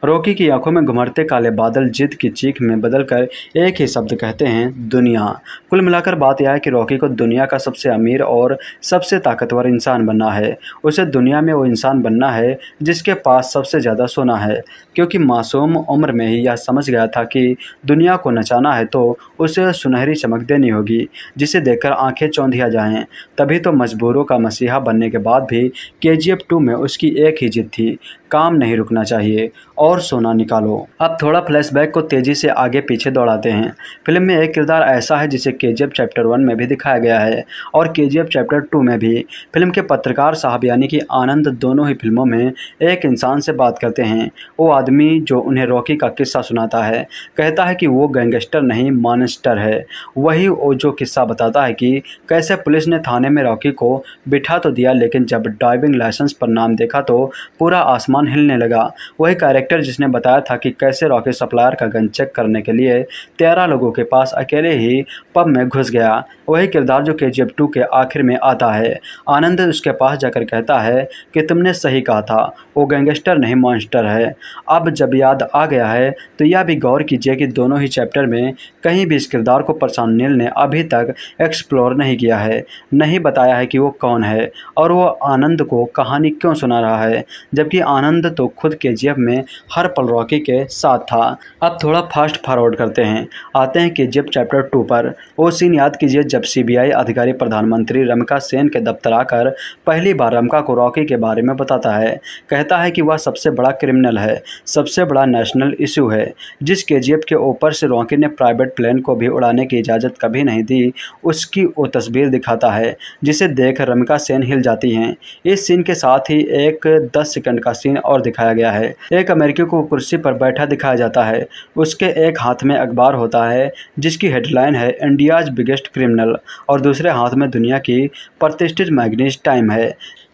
रॉकी की आंखों में घुमरते काले बादल जिद की चीख में बदल कर एक ही शब्द कहते हैं दुनिया कुल मिलाकर बात यह है कि रॉकी को दुनिया का सबसे अमीर और सबसे ताकतवर इंसान बनना है उसे दुनिया में वो इंसान बनना है जिसके पास सबसे ज़्यादा सोना है क्योंकि क्योंकि मासूम उम्र में ही यह समझ गया था कि दुनिया को नचाना है तो उसे सुनहरी चमक देनी होगी जिसे देखकर आंखें चौंधिया जाएं तभी तो मजबूरों का मसीहा बनने के बाद भी के जी एफ टू में उसकी एक ही जिद थी काम नहीं रुकना चाहिए और सोना निकालो अब थोड़ा फ्लैशबैक को तेज़ी से आगे पीछे दौड़ाते हैं फिल्म में एक किरदार ऐसा है जिसे के चैप्टर वन में भी दिखाया गया है और के चैप्टर टू में भी फिल्म के पत्रकार साहब यानी कि आनंद दोनों ही फिल्मों में एक इंसान से बात करते हैं वो आदमी आदमी जो उन्हें रॉकी का किस्सा सुनाता है कहता है कि वो गैंगस्टर नहीं मानस्टर है वही जो किस्सा बताता है कि कैसे पुलिस ने थाने में रॉकी को बिठा तो दिया लेकिन जब ड्राइविंग लाइसेंस पर नाम देखा तो पूरा आसमान हिलने लगा वही कैरेक्टर जिसने बताया था कि कैसे रॉकी सप्लायर का गन चेक करने के लिए तेरह लोगों के पास अकेले ही पब में घुस गया वही किरदार जो के जी के आखिर में आता है आनंद उसके पास जाकर कहता है कि तुमने सही कहा था वो गैंगस्टर नहीं मॉन्स्टर है अब जब याद आ गया है तो यह भी गौर कीजिए कि दोनों ही चैप्टर में कहीं भी इस किरदार को प्रशांत नील ने अभी तक एक्सप्लोर नहीं किया है नहीं बताया है कि वो कौन है और वो आनंद को कहानी क्यों सुना रहा है जबकि आनंद तो खुद के में हर पल रॉकी के साथ था अब थोड़ा फास्ट फॉरवर्ड करते हैं आते हैं कि के चैप्टर टू पर वो सीन याद कीजिए जब सीबीआई अधिकारी प्रधानमंत्री रमिका सेन के दफ्तर आकर पहली बार रमका को रॉकी के बारे में बताता है कहता है कि वह सबसे बड़ा क्रिमिनल है सब सबसे बड़ा नेशनल इशू है जिस के के ऊपर से रॉकी ने प्राइवेट प्लेन को भी उड़ाने की इजाज़त कभी नहीं दी उसकी वो तस्वीर दिखाता है जिसे देख रमिका सेन हिल जाती हैं इस सीन के साथ ही एक दस सेकंड का सीन और दिखाया गया है एक अमेरिकी को कुर्सी पर बैठा दिखाया जाता है उसके एक हाथ में अखबार होता है जिसकी हेडलाइन है इंडियाज बिगेस्ट क्रिमिनल और दूसरे हाथ में दुनिया की प्रतिष्ठित मैगनीज टाइम है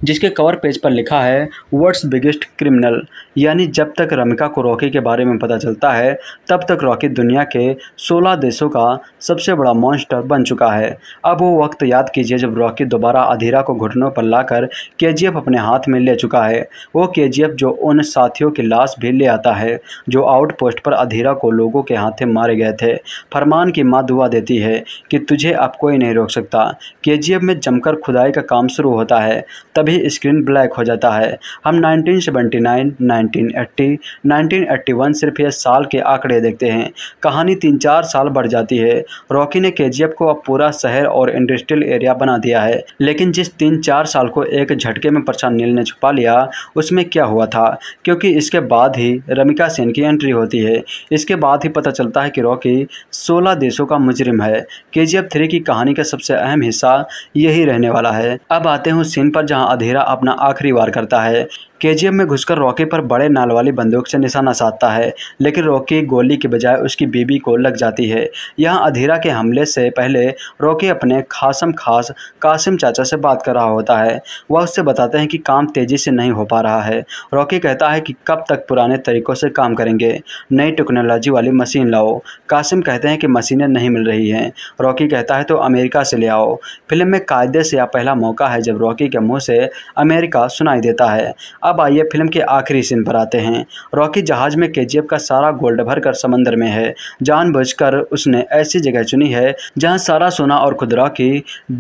जिसके कवर पेज पर लिखा है वर्ड्स बिगेस्ट क्रिमिनल यानी जब तक रमिका को रॉकी के बारे में पता चलता है तब तक रॉकी दुनिया के 16 देशों का सबसे बड़ा मॉन्स्टर बन चुका है अब वो वक्त याद कीजिए जब रॉकी दोबारा अधीरा को घुटनों पर लाकर केजीएफ अपने हाथ में ले चुका है वो केजीएफ जो उन साथियों की लाश भी ले आता है जो आउटपोस्ट पर अधीरा को लोगों के हाथे मारे गए थे फरमान की माँ दुआ देती है कि तुझे अब कोई नहीं रोक सकता के में जमकर खुदाई का काम शुरू होता है तभी स्क्रीन ब्लैक हो जाता है हम नाइनटीन सेवेंटी नाइन 1980 1981 सिर्फ यह साल के आंकड़े देखते हैं कहानी तीन चार साल बढ़ जाती है रॉकी ने केजीएफ को अब पूरा शहर और इंडस्ट्रियल एरिया बना दिया है लेकिन जिस तीन चार साल को एक झटके में प्रशांत नील ने छुपा लिया उसमें क्या हुआ था क्योंकि इसके बाद ही रमिका सेन की एंट्री होती है इसके बाद ही पता चलता है कि रॉकी सोलह देशों का मुजरिम है के जी की कहानी का सबसे अहम हिस्सा यही रहने वाला है अब आते हैं उस सीन पर जहां अधेरा अपना आखिरी वार करता है केजीएम में घुसकर रॉकी पर बड़े नाल वाली बंदूक से निशाना साधता है लेकिन रॉकी गोली के बजाय उसकी बीबी को लग जाती है यहाँ अधीरा के हमले से पहले रॉकी अपने खासम खास कासिम चाचा से बात कर रहा होता है वह उससे बताते हैं कि काम तेज़ी से नहीं हो पा रहा है रॉकी कहता है कि कब तक पुराने तरीक़ों से काम करेंगे नई टेक्नोलॉजी वाली मशीन लाओ कासिम कहते हैं कि मशीनें नहीं मिल रही हैं रॉकी कहता है तो अमेरिका से ले आओ फिल्म में कायदे से यह पहला मौका है जब रॉकी के मुँह से अमेरिका सुनाई देता है अब आइए फिल्म के आखिरी सीन पर आते हैं रॉकी जहाज में के का सारा गोल्ड भरकर समंदर में है जानबूझकर उसने ऐसी जगह चुनी है जहाँ सारा सोना और खुदरा की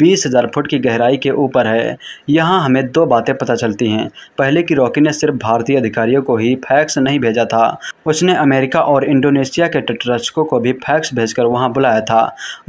बीस हज़ार फुट की गहराई के ऊपर है यहाँ हमें दो बातें पता चलती हैं पहले कि रॉकी ने सिर्फ भारतीय अधिकारियों को ही फैक्स नहीं भेजा था उसने अमेरिका और इंडोनेशिया के तटरक्षकों को भी फैक्स भेजकर वहाँ बुलाया था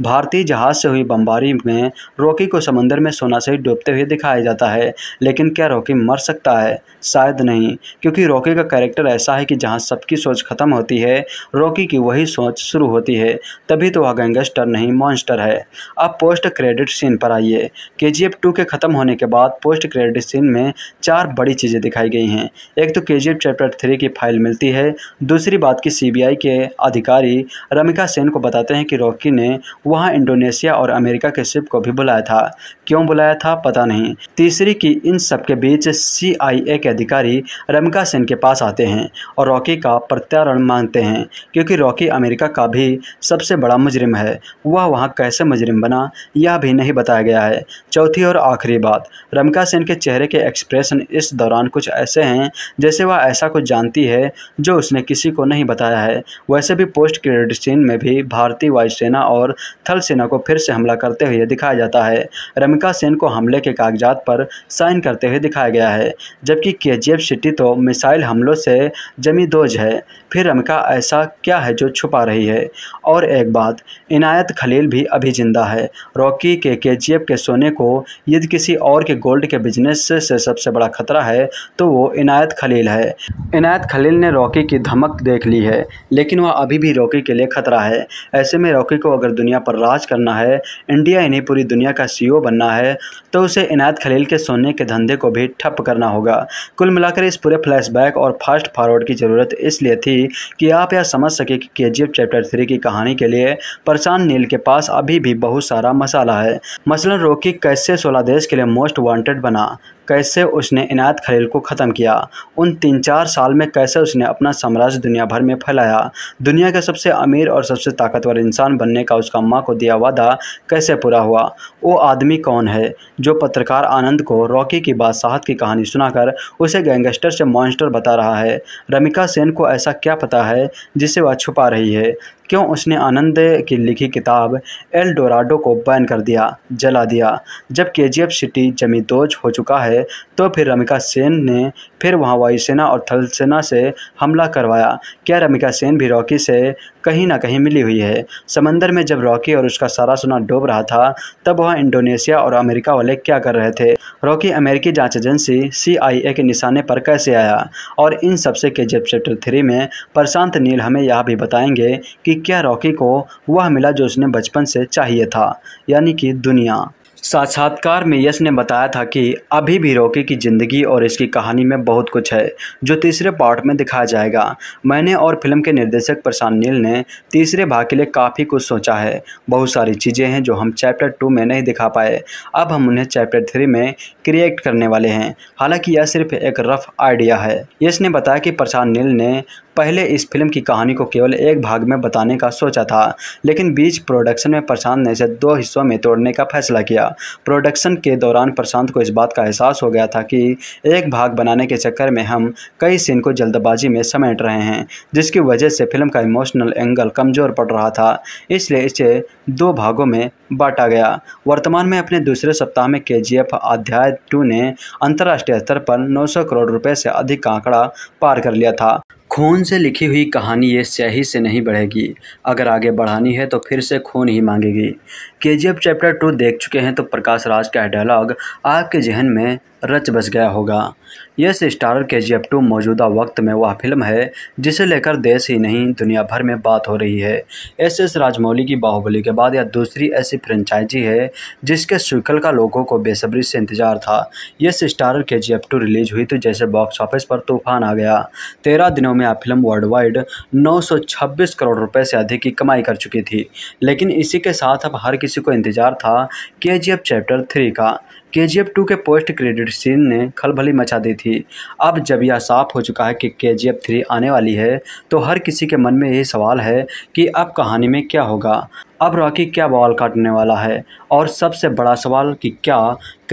भारतीय जहाज से हुई बमबारी में रॉकी को समंदर में सोना से डूबते हुए दिखाया जाता है लेकिन क्या रॉकी मर सकता है शायद नहीं क्योंकि रॉकी का कैरेक्टर ऐसा है कि जहाँ सबकी सोच खत्म होती है रॉकी की वही सोच शुरू होती है तभी तो वह गैंगस्टर नहीं मॉन्स्टर है अब पोस्ट क्रेडिट सीन पर आइए के जी एफ टू के ख़त्म होने के बाद पोस्ट क्रेडिट सीन में चार बड़ी चीज़ें दिखाई गई हैं एक तो K G F chapter three की फाइल मिलती है दूसरी बात की सी बी आई के अधिकारी रमिका सेन को बताते हैं कि रॉकी ने वहाँ इंडोनेशिया और अमेरिका के शिप को भी बुलाया था क्यों बुलाया था पता नहीं तीसरी की इन सबके बीच सीआईए के अधिकारी रमिका सेन के पास आते हैं और रॉकी का प्रत्यारण मांगते हैं क्योंकि रॉकी अमेरिका का भी सबसे बड़ा मुजरिम है वह वहाँ कैसे मुजरिम बना यह भी नहीं बताया गया है चौथी और आखिरी बात रमिका सेन के चेहरे के एक्सप्रेशन इस दौरान कुछ ऐसे हैं जैसे वह ऐसा कुछ जानती है जो उसने किसी को नहीं बताया है वैसे भी पोस्ट क्रेडिट सीन में भी भारतीय वायुसेना और थल सेना को फिर से हमला करते हुए दिखाया जाता है रमिका प्रियंका सेन को हमले के कागजात पर साइन करते हुए दिखाया गया है जबकि के जी सिटी तो मिसाइल हमलों से जमी दोज है फिर रमिका ऐसा क्या है जो छुपा रही है और एक बात इनायत खलील भी अभी जिंदा है रॉकी के के के सोने को यदि किसी और के गोल्ड के बिजनेस से सबसे बड़ा खतरा है तो वो इनायत खलील है इनायत खलील ने रॉकी की धमक देख ली है लेकिन वह अभी भी रॉकी के लिए खतरा है ऐसे में रॉकी को अगर दुनिया पर राज करना है इंडिया इन्हें पूरी दुनिया का सीईओ बनना करना है तो उसे इनायत खलील के सोने के धंधे को भी ठप करना होगा कुल मिलाकर इस पूरे फ्लैशबैक और फास्ट फॉरवर्ड की ज़रूरत इसलिए थी कि आप यह समझ सके कि के चैप्टर थ्री की कहानी के लिए परसान नील के पास अभी भी बहुत सारा मसाला है मसलन रोकी कैसे सोलह देश के लिए मोस्ट वांटेड बना कैसे उसने इनायत खलील को ख़त्म किया उन तीन चार साल में कैसे उसने अपना साम्राज्य दुनिया भर में फैलाया दुनिया के सबसे अमीर और सबसे ताकतवर इंसान बनने का उसका माँ को दिया वादा कैसे पूरा हुआ वो आदमी कौन है जो पत्रकार आनंद को रॉकी की बादशाहत की कहानी सुनाकर उसे गैंगस्टर से मॉन्स्टर बता रहा है रमिका सेन को ऐसा क्या पता है जिसे वह छुपा रही है क्यों उसने आनंद की लिखी किताब एल डोराडो को बैन कर दिया जला दिया जब के जी एफ सिटी जमींदोज हो चुका है तो फिर रमिका सेन ने फिर वहाँ वायुसेना और थलसेना से हमला करवाया क्या रमिका सेन भी रॉकी से कहीं ना कहीं मिली हुई है समंदर में जब रॉकी और उसका सारा सोना डूब रहा था तब वहाँ इंडोनेशिया और अमेरिका वाले क्या कर रहे थे रॉकी अमेरिकी जांच एजेंसी सीआईए के निशाने पर कैसे आया और इन सबसे के जी एफ चैप्टर थ्री में प्रशांत नील हमें यह भी बताएंगे कि कि क्या रॉकी को वह मिला जो उसने बचपन से चाहिए था यानी कि दुनिया साक्षात्कार में यश ने बताया था कि अभी भी रॉकी की ज़िंदगी और इसकी कहानी में बहुत कुछ है जो तीसरे पार्ट में दिखाया जाएगा मैंने और फिल्म के निर्देशक प्रशांत नील ने तीसरे भाग के लिए काफ़ी कुछ सोचा है बहुत सारी चीज़ें हैं जो हम चैप्टर टू में नहीं दिखा पाए अब हम उन्हें चैप्टर थ्री में क्रिएट करने वाले हैं हालांकि यह सिर्फ एक रफ आइडिया है यश ने बताया कि प्रशांत नील ने पहले इस फिल्म की कहानी को केवल एक भाग में बताने का सोचा था लेकिन बीच प्रोडक्शन में प्रशांत ने इसे दो हिस्सों में तोड़ने का फैसला किया प्रोडक्शन के दौरान प्रशांत को इस बात का एहसास हो गया था कि एक भाग बनाने के चक्कर में हम कई सीन को जल्दबाजी में समेट रहे हैं जिसकी वजह से फिल्म का इमोशनल एंगल कमज़ोर पड़ रहा था इसलिए इसे दो भागों में बांटा गया वर्तमान में अपने दूसरे सप्ताह में के अध्याय टू ने अंतर्राष्ट्रीय स्तर पर सौ करोड़ रुपए से अधिक का आंकड़ा पार कर लिया था खून से लिखी हुई कहानी ये स्याही से नहीं बढ़ेगी अगर आगे बढ़ानी है तो फिर से खून ही मांगेगी के चैप्टर टू देख चुके हैं तो प्रकाश राज का डायलॉग आपके जहन में रच बस गया होगा यस स्टारर के जी एफ टू मौजूदा वक्त में वह फिल्म है जिसे लेकर देश ही नहीं दुनिया भर में बात हो रही है एस एस राजमौली की बाहुबली के बाद यह दूसरी ऐसी फ्रेंचाइजी है जिसके स्विकल का लोगों को बेसब्री से इंतजार था यस स्टारर के जी एफ टू रिलीज हुई तो जैसे बॉक्स ऑफिस पर तूफान आ गया तेरह दिनों में यह फिल्म वर्ल्ड वाइड नौ करोड़ रुपये से अधिक की कमाई कर चुकी थी लेकिन इसी के साथ अब हर किसी को इंतजार था के चैप्टर थ्री का के जी एफ टू के पोस्ट क्रेडिट सीन ने खलभली मचा दी थी अब जब यह साफ हो चुका है कि के जी एफ थ्री आने वाली है तो हर किसी के मन में यही सवाल है कि अब कहानी में क्या होगा अब रॉकी क्या बॉल काटने वाला है और सबसे बड़ा सवाल कि क्या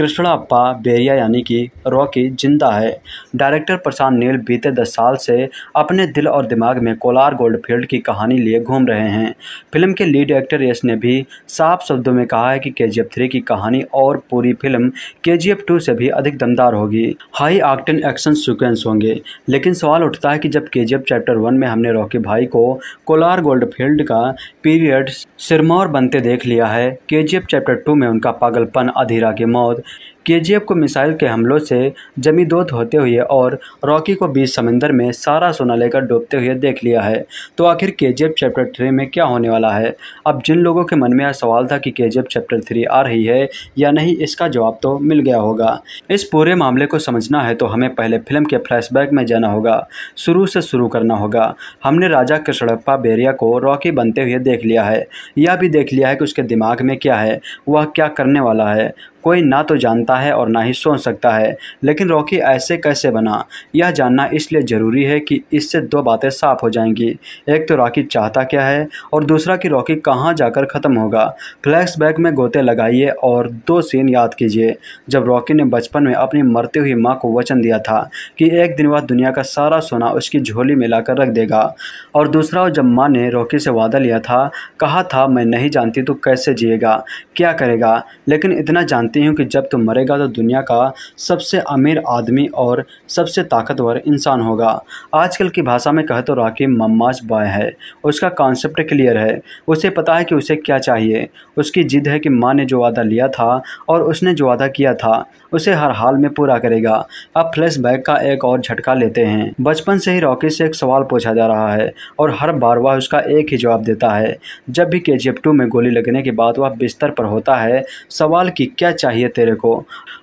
अप्पा बेरिया यानी कि रॉकी जिंदा है डायरेक्टर प्रशांत नील बीते दस साल से अपने दिल और दिमाग में कोलार गोल्डफील्ड की कहानी लिए घूम रहे हैं फिल्म के लीड एक्टर यश ने भी साफ शब्दों में कहा है कि के जी थ्री की कहानी और पूरी फिल्म के जी टू से भी अधिक दमदार होगी हाई आक्टन एक्शन सिक्वेंस होंगे लेकिन सवाल उठता है कि जब के चैप्टर वन में हमने रॉकी भाई को कोलार गोल्डफील्ड का पीरियड सिरमौर बनते देख लिया है के चैप्टर टू में उनका पागलपन अधीरा की मौत केजीएफ को मिसाइल के हमलों से जमींदोज होते हुए और रॉकी को बीच समंदर में सारा सोना लेकर डूबते हुए देख लिया है तो आखिर केजीएफ चैप्टर थ्री में क्या होने वाला है अब जिन लोगों के मन में यह सवाल था कि केजीएफ चैप्टर थ्री आ रही है या नहीं इसका जवाब तो मिल गया होगा इस पूरे मामले को समझना है तो हमें पहले फिल्म के फ्लैशबैक में जाना होगा शुरू से शुरू करना होगा हमने राजा कृष्णप्पा बेरिया को रॉकी बनते हुए देख लिया है यह भी देख लिया है कि उसके दिमाग में क्या है वह क्या करने वाला है कोई ना तो जानता है और ना ही सोच सकता है लेकिन रॉकी ऐसे कैसे बना यह जानना इसलिए ज़रूरी है कि इससे दो बातें साफ हो जाएंगी एक तो रॉकी चाहता क्या है और दूसरा कि रॉकी कहाँ जाकर ख़त्म होगा फ्लैशबैक में गोते लगाइए और दो सीन याद कीजिए जब रॉकी ने बचपन में अपनी मरती हुई माँ को वचन दिया था कि एक दिन वह दुनिया का सारा सोना उसकी झोली में रख देगा और दूसरा जब माँ ने रॉकी से वादा लिया था कहा था मैं नहीं जानती तो कैसे जिएगा क्या करेगा लेकिन इतना जान जानते हो कि जब तुम मरेगा तो दुनिया का सबसे अमीर आदमी और सबसे ताकतवर इंसान होगा आजकल की भाषा में कह तो राखी मम्माज बॉय है उसका कॉन्सेप्ट क्लियर है उसे पता है कि उसे क्या चाहिए उसकी जिद है कि माँ ने जो वादा लिया था और उसने जो वादा किया था उसे हर हाल में पूरा करेगा अब फ्लैशबैक का एक और झटका लेते हैं बचपन से ही रॉकी से एक सवाल पूछा जा रहा है और हर बार वह उसका एक ही जवाब देता है जब भी के जी में गोली लगने के बाद वह बिस्तर पर होता है सवाल की क्या चाहिए तेरे को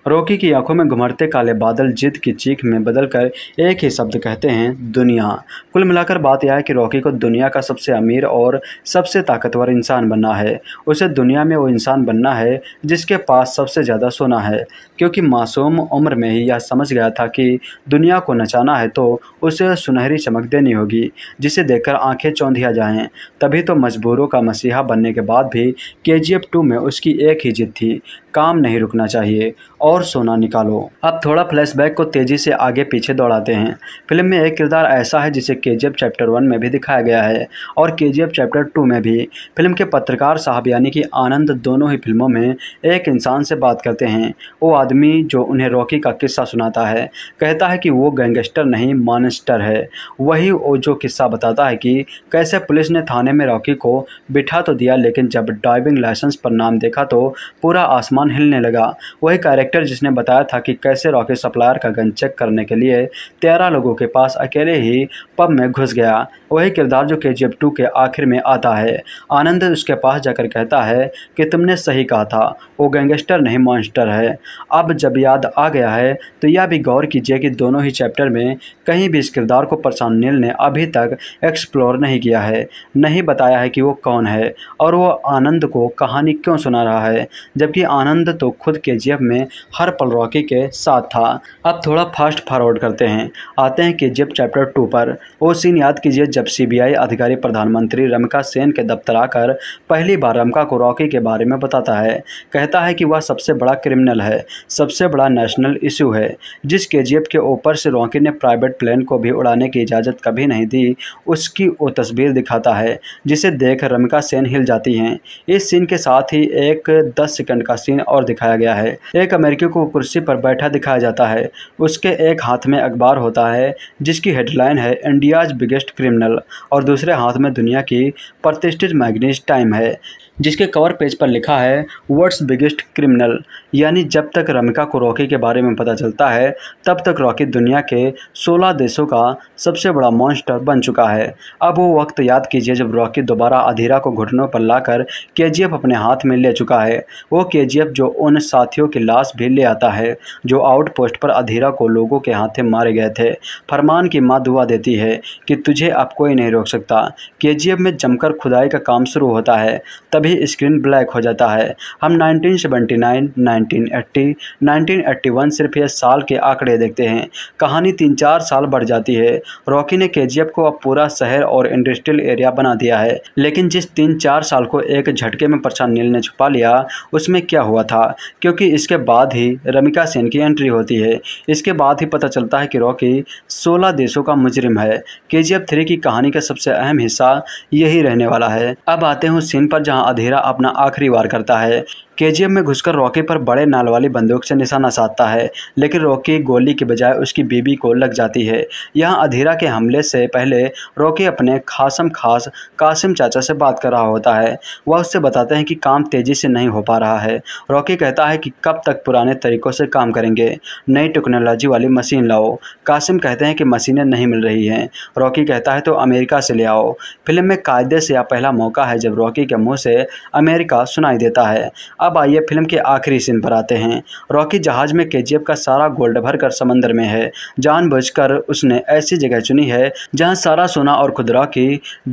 रॉकी की आंखों में घुमरते काले बादल जिद की चीख में बदल कर एक ही शब्द कहते हैं दुनिया कुल मिलाकर बात यह है कि रॉकी को दुनिया का सबसे अमीर और सबसे ताकतवर इंसान बनना है उसे दुनिया में वो इंसान बनना है जिसके पास सबसे ज़्यादा सोना है क्योंकि कि मासूम उम्र में ही यह समझ गया था कि दुनिया को नचाना है तो उसे सुनहरी चमक देनी होगी जिसे देखकर आंखें चौंधिया जाएं तभी तो मजबूरों का मसीहा बनने के बाद भी के जी एफ टू में उसकी एक ही जिद थी काम नहीं रुकना चाहिए और सोना निकालो अब थोड़ा फ्लैशबैक को तेज़ी से आगे पीछे दौड़ाते हैं फिल्म में एक किरदार ऐसा है जिसे के जी चैप्टर वन में भी दिखाया गया है और के जी चैप्टर टू में भी फिल्म के पत्रकार साहब यानी कि आनंद दोनों ही फिल्मों में एक इंसान से बात करते हैं वो आदमी आदमी जो उन्हें रॉकी का किस्सा सुनाता है कहता है कि वो गैंगस्टर नहीं मानस्टर है वही जो किस्सा बताता है कि कैसे पुलिस ने थाने में रॉकी को बिठा तो दिया लेकिन जब ड्राइविंग लाइसेंस पर नाम देखा तो पूरा आसमान हिलने लगा वही कैरेक्टर जिसने बताया था कि कैसे रॉकी सप्लायर का गन चेक करने के लिए तेरह लोगों के पास अकेले ही पब में घुस गया वही किरदार जो के जी के आखिर में आता है आनंद उसके पास जाकर कहता है कि तुमने सही कहा था वो गैंगस्टर नहीं मॉन्स्टर है अब जब याद आ गया है तो यह भी गौर कीजिए कि दोनों ही चैप्टर में कहीं भी इस किरदार को प्रशांत नील ने अभी तक एक्सप्लोर नहीं किया है नहीं बताया है कि वो कौन है और वो आनंद को कहानी क्यों सुना रहा है जबकि आनंद तो खुद के में हर पल रॉकी के साथ था अब थोड़ा फास्ट फॉरवर्ड करते हैं आते हैं कि जब चैप्टर टू पर वो सीन याद कीजिए जब सीबीआई अधिकारी प्रधानमंत्री रमिका सेन के दफ्तर आकर पहली बार रमका को रॉकी के बारे में बताता है कहता है कि वह सबसे बड़ा क्रिमिनल है सब सबसे बड़ा नेशनल इशू है जिस के के ऊपर से रॉकी ने प्राइवेट प्लेन को भी उड़ाने की इजाज़त कभी नहीं दी उसकी वो तस्वीर दिखाता है जिसे देख रमिका सेन हिल जाती हैं इस सीन के साथ ही एक दस सेकंड का सीन और दिखाया गया है एक अमेरिकी को कुर्सी पर बैठा दिखाया जाता है उसके एक हाथ में अखबार होता है जिसकी हेडलाइन है इंडियाज बिगेस्ट क्रिमिनल और दूसरे हाथ में दुनिया की प्रतिष्ठित मैगनीज टाइम है जिसके कवर पेज पर लिखा है वर्ड्स बिगेस्ट क्रिमिनल यानी जब तक रमिका को रॉकी के बारे में पता चलता है तब तक रॉकी दुनिया के 16 देशों का सबसे बड़ा मॉन्स्टर बन चुका है अब वो वक्त याद कीजिए जब रॉकी दोबारा अधीरा को घुटनों पर लाकर के अपने हाथ में ले चुका है वो के जो उन साथियों की लाश भी ले आता है जो आउटपोस्ट पर अधीरा को लोगों के हाथे मारे गए थे फरमान की माँ दुआ देती है कि तुझे अब कोई नहीं रोक सकता के में जमकर खुदाई का काम शुरू होता है तभी स्क्रीन ब्लैक हो जाता है हम नाइनटीन सेवेंटी नाइन 1980 1981 सिर्फ यह साल के आंकड़े देखते हैं कहानी तीन चार साल बढ़ जाती है रॉकी ने केजीएफ को अब पूरा शहर और इंडस्ट्रियल एरिया बना दिया है लेकिन जिस तीन चार साल को एक झटके में प्रशांत नील ने छुपा लिया उसमें क्या हुआ था क्योंकि इसके बाद ही रमिका सेन की एंट्री होती है इसके बाद ही पता चलता है कि रॉकी सोलह देशों का मुजरिम है के जी की कहानी का सबसे अहम हिस्सा यही रहने वाला है अब आते हैं उस सीन पर जहाँ अधेरा अपना आखिरी वार करता है केजीएम में घुसकर रॉकी पर बड़े नाल वाली बंदूक से निशाना साधता है लेकिन रॉकी गोली के बजाय उसकी बीबी को लग जाती है यहाँ अधीरा के हमले से पहले रॉकी अपने खासम खास कासिम चाचा से बात कर रहा होता है वह उससे बताते हैं कि काम तेज़ी से नहीं हो पा रहा है रॉकी कहता है कि कब तक पुराने तरीक़ों से काम करेंगे नई टेक्नोलॉजी वाली मशीन लाओ कासिम कहते हैं कि मशीनें नहीं मिल रही हैं रॉकी कहता है तो अमेरिका से ले आओ फिल्म में कायदे से यह पहला मौका है जब रॉकी के मुँह से अमेरिका सुनाई देता है अब आइए फिल्म के आखिरी सीन पर आते हैं रॉकी जहाज में के का सारा गोल्ड भरकर समंदर में है जानबूझकर उसने ऐसी जगह चुनी है जहाँ सारा सोना और खुदरा की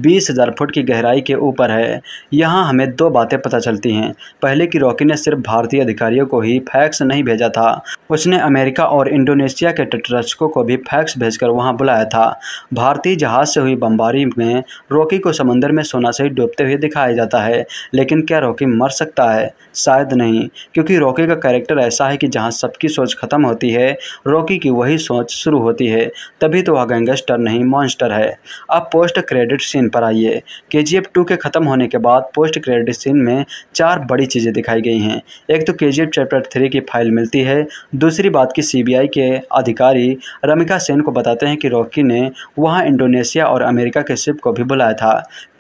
बीस फुट की गहराई के ऊपर है यहाँ हमें दो बातें पता चलती हैं पहले कि रॉकी ने सिर्फ भारतीय अधिकारियों को ही फैक्स नहीं भेजा था उसने अमेरिका और इंडोनेशिया के तटरक्षकों को भी फैक्स भेजकर वहाँ बुलाया था भारतीय जहाज से हुई बमबारी में रॉकी को समंदर में सोना से डूबते हुए दिखाया जाता है लेकिन क्या रॉकी मर सकता है शायद नहीं क्योंकि रॉकी का कैरेक्टर ऐसा है कि जहाँ सबकी सोच खत्म होती है रॉकी की वही सोच शुरू होती है तभी तो वह गैंगस्टर नहीं मॉन्स्टर है अब पोस्ट क्रेडिट सीन पर आइए के जी एफ टू के ख़त्म होने के बाद पोस्ट क्रेडिट सीन में चार बड़ी चीज़ें दिखाई गई हैं एक तो K G F chapter three की फाइल मिलती है दूसरी बात की सी बी आई के अधिकारी रमिका सेन को बताते हैं कि रॉकी ने वहाँ इंडोनेशिया और अमेरिका के शिप को भी बुलाया था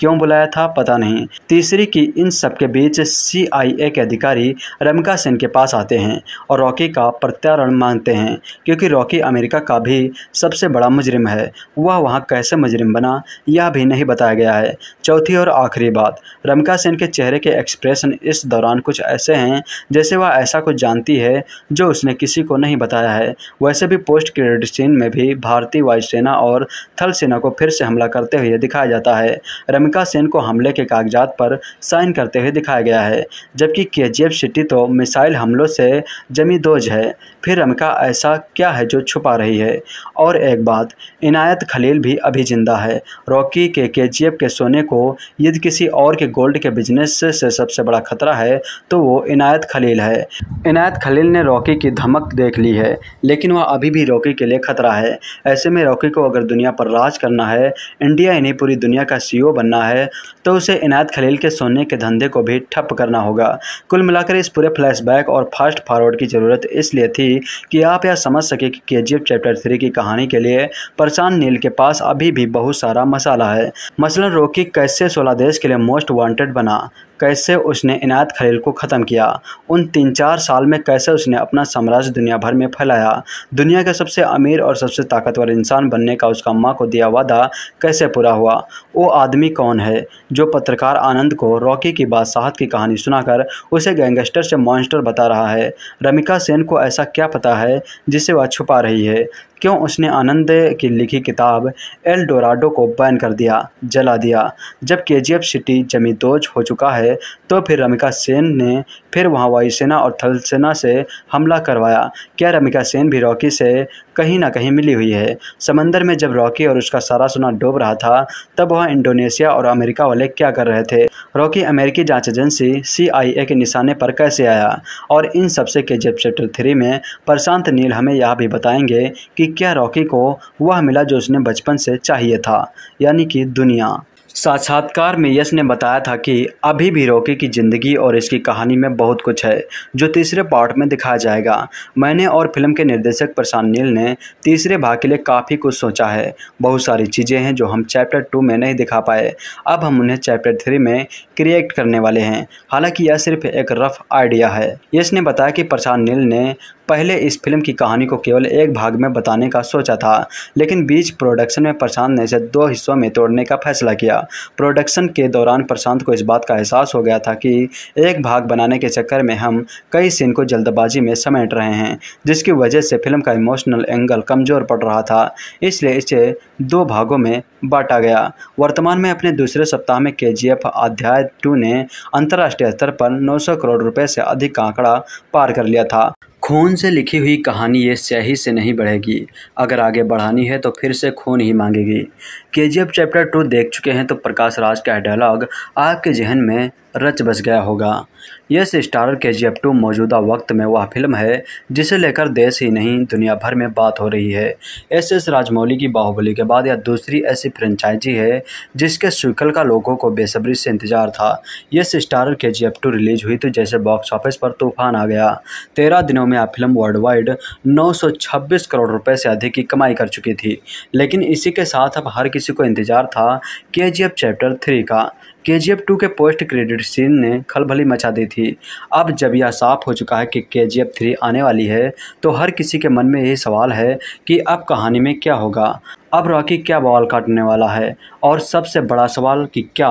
क्यों बुलाया था पता नहीं तीसरी की इन सबके बीच सीआईए के अधिकारी रमिका सेन के पास आते हैं और रॉकी का प्रत्यारण मांगते हैं क्योंकि रॉकी अमेरिका का भी सबसे बड़ा मुजरिम है वह वहाँ कैसे मुजरिम बना यह भी नहीं बताया गया है चौथी और आखिरी बात रमिका सेन के चेहरे के एक्सप्रेशन इस दौरान कुछ ऐसे हैं जैसे वह ऐसा कुछ जानती है जो उसने किसी को नहीं बताया है वैसे भी पोस्ट क्रेडिट सीन में भी भारतीय वायुसेना और थल सेना को फिर से हमला करते हुए दिखाया जाता है रमिका प्रियंका सेन को हमले के कागजात पर साइन करते हुए दिखाया गया है जबकि के जी सिटी तो मिसाइल हमलों से जमी दोज है फिर रमिका ऐसा क्या है जो छुपा रही है और एक बात इनायत खलील भी अभी जिंदा है रॉकी के के के सोने को यदि किसी और के गोल्ड के बिजनेस से सबसे बड़ा खतरा है तो वो इनायत खलील है इनायत खलील ने रॉकी की धमक देख ली है लेकिन वह अभी भी रॉकी के लिए खतरा है ऐसे में रॉकी को अगर दुनिया पर राज करना है इंडिया इन्हें पूरी दुनिया का सीईओ बनना करना है तो उसे इनायत खलील के सोने के धंधे को भी ठप करना होगा कुल मिलाकर इस पूरे फ्लैशबैक और फास्ट फॉरवर्ड की ज़रूरत इसलिए थी कि आप यह समझ सके कि के चैप्टर थ्री की कहानी के लिए परचान नील के पास अभी भी बहुत सारा मसाला है मसलन रोकी कैसे सोलह देश के लिए मोस्ट वांटेड बना कैसे उसने इनायत खलील को ख़त्म किया उन तीन चार साल में कैसे उसने अपना साम्राज्य दुनिया भर में फैलाया दुनिया के सबसे अमीर और सबसे ताकतवर इंसान बनने का उसका माँ को दिया वादा कैसे पूरा हुआ वो आदमी कौन है जो पत्रकार आनंद को रॉकी की बादशाहत की कहानी सुनाकर उसे गैंगस्टर से मॉन्स्टर बता रहा है रमिका सेन को ऐसा क्या पता है जिसे वह छुपा रही है क्यों उसने आनंद की लिखी किताब एल डोराडो को बैन कर दिया जला दिया जब के सिटी जमींदोज हो चुका है है तो फिर रमिका सेन ने फिर वहाँ वायुसेना और थलसेना से हमला करवाया क्या रमिका सेन भी रॉकी से कहीं ना कहीं मिली हुई है समंदर में जब रॉकी और उसका सारा सोना डूब रहा था तब वहाँ इंडोनेशिया और अमेरिका वाले क्या कर रहे थे रॉकी अमेरिकी जांच एजेंसी सीआईए के निशाने पर कैसे आया और इन सबसे के जेब चैप्टर थ्री में प्रशांत नील हमें यह भी बताएंगे कि क्या रॉकी को वह मिला जो उसने बचपन से चाहिए था यानी कि दुनिया साक्षात्कार में यश ने बताया था कि अभी भी रॉकी की ज़िंदगी और इसकी कहानी में बहुत कुछ है जो तीसरे पार्ट में दिखाया जाएगा मैंने और फिल्म के निर्देशक प्रशांत नील ने तीसरे भाग के लिए काफ़ी कुछ सोचा है बहुत सारी चीज़ें हैं जो हम चैप्टर टू में नहीं दिखा पाए अब हम उन्हें चैप्टर थ्री में क्रिएट करने वाले हैं हालांकि यह सिर्फ एक रफ आइडिया है यश ने बताया कि प्रशांत नील ने पहले इस फिल्म की कहानी को केवल एक भाग में बताने का सोचा था लेकिन बीच प्रोडक्शन में प्रशांत ने इसे दो हिस्सों में तोड़ने का फैसला किया प्रोडक्शन के दौरान प्रशांत को इस बात का एहसास हो गया था कि एक भाग बनाने के चक्कर में हम कई सीन को जल्दबाजी में समेट रहे हैं जिसकी वजह से फिल्म का इमोशनल एंगल कमज़ोर पड़ रहा था इसलिए इसे दो भागों में बांटा गया वर्तमान में अपने दूसरे सप्ताह में के जी एफ अध्याय टू ने अंतर्राष्ट्रीय स्तर पर सौ करोड़ रुपए से अधिक का आंकड़ा पार कर लिया था खून से लिखी हुई कहानी ये स्याही से नहीं बढ़ेगी अगर आगे बढ़ानी है तो फिर से खून ही मांगेगी के जी चैप्टर टू देख चुके हैं तो प्रकाश राज का डायलॉग आपके जहन में रच बस गया होगा यस स्टारर के जी एफ टू मौजूदा वक्त में वह फिल्म है जिसे लेकर देश ही नहीं दुनिया भर में बात हो रही है एस एस राजमौली की बाहुबली के बाद यह दूसरी ऐसी फ्रेंचाइजी है जिसके स्वीकल का लोगों को बेसब्री से इंतजार था यस स्टारर के जी एफ टू रिलीज हुई तो जैसे बॉक्स ऑफिस पर तूफान आ गया तेरह दिनों में यह फिल्म वर्ल्ड वाइड नौ करोड़ रुपये से अधिक की कमाई कर चुकी थी लेकिन इसी के साथ अब हर किसी को इंतजार था के जी एफ चैप्टर थ्री का के जी एफ टू के पोस्ट क्रेडिट सीन ने खलभली मचा दी थी अब जब यह साफ हो चुका है कि के जी एफ थ्री आने वाली है तो हर किसी के मन में यही सवाल है कि अब कहानी में क्या होगा अब रॉकी क्या बवाल काटने वाला है और सबसे बड़ा सवाल कि क्या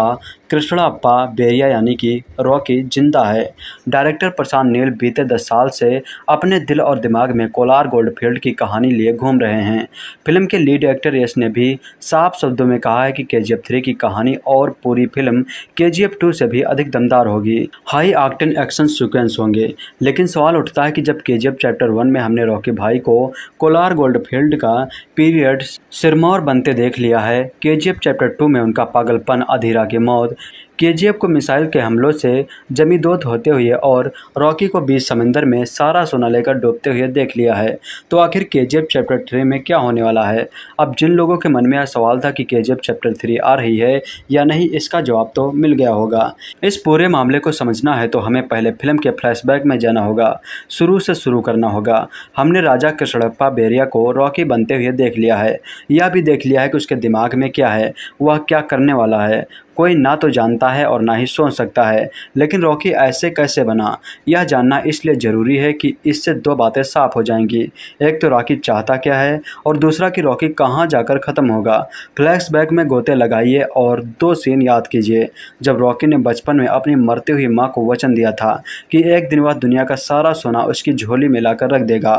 अप्पा बेरिया यानी कि रॉकी जिंदा है डायरेक्टर प्रशांत नील बीते दस साल से अपने दिल और दिमाग में कोलार गोल्डफील्ड की कहानी लिए घूम रहे हैं फिल्म के लीड एक्टर यश ने भी साफ शब्दों में कहा है कि के जी थ्री की कहानी और पूरी फिल्म के जी टू से भी अधिक दमदार होगी हाई आक्टन एक्शन सिक्वेंस होंगे लेकिन सवाल उठता है कि जब के चैप्टर वन में हमने रॉकी भाई को कोलार गोल्डफील्ड का पीरियड सिरमौर बनते देख लिया है के चैप्टर टू में उनका पागलपन अधीरा की मौत एफ़ को मिसाइल के हमलों से जमींदोज होते हुए और रॉकी को बीच समंदर में सारा सोना लेकर डूबते हुए देख लिया है तो आखिर एफ चैप्टर थ्री में क्या होने वाला है अब जिन लोगों के मन में यह सवाल था कि एफ चैप्टर थ्री आ रही है या नहीं इसका जवाब तो मिल गया होगा इस पूरे मामले को समझना है तो हमें पहले फिल्म के फ्लैशबैक में जाना होगा शुरू से शुरू करना होगा हमने राजा कृष्णप्पा बेरिया को रॉकी बनते हुए देख लिया है यह भी देख लिया है कि उसके दिमाग में क्या है वह क्या करने वाला है कोई ना तो जानता है और ना ही सोच सकता है लेकिन रॉकी ऐसे कैसे बना यह जानना इसलिए ज़रूरी है कि इससे दो बातें साफ हो जाएंगी एक तो रॉकी चाहता क्या है और दूसरा कि रॉकी कहाँ जाकर ख़त्म होगा फ्लैशबैक में गोते लगाइए और दो सीन याद कीजिए जब रॉकी ने बचपन में अपनी मरती हुई माँ को वचन दिया था कि एक दिन वह दुनिया का सारा सोना उसकी झोली में रख देगा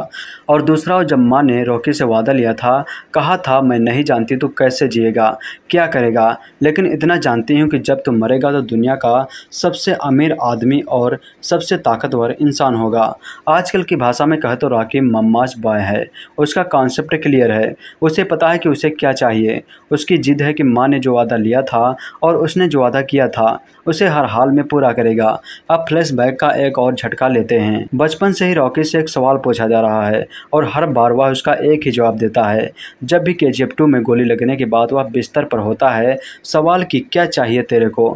और दूसरा जब माँ ने रॉकी से वादा लिया था कहा था मैं नहीं जानती तो कैसे जिएगा क्या करेगा लेकिन इतना जान जानते हो कि जब तुम मरेगा तो दुनिया का सबसे अमीर आदमी और सबसे ताकतवर इंसान होगा आजकल की भाषा में कह तो राकिब मम्माज बॉय है उसका कॉन्सेप्ट क्लियर है उसे पता है कि उसे क्या चाहिए उसकी जिद है कि माँ ने जो वादा लिया था और उसने जो वादा किया था उसे हर हाल में पूरा करेगा अब फ्लैशबैक का एक और झटका लेते हैं बचपन से ही रॉकी से एक सवाल पूछा जा रहा है और हर बार वह उसका एक ही जवाब देता है जब भी के जी में गोली लगने के बाद वह बिस्तर पर होता है सवाल की क्या चाहिए तेरे को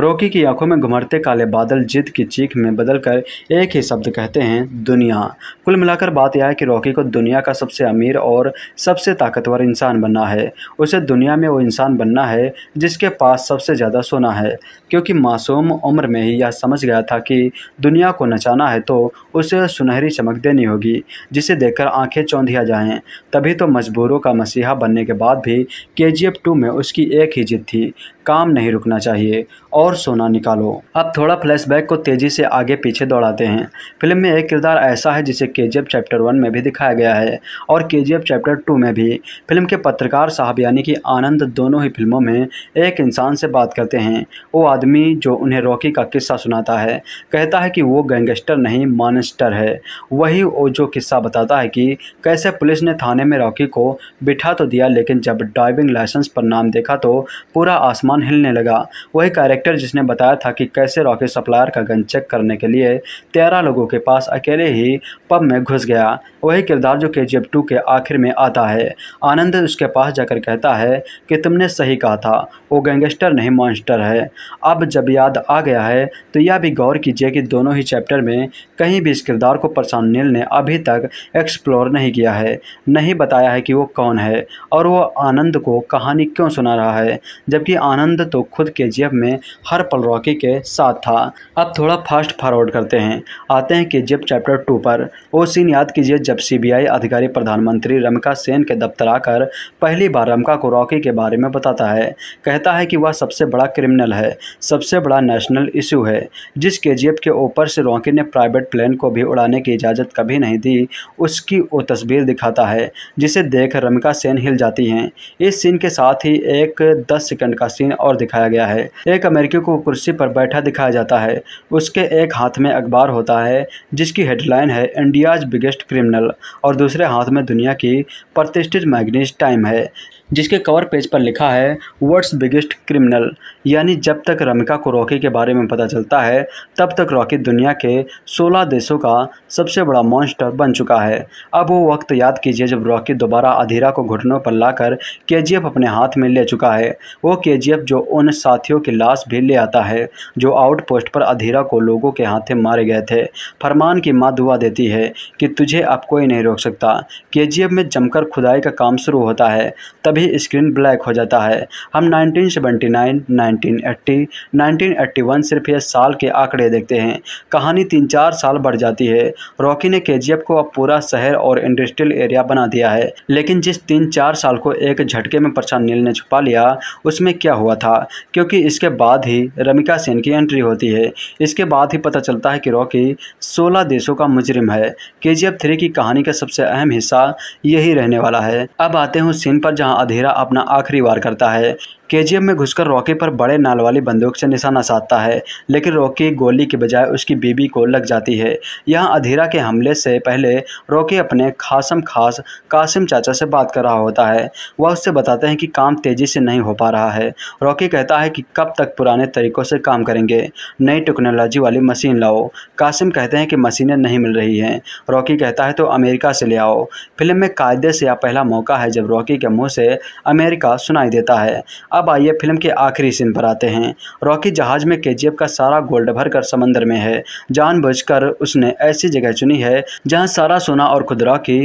रॉकी की आंखों में घुमरते काले बादल जिद की चीख में बदल कर एक ही शब्द कहते हैं दुनिया कुल मिलाकर बात यह है कि रॉकी को दुनिया का सबसे अमीर और सबसे ताकतवर इंसान बनना है उसे दुनिया में वो इंसान बनना है जिसके पास सबसे ज़्यादा सोना है क्योंकि क्योंकि मासूम उम्र में ही यह समझ गया था कि दुनिया को नचाना है तो उसे सुनहरी चमक देनी होगी जिसे देखकर आंखें चौंधिया जाएं तभी तो मजबूरों का मसीहा बनने के बाद भी के जी एफ टू में उसकी एक ही जिद थी काम नहीं रुकना चाहिए और सोना निकालो अब थोड़ा फ्लैशबैक को तेज़ी से आगे पीछे दौड़ाते हैं फिल्म में एक किरदार ऐसा है जिसे के जी चैप्टर वन में भी दिखाया गया है और के जी चैप्टर टू में भी फिल्म के पत्रकार साहब यानी कि आनंद दोनों ही फिल्मों में एक इंसान से बात करते हैं वो आदमी आदमी जो उन्हें रॉकी का किस्सा सुनाता है कहता है कि वो गैंगस्टर नहीं मानस्टर है वही जो किस्सा बताता है कि कैसे पुलिस ने थाने में रॉकी को बिठा तो दिया लेकिन जब ड्राइविंग लाइसेंस पर नाम देखा तो पूरा आसमान हिलने लगा वही कैरेक्टर जिसने बताया था कि कैसे रॉकी सप्लायर का गन चेक करने के लिए तेरह लोगों के पास अकेले ही पब में घुस गया वही किरदार जो के जी के आखिर में आता है आनंद उसके पास जाकर कहता है कि तुमने सही कहा था वो गैंगस्टर नहीं मॉन्स्टर है अब जब याद आ गया है तो यह भी गौर कीजिए कि दोनों ही चैप्टर में कहीं भी इस किरदार को प्रशांत नील ने अभी तक एक्सप्लोर नहीं किया है नहीं बताया है कि वो कौन है और वो आनंद को कहानी क्यों सुना रहा है जबकि आनंद तो खुद के में हर पल रॉकी के साथ था अब थोड़ा फास्ट फॉरवर्ड करते हैं आते हैं के चैप्टर टू पर वो सीन याद कीजिए जब सी अधिकारी प्रधानमंत्री रमिका सेन के दफ्तर आकर पहली बार रमका को रॉकी के बारे में बताता है कहता है कि वह सबसे बड़ा क्रिमिनल है सबसे बड़ा नेशनल इशू है जिस के के ऊपर से रॉकी ने प्राइवेट प्लेन को भी उड़ाने की इजाज़त कभी नहीं दी उसकी वो तस्वीर दिखाता है जिसे देख रमिका सेन हिल जाती हैं इस सीन के साथ ही एक दस सेकंड का सीन और दिखाया गया है एक अमेरिकी को कुर्सी पर बैठा दिखाया जाता है उसके एक हाथ में अखबार होता है जिसकी हेडलाइन है इंडियाज बिगेस्ट क्रिमिनल और दूसरे हाथ में दुनिया की प्रतिष्ठित मैगनीज टाइम है जिसके कवर पेज पर लिखा है वर्ड्स बिगेस्ट क्रिमिनल यानी जब तक रमिका को रॉकी के बारे में पता चलता है तब तक रॉकी दुनिया के 16 देशों का सबसे बड़ा मॉन्स्टर बन चुका है अब वो वक्त याद कीजिए जब रॉकी दोबारा अधीरा को घुटनों पर लाकर के अपने हाथ में ले चुका है वो के जो उन साथियों की लाश भी ले आता है जो आउटपोस्ट पर अधीरा को लोगों के हाथे मारे गए थे फरमान की माँ दुआ देती है कि तुझे अब कोई नहीं रोक सकता के में जमकर खुदाई का काम शुरू होता है तभी स्क्रीन ब्लैक हो जाता है हम नाइनटीन सेवेंटी नाइन 1980 1981 सिर्फ यह साल के आंकड़े देखते हैं कहानी तीन चार साल बढ़ जाती है रॉकी ने केजीएफ को अब पूरा शहर और इंडस्ट्रियल एरिया बना दिया है लेकिन जिस तीन चार साल को एक झटके में प्रशांत नील ने छुपा लिया उसमें क्या हुआ था क्योंकि इसके बाद ही रमिका सेन की एंट्री होती है इसके बाद ही पता चलता है कि रॉकी सोलह देशों का मुजरिम है के जी की कहानी का सबसे अहम हिस्सा यही रहने वाला है अब आते हैं उस सीन पर जहां अधेरा अपना आखिरी वार करता है केजीएम में घुसकर रॉकी पर बड़े नाल वाली बंदूक से निशाना साधता है लेकिन रॉकी गोली के बजाय उसकी बीबी को लग जाती है यहाँ अधीरा के हमले से पहले रॉकी अपने खासम खास कासिम चाचा से बात कर रहा होता है वह उससे बताते हैं कि काम तेज़ी से नहीं हो पा रहा है रॉकी कहता है कि कब तक पुराने तरीक़ों से काम करेंगे नई टेक्नोलॉजी वाली मशीन लाओ कासिम कहते हैं कि मशीनें नहीं मिल रही हैं रॉकी कहता है तो अमेरिका से ले आओ फिल्म में कायदे से यह पहला मौका है जब रॉकी के मुँह से अमेरिका सुनाई देता है अब आइए फिल्म के आखिरी सीन पर आते हैं रॉकी जहाज में के का सारा गोल्ड भरकर समंदर में है जानबूझकर उसने ऐसी जगह चुनी है जहाँ सारा सोना और खुद रॉकी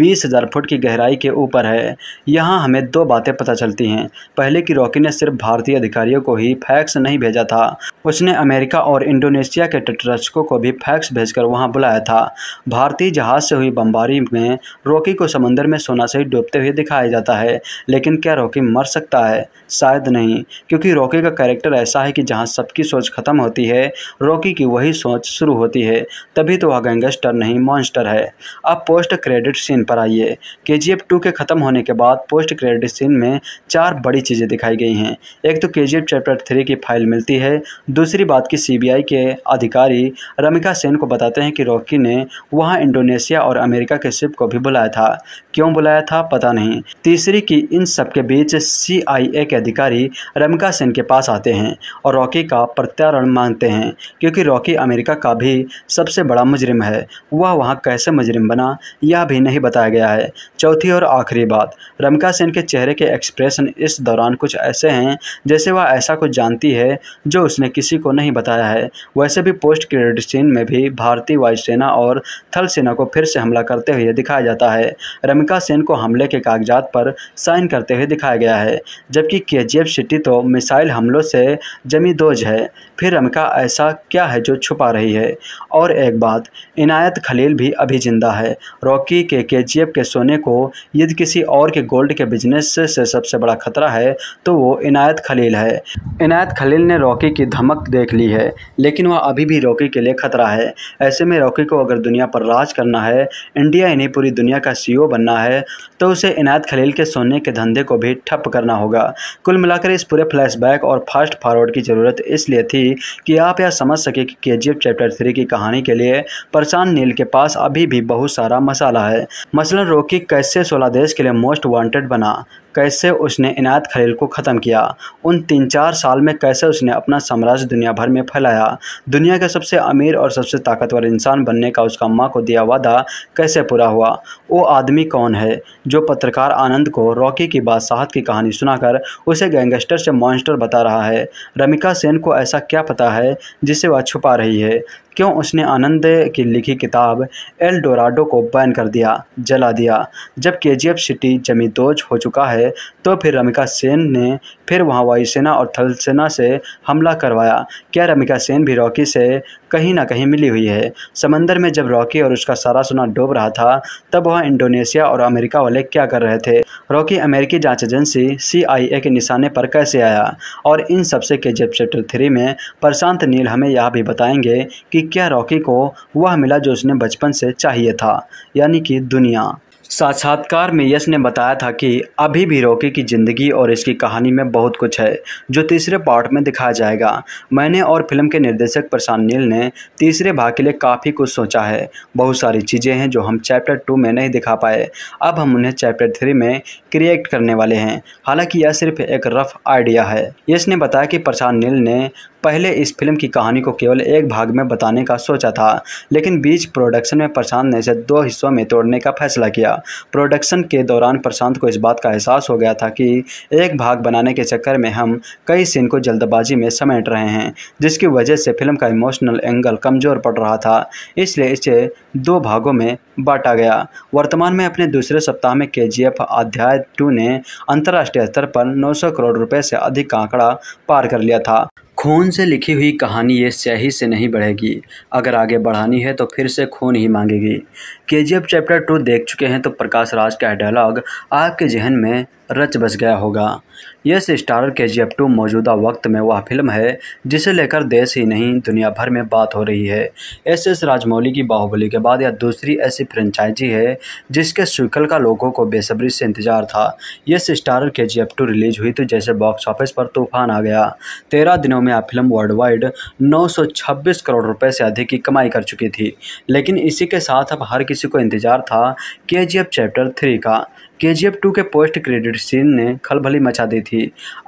बीस हज़ार फुट की गहराई के ऊपर है यहाँ हमें दो बातें पता चलती हैं पहले कि रॉकी ने सिर्फ भारतीय अधिकारियों को ही फैक्स नहीं भेजा था उसने अमेरिका और इंडोनेशिया के तटरक्षकों को भी फैक्स भेजकर वहाँ बुलाया था भारतीय जहाज से हुई बमबारी में रॉकी को समंदर में सोना से डूबते हुए दिखाया जाता है लेकिन क्या रॉकी मर सकता है शायद नहीं क्योंकि रॉकी का कैरेक्टर ऐसा है कि जहाँ सबकी सोच खत्म होती है रॉकी की वही सोच शुरू होती है तभी तो वह गैंगस्टर नहीं मॉन्स्टर है अब पोस्ट क्रेडिट सीन पर आइए के जी एफ टू के ख़त्म होने के बाद पोस्ट क्रेडिट सीन में चार बड़ी चीज़ें दिखाई गई हैं एक तो K G F chapter three की फाइल मिलती है दूसरी बात की सी बी आई के अधिकारी रमिका सेन को बताते हैं कि रॉकी ने वहाँ इंडोनेशिया और अमेरिका के शिप को भी बुलाया था क्यों बुलाया था पता नहीं तीसरी की इन सबके बीच सीआईए के अधिकारी रमिका सेन के पास आते हैं और रॉकी का प्रत्यारण मांगते हैं क्योंकि रॉकी अमेरिका का भी सबसे बड़ा मुजरिम है वह वहाँ कैसे मुजरिम बना यह भी नहीं बताया गया है चौथी और आखिरी बात रमिका सेन के चेहरे के एक्सप्रेशन इस दौरान कुछ ऐसे हैं जैसे वह ऐसा कुछ जानती है जो उसने किसी को नहीं बताया है वैसे भी पोस्ट क्रेडिट सीन में भी भारतीय वायुसेना और थल सेना को फिर से हमला करते हुए दिखाया जाता है रमिका प्रियंका सेन को हमले के कागजात पर साइन करते हुए दिखाया गया है जबकि के जी सिटी तो मिसाइल हमलों से जमी दोज है फिर रमिका ऐसा क्या है जो छुपा रही है और एक बात इनायत खलील भी अभी जिंदा है रॉकी के के के सोने को यदि किसी और के गोल्ड के बिजनेस से सबसे बड़ा खतरा है तो वो इनायत खलील है इनायत खलील ने रॉकी की धमक देख ली है लेकिन वह अभी भी रॉकी के लिए खतरा है ऐसे में रॉकी को अगर दुनिया पर राज करना है इंडिया इन्हें पूरी दुनिया का सीईओ बनना करना है तो उसे इनायत खलील के सोने के धंधे को भी ठप करना होगा कुल मिलाकर इस पूरे फ्लैशबैक और फास्ट फॉरवर्ड की ज़रूरत इसलिए थी कि आप यह समझ सके कि के चैप्टर थ्री की कहानी के लिए प्रशांत नील के पास अभी भी बहुत सारा मसाला है मसलन रोकी कैसे सोलह देश के लिए मोस्ट वांटेड बना कैसे उसने इनायत खलील को ख़त्म किया उन तीन चार साल में कैसे उसने अपना साम्राज्य दुनिया भर में फैलाया दुनिया के सबसे अमीर और सबसे ताकतवर इंसान बनने का उसका माँ को दिया वादा कैसे पूरा हुआ वो आदमी कौन है जो पत्रकार आनंद को रॉकी की बादशाहत की कहानी सुनाकर उसे गैंगस्टर से मॉन्स्टर बता रहा है रमिका सेन को ऐसा क्या पता है जिसे वह छुपा रही है क्यों उसने आनंद की लिखी किताब एल डोराडो को बैन कर दिया जला दिया जब के सिटी जमींदोज हो चुका है है तो फिर रमिका सेन ने फिर वहाँ वायुसेना और थलसेना से हमला करवाया क्या रमिका सेन भी रॉकी से कहीं ना कहीं मिली हुई है समंदर में जब रॉकी और उसका सारा सोना डूब रहा था तब वहाँ इंडोनेशिया और अमेरिका वाले क्या कर रहे थे रॉकी अमेरिकी जांच एजेंसी सीआईए के निशाने पर कैसे आया और इन सबसे के जेब चैप्टर थ्री में प्रशांत नील हमें यह भी बताएंगे कि क्या रॉकी को वह मिला जो उसने बचपन से चाहिए था यानी कि दुनिया साक्षात्कार में यश ने बताया था कि अभी भी रॉकी की ज़िंदगी और इसकी कहानी में बहुत कुछ है जो तीसरे पार्ट में दिखाया जाएगा मैंने और फिल्म के निर्देशक प्रशांत नील ने तीसरे भाग के लिए काफ़ी कुछ सोचा है बहुत सारी चीज़ें हैं जो हम चैप्टर टू में नहीं दिखा पाए अब हम उन्हें चैप्टर थ्री में क्रिएट करने वाले हैं हालांकि यह सिर्फ एक रफ आइडिया है यश ने बताया कि प्रशांत नील ने पहले इस फिल्म की कहानी को केवल एक भाग में बताने का सोचा था लेकिन बीच प्रोडक्शन में प्रशांत ने इसे दो हिस्सों में तोड़ने का फैसला किया प्रोडक्शन के दौरान प्रशांत को इस बात का एहसास हो गया था कि एक भाग बनाने के चक्कर में हम कई सीन को जल्दबाजी में समेट रहे हैं जिसकी वजह से फिल्म का इमोशनल एंगल कमज़ोर पड़ रहा था इसलिए इसे दो भागों में बांटा गया वर्तमान में अपने दूसरे सप्ताह में के जी एफ अध्याय टू ने अंतर्राष्ट्रीय स्तर पर सौ करोड़ रुपए से अधिक का आंकड़ा पार कर लिया था खून से लिखी हुई कहानी ये स्याही से नहीं बढ़ेगी अगर आगे बढ़ानी है तो फिर से खून ही मांगेगी के चैप्टर टू देख चुके हैं तो प्रकाश राज का डायलॉग आपके जहन में रच बस गया होगा यस स्टारर के जी एफ टू मौजूदा वक्त में वह फिल्म है जिसे लेकर देश ही नहीं दुनिया भर में बात हो रही है एस एस राजमौली की बाहुबली के बाद यह दूसरी ऐसी फ्रेंचाइजी है जिसके स्वीकल का लोगों को बेसब्री से इंतजार था यस स्टारर के जी एफ टू रिलीज हुई तो जैसे बॉक्स ऑफिस पर तूफान आ गया तेरह दिनों में यह फिल्म वर्ल्ड वाइड नौ करोड़ रुपये से अधिक की कमाई कर चुकी थी लेकिन इसी के साथ अब हर किसी को इंतजार था के चैप्टर थ्री का के जी एफ टू के पोस्ट क्रेडिट सीन ने खलभली मचा दी थी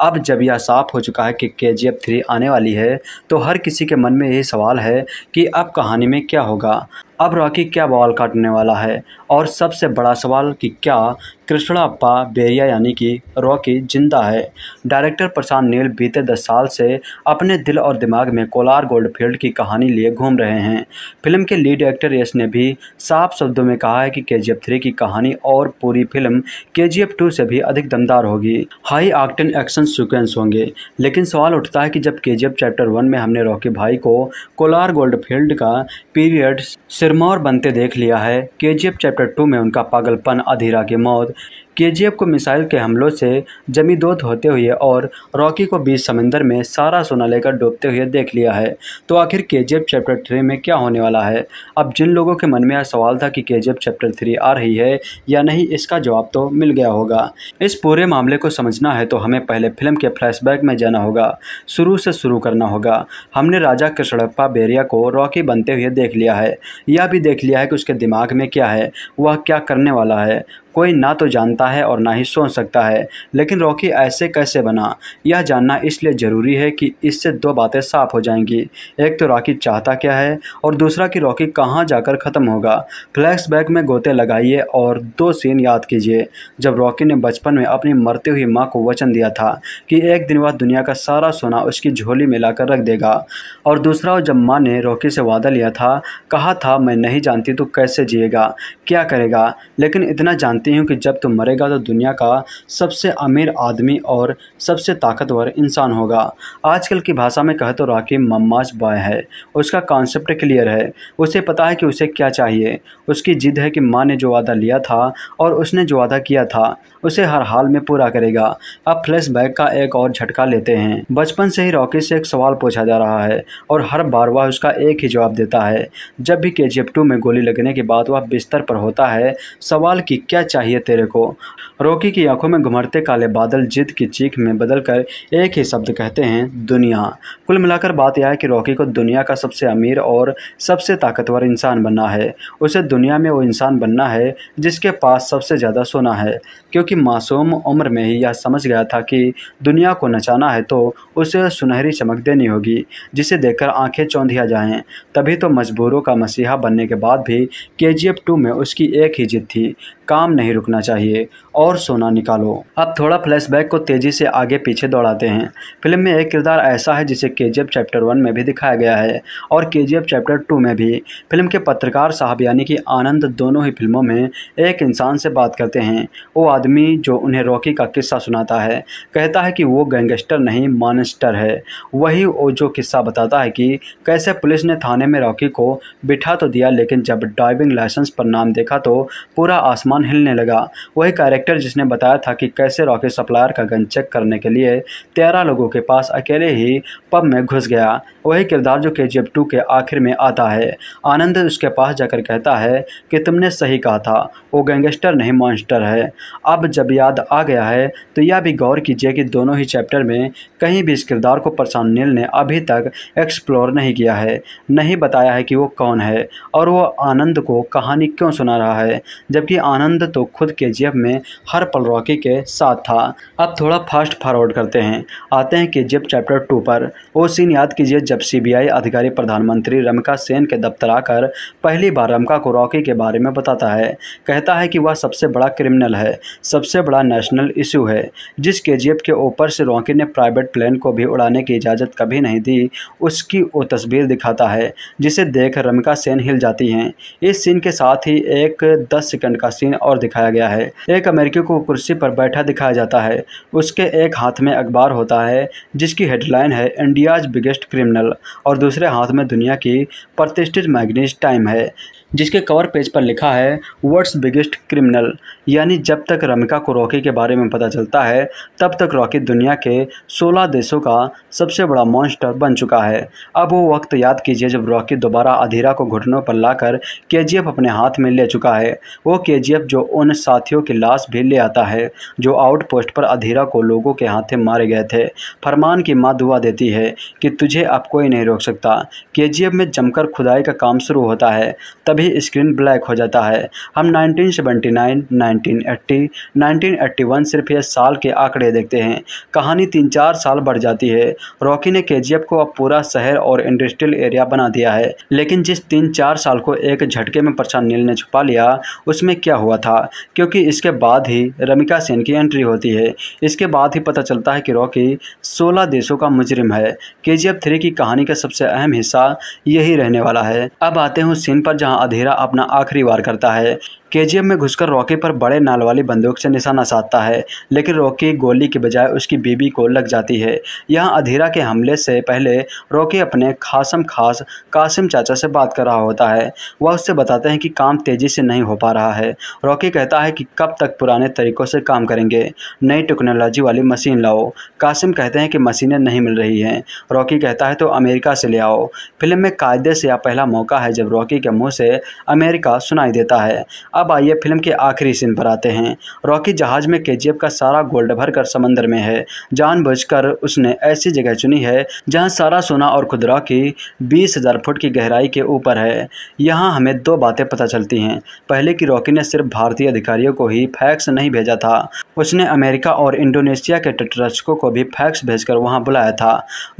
अब जब यह साफ हो चुका है कि के जी एफ थ्री आने वाली है तो हर किसी के मन में यही सवाल है कि अब कहानी में क्या होगा अब रॉकी क्या बॉल काटने वाला है और सबसे बड़ा सवाल कि क्या अप्पा बेरिया यानी कि रॉकी जिंदा है डायरेक्टर प्रशांत नील बीते दस साल से अपने दिल और दिमाग में कोलार गोल्डफील्ड की कहानी लिए घूम रहे हैं फिल्म के लीड एक्टर यश ने भी साफ शब्दों में कहा है कि के जी थ्री की कहानी और पूरी फिल्म के जी टू से भी अधिक दमदार होगी हाई आक्टन एक्शन सिक्वेंस होंगे लेकिन सवाल उठता है कि जब के चैप्टर वन में हमने रॉकी भाई को कोलार गोल्डफील्ड का पीरियड सिरमौर बनते देख लिया है के चैप्टर टू में उनका पागलपन अधीरा की मौत केजीएफ को मिसाइल के हमलों से जमींदोज होते हुए और रॉकी को बीच समंदर में सारा सोना लेकर डूबते हुए देख लिया है तो आखिर के चैप्टर थ्री में क्या होने वाला है अब जिन लोगों के मन में यह सवाल था कि के चैप्टर थ्री आ रही है या नहीं इसका जवाब तो मिल गया होगा इस पूरे मामले को समझना है तो हमें पहले फिल्म के फ्लैशबैक में जाना होगा शुरू से शुरू करना होगा हमने राजा कृष्णप्पा बेरिया को रॉकी बनते हुए देख लिया है यह भी देख लिया है कि उसके दिमाग में क्या है वह क्या करने वाला है कोई ना तो जानता है और ना ही सोच सकता है लेकिन रॉकी ऐसे कैसे बना यह जानना इसलिए ज़रूरी है कि इससे दो बातें साफ हो जाएंगी एक तो रॉकी चाहता क्या है और दूसरा कि रॉकी कहाँ जाकर ख़त्म होगा फ्लैशबैक में गोते लगाइए और दो सीन याद कीजिए जब रॉकी ने बचपन में अपनी मरती हुई माँ को वचन दिया था कि एक दिन वह दुनिया का सारा सोना उसकी झोली में रख देगा और दूसरा जब माँ ने रॉकी से वादा लिया था कहा था मैं नहीं जानती तो कैसे जिएगा क्या करेगा लेकिन इतना जान जानती हूँ कि जब तू मरेगा तो दुनिया का सबसे अमीर आदमी और सबसे ताकतवर इंसान होगा आजकल की भाषा में कह तो राखी मम्माज बॉय है उसका कॉन्सेप्ट क्लियर है उसे पता है कि उसे क्या चाहिए उसकी जिद है कि माँ ने जो वादा लिया था और उसने जो वादा किया था उसे हर हाल में पूरा करेगा अब फ्लैशबैक का एक और झटका लेते हैं बचपन से ही रॉकी से एक सवाल पूछा जा रहा है और हर बार वह उसका एक ही जवाब देता है जब भी के जी में गोली लगने के बाद वह बिस्तर पर होता है सवाल की क्या चाहिए तेरे को रॉकी की आंखों में घुमरते काले बादल जिद की चीख में बदल कर एक ही शब्द कहते हैं दुनिया कुल मिलाकर बात यह है कि रॉकी को दुनिया का सबसे अमीर और सबसे ताकतवर इंसान बनना है उसे दुनिया में वो इंसान बनना है जिसके पास सबसे ज़्यादा सोना है क्योंकि क्योंकि मासूम उम्र में ही यह समझ गया था कि दुनिया को नचाना है तो उसे सुनहरी चमक देनी होगी जिसे देखकर आंखें चौंधिया जाएं तभी तो मजबूरों का मसीहा बनने के बाद भी के जी एफ टू में उसकी एक ही जिद थी काम नहीं रुकना चाहिए और सोना निकालो अब थोड़ा फ्लैशबैक को तेज़ी से आगे पीछे दौड़ाते हैं फिल्म में एक किरदार ऐसा है जिसे के जी चैप्टर वन में भी दिखाया गया है और के जी चैप्टर टू में भी फिल्म के पत्रकार साहब यानी कि आनंद दोनों ही फिल्मों में एक इंसान से बात करते हैं वो आदमी आदमी जो उन्हें रॉकी का किस्सा सुनाता है कहता है कि वो गैंगस्टर नहीं मानस्टर है वही जो किस्सा बताता है कि कैसे पुलिस ने थाने में रॉकी को बिठा तो दिया लेकिन जब ड्राइविंग लाइसेंस पर नाम देखा तो पूरा आसमान हिलने लगा वही कैरेक्टर जिसने बताया था कि कैसे रॉकी सप्लायर का गन चेक करने के लिए तेरह लोगों के पास अकेले ही पब में घुस गया वही किरदार जो के जी के आखिर में आता है आनंद उसके पास जाकर कहता है कि तुमने सही कहा था वो गैंगस्टर नहीं मॉन्स्टर है अब जब याद आ गया है तो यह भी गौर कीजिए कि दोनों ही चैप्टर में कहीं भी इस किरदार को प्रशांत नील ने अभी तक एक्सप्लोर नहीं किया है नहीं बताया है कि वो कौन है और वो आनंद को कहानी क्यों सुना रहा है जबकि आनंद तो खुद के में हर पल रॉकी के साथ था अब थोड़ा फास्ट फॉरवर्ड करते हैं आते हैं कि के चैप्टर टू पर वो सीन याद कीजिए जब सीबीआई अधिकारी प्रधानमंत्री रमिका सेन के दफ्तर आकर पहली बार रमका को रॉकी के बारे में बताता है कहता है कि वह सबसे बड़ा क्रिमिनल है सब सबसे बड़ा नेशनल इशू है जिस के के ऊपर से रॉकी ने प्राइवेट प्लेन को भी उड़ाने की इजाज़त कभी नहीं दी उसकी वो तस्वीर दिखाता है जिसे देख रमिका सेन हिल जाती हैं इस सीन के साथ ही एक दस सेकंड का सीन और दिखाया गया है एक अमेरिकी को कुर्सी पर बैठा दिखाया जाता है उसके एक हाथ में अखबार होता है जिसकी हेडलाइन है इंडियाज बिगेस्ट क्रिमिनल और दूसरे हाथ में दुनिया की प्रतिष्ठित मैगनीज टाइम है जिसके कवर पेज पर लिखा है वर्ड्स बिगेस्ट क्रिमिनल यानी जब तक रमिका को रॉकी के बारे में पता चलता है तब तक रॉकी दुनिया के 16 देशों का सबसे बड़ा मॉन्स्टर बन चुका है अब वो वक्त याद कीजिए जब रॉकी दोबारा अधीरा को घुटनों पर लाकर के अपने हाथ में ले चुका है वो के जो उन साथियों की लाश भी ले आता है जो आउटपोस्ट पर अधीरा को लोगों के हाथे मारे गए थे फरमान की माँ दुआ देती है कि तुझे अब कोई नहीं रोक सकता के में जमकर खुदाई का काम शुरू होता है तभी स्क्रीन ब्लैक हो जाता है हम नाइनटीन सेवेंटी नाइन 1980 1981 सिर्फ यह साल के आंकड़े देखते हैं कहानी तीन चार साल बढ़ जाती है रॉकी ने केजीएफ को अब पूरा शहर और इंडस्ट्रियल एरिया बना दिया है लेकिन जिस तीन चार साल को एक झटके में प्रशांत नील ने छुपा लिया उसमें क्या हुआ था क्योंकि इसके बाद ही रमिका सेन की एंट्री होती है इसके बाद ही पता चलता है कि रॉकी सोलह देशों का मुजरिम है के जी की कहानी का सबसे अहम हिस्सा यही रहने वाला है अब आते हैं उस सीन पर जहां अधेरा अपना आखिरी वार करता है केजीएम में घुसकर रॉकी पर बड़े नाल वाली बंदूक से निशाना साधता है लेकिन रॉकी गोली के बजाय उसकी बीबी को लग जाती है यहाँ अधीरा के हमले से पहले रॉकी अपने खासम खास कासिम चाचा से बात कर रहा होता है वह उससे बताते हैं कि काम तेज़ी से नहीं हो पा रहा है रॉकी कहता है कि कब तक पुराने तरीक़ों से काम करेंगे नई टेक्नोलॉजी वाली मशीन लाओ कासिम कहते हैं कि मशीनें नहीं मिल रही हैं रॉकी कहता है तो अमेरिका से ले आओ फिल्म में कायदे से यह पहला मौका है जब रॉकी के मुँह से अमेरिका सुनाई देता है अब आइए फिल्म के आखिरी सीन पर आते हैं रॉकी जहाज में के का सारा गोल्ड भरकर समंदर में है जानबूझकर उसने ऐसी जगह चुनी है जहाँ सारा सोना और खुद रॉकी बीस हज़ार फुट की गहराई के ऊपर है यहाँ हमें दो बातें पता चलती हैं पहले कि रॉकी ने सिर्फ भारतीय अधिकारियों को ही फैक्स नहीं भेजा था उसने अमेरिका और इंडोनेशिया के तटरक्षकों को भी फैक्स भेजकर वहाँ बुलाया था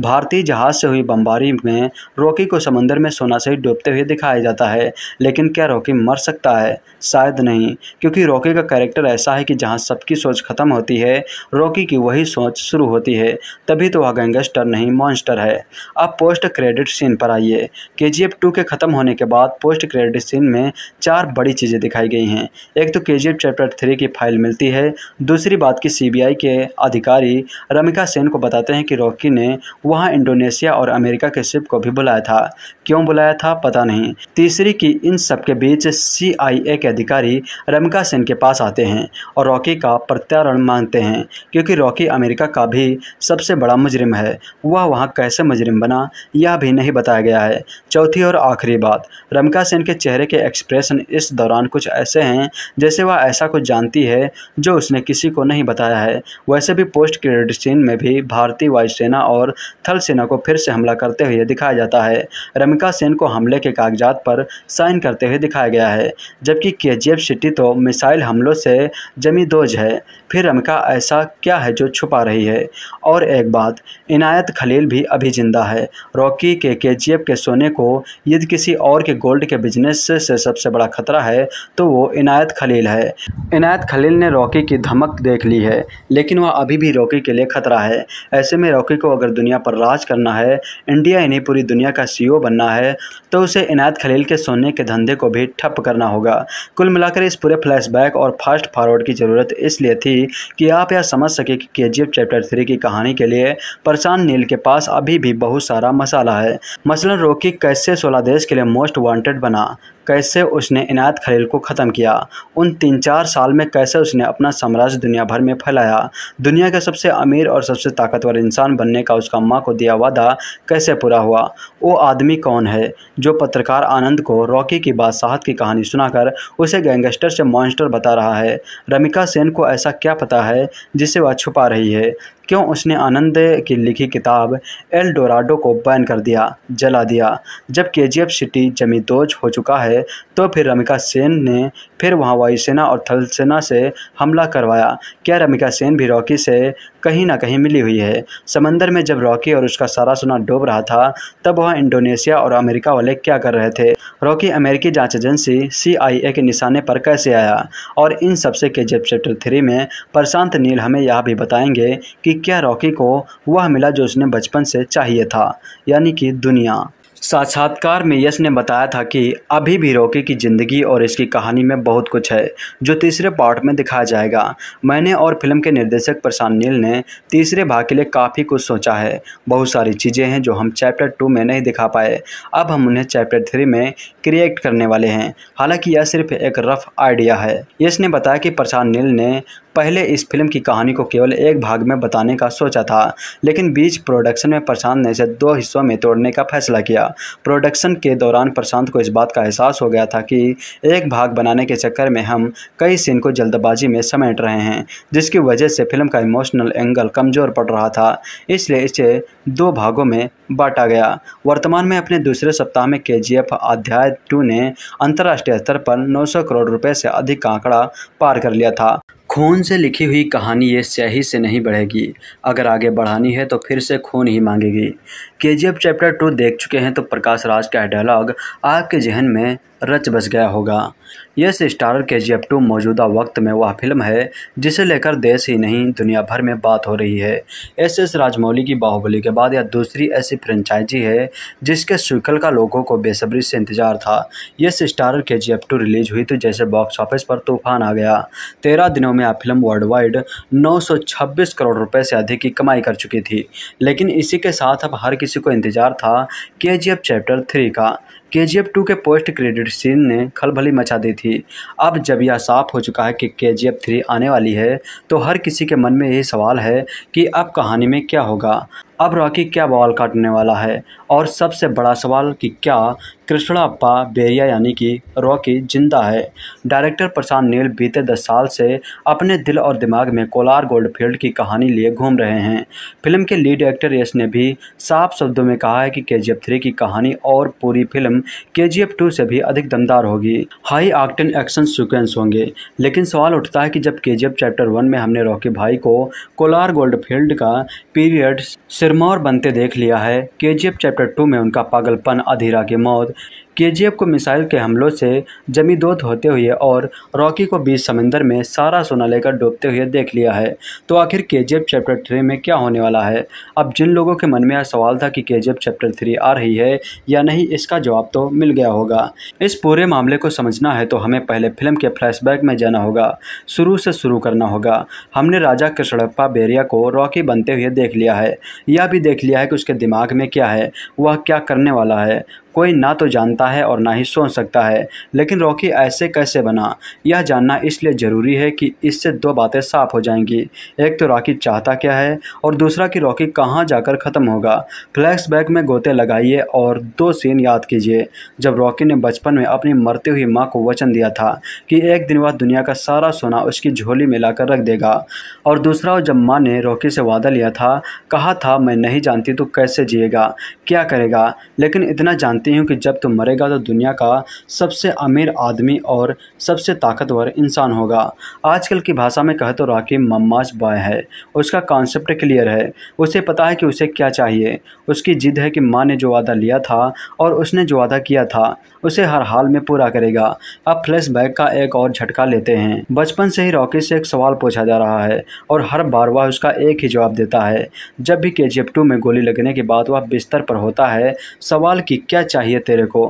भारतीय जहाज से हुई बमबारी में रॉकी को समंदर में सोना से डूबते हुए दिखाया जाता है लेकिन क्या रॉकी मर सकता है शायद नहीं क्योंकि रॉकी का कैरेक्टर ऐसा है कि जहाँ सबकी सोच खत्म होती है रॉकी की वही सोच शुरू होती है तभी तो वह गैंगस्टर नहीं मॉन्स्टर है अब पोस्ट क्रेडिट सीन पर आइए के जी एफ टू के ख़त्म होने के बाद पोस्ट क्रेडिट सीन में चार बड़ी चीज़ें दिखाई गई हैं एक तो K G F chapter three की फाइल मिलती है दूसरी बात की सी बी आई के अधिकारी रमिका सेन को बताते हैं कि रॉकी ने वहाँ इंडोनेशिया और अमेरिका के शिप को भी बुलाया था क्यों बुलाया था पता नहीं तीसरी की इन सबके बीच सीआईए के अधिकारी रमिका सेन के पास आते हैं और रॉकी का प्रत्यारण मांगते हैं क्योंकि रॉकी अमेरिका का भी सबसे बड़ा मुजरिम है वह वहाँ कैसे मुजरिम बना यह भी नहीं बताया गया है चौथी और आखिरी बात रमिका सेन के चेहरे के एक्सप्रेशन इस दौरान कुछ ऐसे हैं जैसे वह ऐसा कुछ जानती है जो उसने किसी को नहीं बताया है वैसे भी पोस्ट क्रेडिट सीन में भी भारतीय वायुसेना और थल सेना को फिर से हमला करते हुए दिखाया जाता है रमिका प्रियंका सेन को हमले के कागजात पर साइन करते हुए दिखाया गया है जबकि के जी सिटी तो मिसाइल हमलों से जमी दोज है फिर रमिका ऐसा क्या है जो छुपा रही है और एक बात इनायत खलील भी अभी जिंदा है रॉकी के के के सोने को यदि किसी और के गोल्ड के बिजनेस से सबसे बड़ा खतरा है तो वो इनायत खलील है इनायत खलील ने रॉकी की धमक देख ली है लेकिन वह अभी भी रॉकी के लिए खतरा है ऐसे में रॉकी को अगर दुनिया पर राज करना है इंडिया इन्हें पूरी दुनिया का सीईओ बनना करना है तो उसे इनायत खलील के सोने के धंधे को भी ठप करना होगा कुल मिलाकर इस पूरे फ्लैशबैक और फास्ट फॉरवर्ड की ज़रूरत इसलिए थी कि आप यह समझ सके कि के चैप्टर थ्री की कहानी के लिए परसान नील के पास अभी भी बहुत सारा मसाला है मसलन रोकी कैसे सोलह देश के लिए मोस्ट वांटेड बना कैसे उसने इनायत खलील को ख़त्म किया उन तीन चार साल में कैसे उसने अपना साम्राज्य दुनिया भर में फैलाया दुनिया का सबसे अमीर और सबसे ताकतवर इंसान बनने का उसका माँ को दिया वादा कैसे पूरा हुआ वो आदमी कौन है जो पत्रकार आनंद को रॉकी की बादशाहत की कहानी सुनाकर उसे गैंगस्टर से मॉन्स्टर बता रहा है रमिका सेन को ऐसा क्या पता है जिसे वह छुपा रही है क्यों उसने आनंद की लिखी किताब एल डोराडो को बैन कर दिया जला दिया जब के सिटी जमींदोज हो चुका है है तो फिर रमिका सेन ने फिर वहाँ वायुसेना और थलसेना से हमला करवाया क्या रमिका सेन भी रॉकी से कहीं ना कहीं मिली हुई है समंदर में जब रॉकी और उसका सारा सोना डूब रहा था तब वहाँ इंडोनेशिया और अमेरिका वाले क्या कर रहे थे रॉकी अमेरिकी जांच एजेंसी सीआईए के निशाने पर कैसे आया और इन सबसे के जेब चैप्टर थ्री में प्रशांत नील हमें यह भी बताएंगे कि क्या रॉकी को वह मिला जो उसने बचपन से चाहिए था यानी कि दुनिया साक्षात्कार में यश ने बताया था कि अभी भी रॉकी की ज़िंदगी और इसकी कहानी में बहुत कुछ है जो तीसरे पार्ट में दिखाया जाएगा मैंने और फिल्म के निर्देशक प्रशांत नील ने तीसरे भाग के लिए काफ़ी कुछ सोचा है बहुत सारी चीज़ें हैं जो हम चैप्टर टू में नहीं दिखा पाए अब हम उन्हें चैप्टर थ्री में क्रिएट करने वाले हैं हालांकि यह सिर्फ एक रफ आइडिया है यश ने बताया कि प्रशांत नील ने पहले इस फिल्म की कहानी को केवल एक भाग में बताने का सोचा था लेकिन बीच प्रोडक्शन में प्रशांत ने इसे दो हिस्सों में तोड़ने का फैसला किया प्रोडक्शन के दौरान प्रशांत को इस बात का एहसास हो गया था कि एक भाग बनाने के चक्कर में हम कई सीन को जल्दबाजी में समेट रहे हैं जिसकी वजह से फिल्म का इमोशनल एंगल कमज़ोर पड़ रहा था इसलिए इसे दो भागों में बांटा गया वर्तमान में अपने दूसरे सप्ताह में के अध्याय टू ने अंतर्राष्ट्रीय स्तर पर सौ करोड़ रुपए से अधिक का आंकड़ा पार कर लिया था खून से लिखी हुई कहानी ये स्याही से नहीं बढ़ेगी अगर आगे बढ़ानी है तो फिर से खून ही मांगेगी के जी एफ चैप्टर टू देख चुके हैं तो प्रकाश राज का डायलॉग आपके जहन में रच बस गया होगा यस स्टारर के जी एफ टू मौजूदा वक्त में वह फिल्म है जिसे लेकर देश ही नहीं दुनिया भर में बात हो रही है एस एस राजमौली की बाहुबली के बाद यह दूसरी ऐसी फ्रेंचाइजी है जिसके सीक्वल का लोगों को बेसब्री से इंतजार था यस स्टारर के जी एफ टू रिलीज हुई तो जैसे बॉक्स ऑफिस पर तूफान आ गया तेरह दिनों में यह फिल्म वर्ल्ड वाइड नौ करोड़ रुपये से अधिक की कमाई कर चुकी थी लेकिन इसी के साथ अब हर किसी को इंतजार था के चैप्टर थ्री का के जी एफ टू के पोस्ट क्रेडिट सीन ने खलबली मचा दी थी अब जब यह साफ हो चुका है कि के जी एफ थ्री आने वाली है तो हर किसी के मन में यही सवाल है कि अब कहानी में क्या होगा अब रॉकी क्या बवाल काटने वाला है और सबसे बड़ा सवाल कि क्या अप्पा बेरिया यानी कि रॉकी जिंदा है डायरेक्टर प्रशांत नील बीते दस साल से अपने दिल और दिमाग में कोलार गोल्डफील्ड की कहानी लिए घूम रहे हैं फिल्म के लीड एक्टर यश ने भी साफ शब्दों में कहा है कि के जी थ्री की कहानी और पूरी फिल्म के जी टू से भी अधिक दमदार होगी हाई आक्टन एक्शन सिक्वेंस होंगे लेकिन सवाल उठता है कि जब के चैप्टर वन में हमने रॉकी भाई को कोलार गोल्डफील्ड का पीरियड सिरमौर बनते देख लिया है के चैप्टर टू में उनका पागलपन अधीरा की मौत एफ़ को मिसाइल के हमलों से जमींदोज होते हुए और रॉकी को बीच समंदर में सारा सोना लेकर डूबते हुए देख लिया है तो आखिर एफ चैप्टर थ्री में क्या होने वाला है अब जिन लोगों के मन में यह सवाल था कि एफ चैप्टर थ्री आ रही है या नहीं इसका जवाब तो मिल गया होगा इस पूरे मामले को समझना है तो हमें पहले फिल्म के फ्लैशबैक में जाना होगा शुरू से शुरू करना होगा हमने राजा कृष्णप्पा बेरिया को रॉकी बनते हुए देख लिया है यह भी देख लिया है कि उसके दिमाग में क्या है वह क्या करने वाला है कोई ना तो जानता है और ना ही सोच सकता है लेकिन रॉकी ऐसे कैसे बना यह जानना इसलिए ज़रूरी है कि इससे दो बातें साफ हो जाएंगी एक तो रॉकी चाहता क्या है और दूसरा कि रॉकी कहाँ जाकर ख़त्म होगा फ्लैशबैक में गोते लगाइए और दो सीन याद कीजिए जब रॉकी ने बचपन में अपनी मरती हुई माँ को वचन दिया था कि एक दिन वह दुनिया का सारा सोना उसकी झोली में रख देगा और दूसरा जब माँ ने रॉकी से वादा लिया था कहा था मैं नहीं जानती तो कैसे जिएगा क्या करेगा लेकिन इतना जान जानते हो कि जब तुम मरेगा तो दुनिया का सबसे अमीर आदमी और सबसे ताकतवर इंसान होगा आजकल की भाषा में कह तो राखी मम्माज बॉय है उसका कॉन्सेप्ट क्लियर है उसे पता है कि उसे क्या चाहिए उसकी जिद है कि माँ ने जो वादा लिया था और उसने जो वादा किया था उसे हर हाल में पूरा करेगा अब फ्लैशबैक का एक और झटका लेते हैं बचपन से ही रॉकी से एक सवाल पूछा जा रहा है और हर बार वह उसका एक ही जवाब देता है जब भी के जी में गोली लगने के बाद वह बिस्तर पर होता है सवाल की क्या चाहिए तेरे को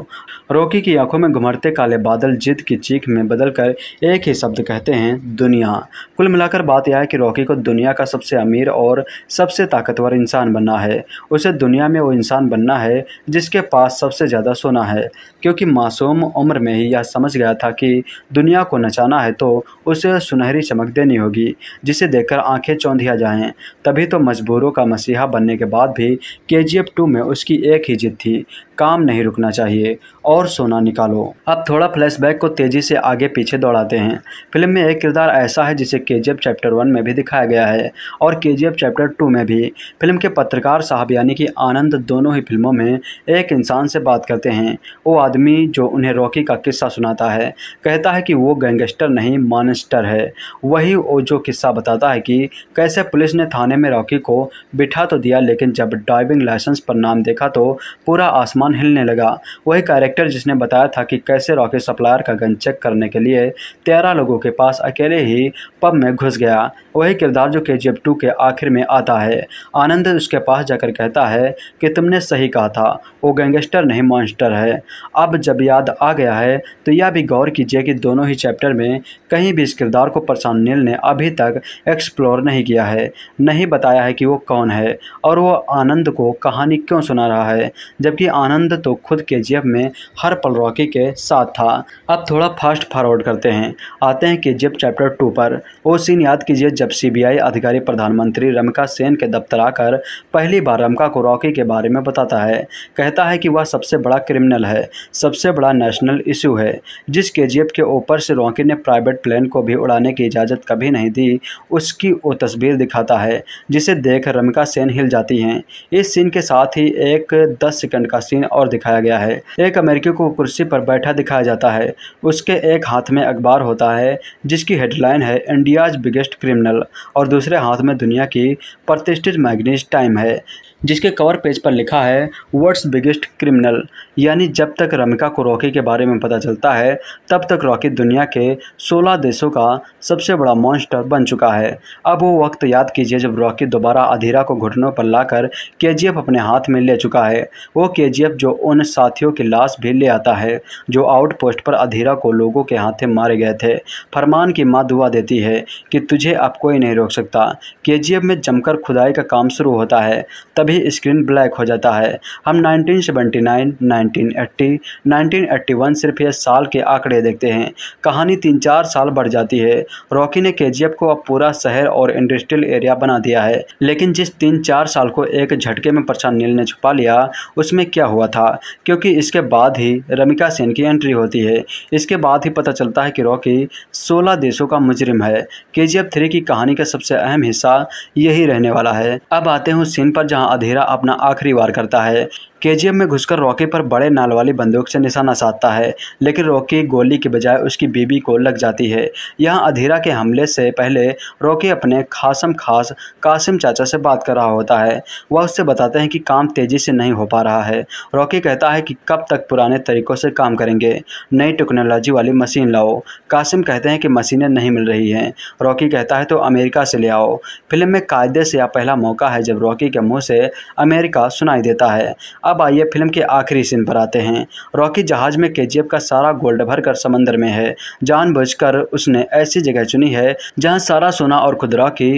रॉकी की आंखों में घुमरते काले बादल जिद की चीख में बदल कर एक ही शब्द कहते हैं दुनिया कुल मिलाकर बात यह है कि रॉकी को दुनिया का सबसे अमीर और सबसे ताकतवर इंसान बनना है उसे दुनिया में वो इंसान बनना है जिसके पास सबसे ज़्यादा सोना है क्योंकि क्योंकि मासूम उम्र में ही यह समझ गया था कि दुनिया को नचाना है तो उसे सुनहरी चमक देनी होगी जिसे देखकर आंखें चौंधिया जाएं तभी तो मजबूरों का मसीहा बनने के बाद भी के जी एफ टू में उसकी एक ही जिद थी काम नहीं रुकना चाहिए और सोना निकालो अब थोड़ा फ्लैशबैक को तेज़ी से आगे पीछे दौड़ाते हैं फिल्म में एक किरदार ऐसा है जिसे के जी चैप्टर वन में भी दिखाया गया है और के जी चैप्टर टू में भी फिल्म के पत्रकार साहब यानी कि आनंद दोनों ही फिल्मों में एक इंसान से बात करते हैं वो आदमी आदमी जो उन्हें रॉकी का किस्सा सुनाता है कहता है कि वो गैंगस्टर नहीं मानस्टर है वही जो किस्सा बताता है कि कैसे पुलिस ने थाने में रॉकी को बिठा तो दिया लेकिन जब ड्राइविंग लाइसेंस पर नाम देखा तो पूरा आसमान हिलने लगा वही कैरेक्टर जिसने बताया था कि कैसे रॉकी सप्लायर का गन चेक करने के लिए तेरह लोगों के पास अकेले ही पब में घुस गया वही किरदार जो के जी के आखिर में आता है आनंद उसके पास जाकर कहता है कि तुमने सही कहा था वो गैंगस्टर नहीं मॉन्स्टर है अब जब याद आ गया है तो यह भी गौर कीजिए कि दोनों ही चैप्टर में कहीं भी इस किरदार को प्रशांत नील ने अभी तक एक्सप्लोर नहीं किया है नहीं बताया है कि वो कौन है और वो आनंद को कहानी क्यों सुना रहा है जबकि आनंद तो खुद के में हर पल रॉकी के साथ था अब थोड़ा फास्ट फॉरवर्ड करते हैं आते हैं कि जब चैप्टर टू पर वो सीन याद कीजिए जब सीबीआई अधिकारी प्रधानमंत्री रमिका सेन के दफ्तर आकर पहली बार रमका को रॉकी के बारे में बताता है कहता है कि वह सबसे बड़ा क्रिमिनल है सब सबसे बड़ा नेशनल इशू है जिस के के ऊपर से रॉकी ने प्राइवेट प्लेन को भी उड़ाने की इजाज़त कभी नहीं दी उसकी वो तस्वीर दिखाता है जिसे देख रमिका सेन हिल जाती हैं इस सीन के साथ ही एक दस सेकंड का सीन और दिखाया गया है एक अमेरिकी को कुर्सी पर बैठा दिखाया जाता है उसके एक हाथ में अखबार होता है जिसकी हेडलाइन है इंडियाज बिगेस्ट क्रिमिनल और दूसरे हाथ में दुनिया की प्रतिष्ठित मैगनीज टाइम है जिसके कवर पेज पर लिखा है वर्ड्स बिगेस्ट क्रिमिनल यानी जब तक रमिका को रॉकी के बारे में पता चलता है तब तक रॉकी दुनिया के 16 देशों का सबसे बड़ा मॉन्स्टर बन चुका है अब वो वक्त याद कीजिए जब रॉकी दोबारा अधीरा को घुटनों पर लाकर के अपने हाथ में ले चुका है वो के जो उन साथियों की लाश भी ले आता है जो आउटपोस्ट पर अधीरा को लोगों के हाथे मारे गए थे फरमान की माँ दुआ देती है कि तुझे अब कोई नहीं रोक सकता के में जमकर खुदाई का काम शुरू होता है तभी स्क्रीन ब्लैक हो जाता है हम नाइनटीन सेवेंटी नाइन 1980 1981 सिर्फ यह साल के आंकड़े देखते हैं कहानी तीन चार साल बढ़ जाती है रॉकी ने केजीएफ को अब पूरा शहर और इंडस्ट्रियल एरिया बना दिया है लेकिन जिस तीन चार साल को एक झटके में प्रशांत नील ने छुपा लिया उसमें क्या हुआ था क्योंकि इसके बाद ही रमिका सेन की एंट्री होती है इसके बाद ही पता चलता है कि रॉकी सोलह देशों का मुजरिम है के जी की कहानी का सबसे अहम हिस्सा यही रहने वाला है अब आते हैं उस सीन पर जहां अधेरा अपना आखिरी वार करता है केजीएम में घुसकर रॉकी पर बड़े नाल वाली बंदूक से निशाना साधता है लेकिन रॉकी गोली के बजाय उसकी बीबी को लग जाती है यहाँ अधीरा के हमले से पहले रॉकी अपने खासम खास कासिम चाचा से बात कर रहा होता है वह उससे बताते हैं कि काम तेज़ी से नहीं हो पा रहा है रॉकी कहता है कि कब तक पुराने तरीक़ों से काम करेंगे नई टेक्नोलॉजी वाली मशीन लाओ कासिम कहते हैं कि मशीनें नहीं मिल रही हैं रॉकी कहता है तो अमेरिका से ले आओ फिल्म में कायदे से यह पहला मौका है जब रॉकी के मुँह से अमेरिका सुनाई देता है अब आइए फिल्म के आखिरी सीन पर आते हैं रॉकी जहाज में के का सारा गोल्ड भरकर समंदर में है जानबूझकर उसने ऐसी जगह चुनी है जहाँ सारा सोना और खुदरा की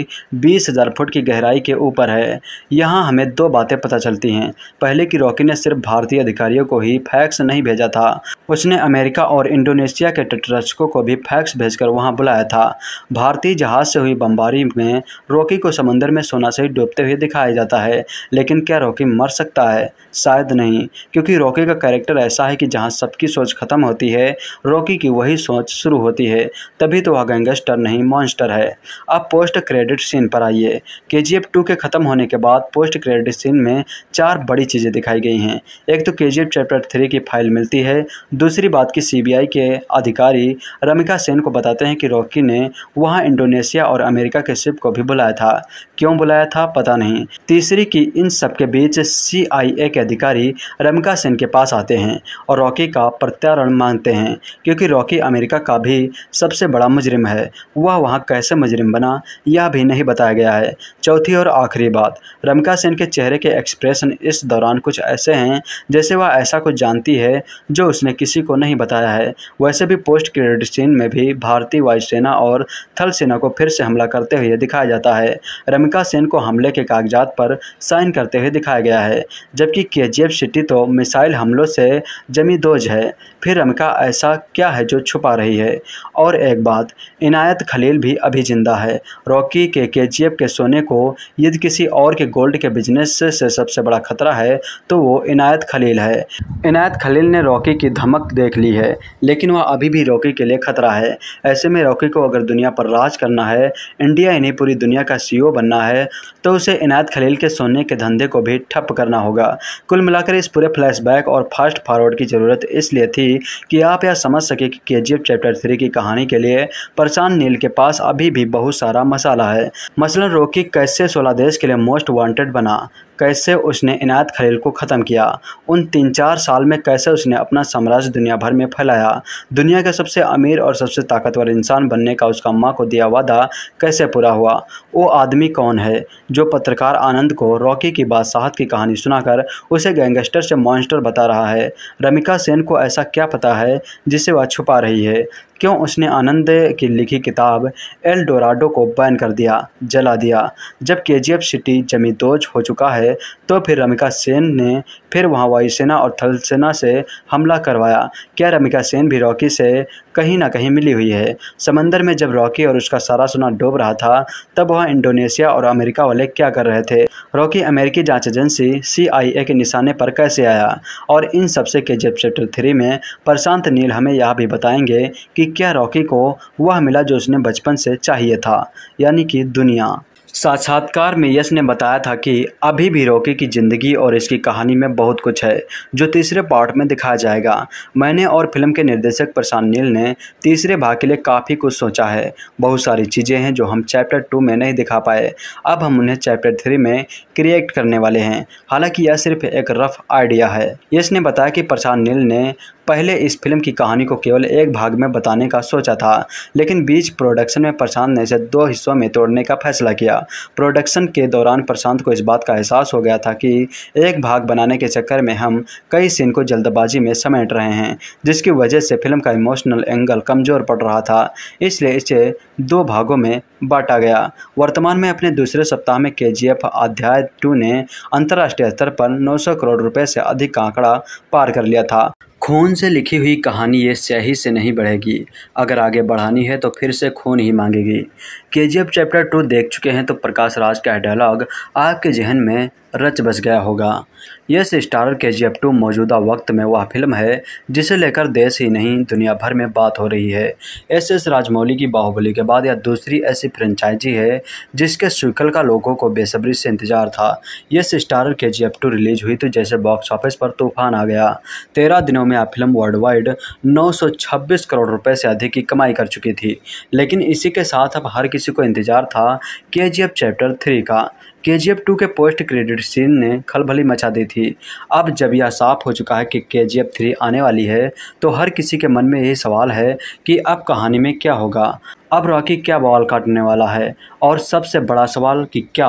बीस फुट की गहराई के ऊपर है यहाँ हमें दो बातें पता चलती हैं पहले कि रॉकी ने सिर्फ भारतीय अधिकारियों को ही फैक्स नहीं भेजा था उसने अमेरिका और इंडोनेशिया के तटरक्षकों को भी फैक्स भेजकर वहाँ बुलाया था भारतीय जहाज से हुई बमबारी में रॉकी को समंदर में सोना से डूबते हुए दिखाया जाता है लेकिन क्या रॉकी मर सकता है शायद नहीं क्योंकि रॉकी का कैरेक्टर ऐसा है कि जहाँ सबकी सोच खत्म होती है रॉकी की वही सोच शुरू होती है तभी तो वह गैंगस्टर नहीं मॉन्स्टर है अब पोस्ट क्रेडिट सीन पर आइए के जी एफ टू के ख़त्म होने के बाद पोस्ट क्रेडिट सीन में चार बड़ी चीज़ें दिखाई गई हैं एक तो K G F chapter three की फाइल मिलती है दूसरी बात की सी बी आई के अधिकारी रमिका सेन को बताते हैं कि रॉकी ने वहाँ इंडोनेशिया और अमेरिका के शिप को भी बुलाया था क्यों बुलाया था पता नहीं तीसरी की इन सबके बीच सीआईए के अधिकारी रमिका सेन के पास आते हैं और रॉकी का प्रत्यारण मांगते हैं क्योंकि रॉकी अमेरिका का भी सबसे बड़ा मुजरिम है वह वहाँ कैसे मुजरिम बना यह भी नहीं बताया गया है चौथी और आखिरी बात रमिका सेन के चेहरे के एक्सप्रेशन इस दौरान कुछ ऐसे हैं जैसे वह ऐसा कुछ जानती है जो उसने किसी को नहीं बताया है वैसे भी पोस्ट क्रेडिट सीन में भी भारतीय वायुसेना और थल सेना को फिर से हमला करते हुए दिखाया जाता है रमिका प्रियंका सेन को हमले के कागजात पर साइन करते हुए दिखाया गया है जबकि के जी सिटी तो मिसाइल हमलों से जमी दोज है फिर रमिका ऐसा क्या है जो छुपा रही है और एक बात इनायत खलील भी अभी जिंदा है रॉकी के के के सोने को यदि किसी और के गोल्ड के बिजनेस से सबसे बड़ा खतरा है तो वो इनायत खलील है इनायत खलील ने रॉकी की धमक देख ली है लेकिन वह अभी भी रॉकी के लिए खतरा है ऐसे में रॉकी को अगर दुनिया पर राज करना है इंडिया इन्हें पूरी दुनिया का सीईओ बनना करना है तो उसे इनायत खलील के सोने के धंधे को भी ठप करना होगा कुल मिलाकर इस पूरे फ्लैशबैक और फास्ट फॉरवर्ड की ज़रूरत इसलिए थी कि आप यह समझ सके कि के चैप्टर थ्री की कहानी के लिए परचान नील के पास अभी भी बहुत सारा मसाला है मसलन रोकी कैसे सोलह देश के लिए मोस्ट वांटेड बना कैसे उसने इनायत खलील को ख़त्म किया उन तीन चार साल में कैसे उसने अपना साम्राज्य दुनिया भर में फैलाया दुनिया के सबसे अमीर और सबसे ताकतवर इंसान बनने का उसका माँ को दिया वादा कैसे पूरा हुआ वो आदमी कौन है जो पत्रकार आनंद को रॉकी की बादशाहत की कहानी सुनाकर उसे गैंगस्टर से मॉन्स्टर बता रहा है रमिका सेन को ऐसा क्या पता है जिसे वह छुपा रही है क्यों उसने आनंद की लिखी किताब एल डोराडो को बैन कर दिया जला दिया जब के सिटी जमींदोज हो चुका है है तो फिर रमिका सेन ने फिर वहाँ वायुसेना और थलसेना से हमला करवाया क्या रमिका सेन भी रॉकी से कहीं ना कहीं मिली हुई है समंदर में जब रॉकी और उसका सारा सोना डूब रहा था तब वहाँ इंडोनेशिया और अमेरिका वाले क्या कर रहे थे रॉकी अमेरिकी जांच एजेंसी सीआईए के निशाने पर कैसे आया और इन सबसे के जेब चैप्टर थ्री में प्रशांत नील हमें यह भी बताएंगे कि क्या रॉकी को वह मिला जो उसने बचपन से चाहिए था यानी कि दुनिया साक्षात्कार में यश ने बताया था कि अभी भी रॉकी की ज़िंदगी और इसकी कहानी में बहुत कुछ है जो तीसरे पार्ट में दिखाया जाएगा मैंने और फिल्म के निर्देशक प्रशांत नील ने तीसरे भाग के लिए काफ़ी कुछ सोचा है बहुत सारी चीज़ें हैं जो हम चैप्टर टू में नहीं दिखा पाए अब हम उन्हें चैप्टर थ्री में क्रिएट करने वाले हैं हालांकि यह सिर्फ एक रफ आइडिया है यश ने बताया कि प्रशांत नील ने पहले इस फिल्म की कहानी को केवल एक भाग में बताने का सोचा था लेकिन बीच प्रोडक्शन में प्रशांत ने इसे दो हिस्सों में तोड़ने का फैसला किया प्रोडक्शन के दौरान प्रशांत को इस बात का एहसास हो गया था कि एक भाग बनाने के चक्कर में हम कई सीन को जल्दबाजी में समेट रहे हैं जिसकी वजह से फिल्म का इमोशनल एंगल कमज़ोर पड़ रहा था इसलिए इसे दो भागों में बांटा गया वर्तमान में अपने दूसरे सप्ताह में के जी एफ अध्याय टू ने अंतर्राष्ट्रीय स्तर पर सौ करोड़ रुपए से अधिक का आंकड़ा पार कर लिया था खून से लिखी हुई कहानी ये स्याही से नहीं बढ़ेगी अगर आगे बढ़ानी है तो फिर से खून ही मांगेगी के जी एफ चैप्टर टू देख चुके हैं तो प्रकाश राज का डायलॉग आपके जहन में रच बस गया होगा यस स्टारर के जी एफ टू मौजूदा वक्त में वह फिल्म है जिसे लेकर देश ही नहीं दुनिया भर में बात हो रही है एस एस राजमौली की बाहुबली के बाद यह दूसरी ऐसी फ्रेंचाइजी है जिसके स्विकल का लोगों को बेसब्री से इंतजार था यस स्टारर के जी एफ टू रिलीज हुई तो जैसे बॉक्स ऑफिस पर तूफान आ गया तेरह दिनों में यह फिल्म वर्ल्ड वाइड नौ करोड़ रुपये से अधिक की कमाई कर चुकी थी लेकिन इसी के साथ अब हर किसी को इंतजार था के चैप्टर थ्री का के जी एफ टू के पोस्ट क्रेडिट सीन ने खलभली मचा दी थी अब जब यह साफ हो चुका है कि के जी एफ थ्री आने वाली है तो हर किसी के मन में यही सवाल है कि अब कहानी में क्या होगा अब रॉकी क्या बवाल काटने वाला है और सबसे बड़ा सवाल कि क्या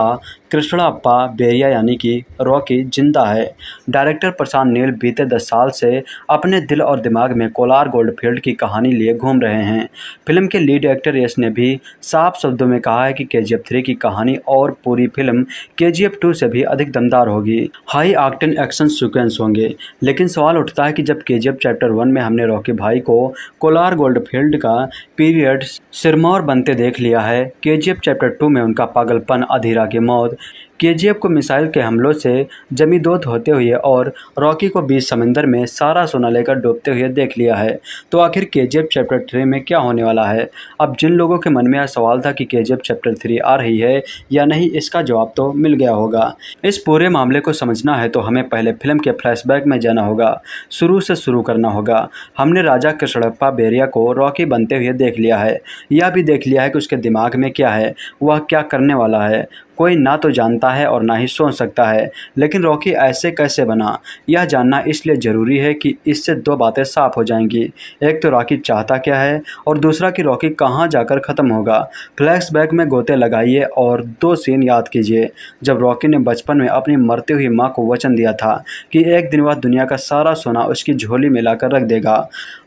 अप्पा बेरिया यानी कि रॉकी जिंदा है डायरेक्टर प्रशांत नील बीते दस साल से अपने दिल और दिमाग में कोलार गोल्डफील्ड की कहानी लिए घूम रहे हैं फिल्म के लीड एक्टर यश ने भी साफ शब्दों में कहा है कि के जी थ्री की कहानी और पूरी फिल्म के जी टू से भी अधिक दमदार होगी हाई आक्टन एक्शन सिक्वेंस होंगे लेकिन सवाल उठता है कि जब के चैप्टर वन में हमने रॉकी भाई को कोलार गोल्डफील्ड का पीरियड सिरमौर बनते देख लिया है के चैप्टर टू में उनका पागलपन अधीरा की मौत केजीएफ को मिसाइल के हमलों से जमी दोत होते हुए और रॉकी को बीच समंदर में सारा सोना लेकर डूबते हुए देख लिया है तो आखिर केजीएफ चैप्टर थ्री में क्या होने वाला है अब जिन लोगों के मन में यह सवाल था कि केजीएफ चैप्टर थ्री आ रही है या नहीं इसका जवाब तो मिल गया होगा इस पूरे मामले को समझना है तो हमें पहले फिल्म के फ्लैशबैक में जाना होगा शुरू से शुरू करना होगा हमने राजा कृष्णप्पा बेरिया को रॉकी बनते हुए देख लिया है यह भी देख लिया है कि उसके दिमाग में क्या है वह क्या करने वाला है कोई ना तो जानता है और ना ही सोच सकता है लेकिन रॉकी ऐसे कैसे बना यह जानना इसलिए ज़रूरी है कि इससे दो बातें साफ हो जाएंगी एक तो रॉकी चाहता क्या है और दूसरा कि रॉकी कहाँ जाकर ख़त्म होगा फ्लैशबैक में गोते लगाइए और दो सीन याद कीजिए जब रॉकी ने बचपन में अपनी मरती हुई माँ को वचन दिया था कि एक दिन वह दुनिया का सारा सोना उसकी झोली में रख देगा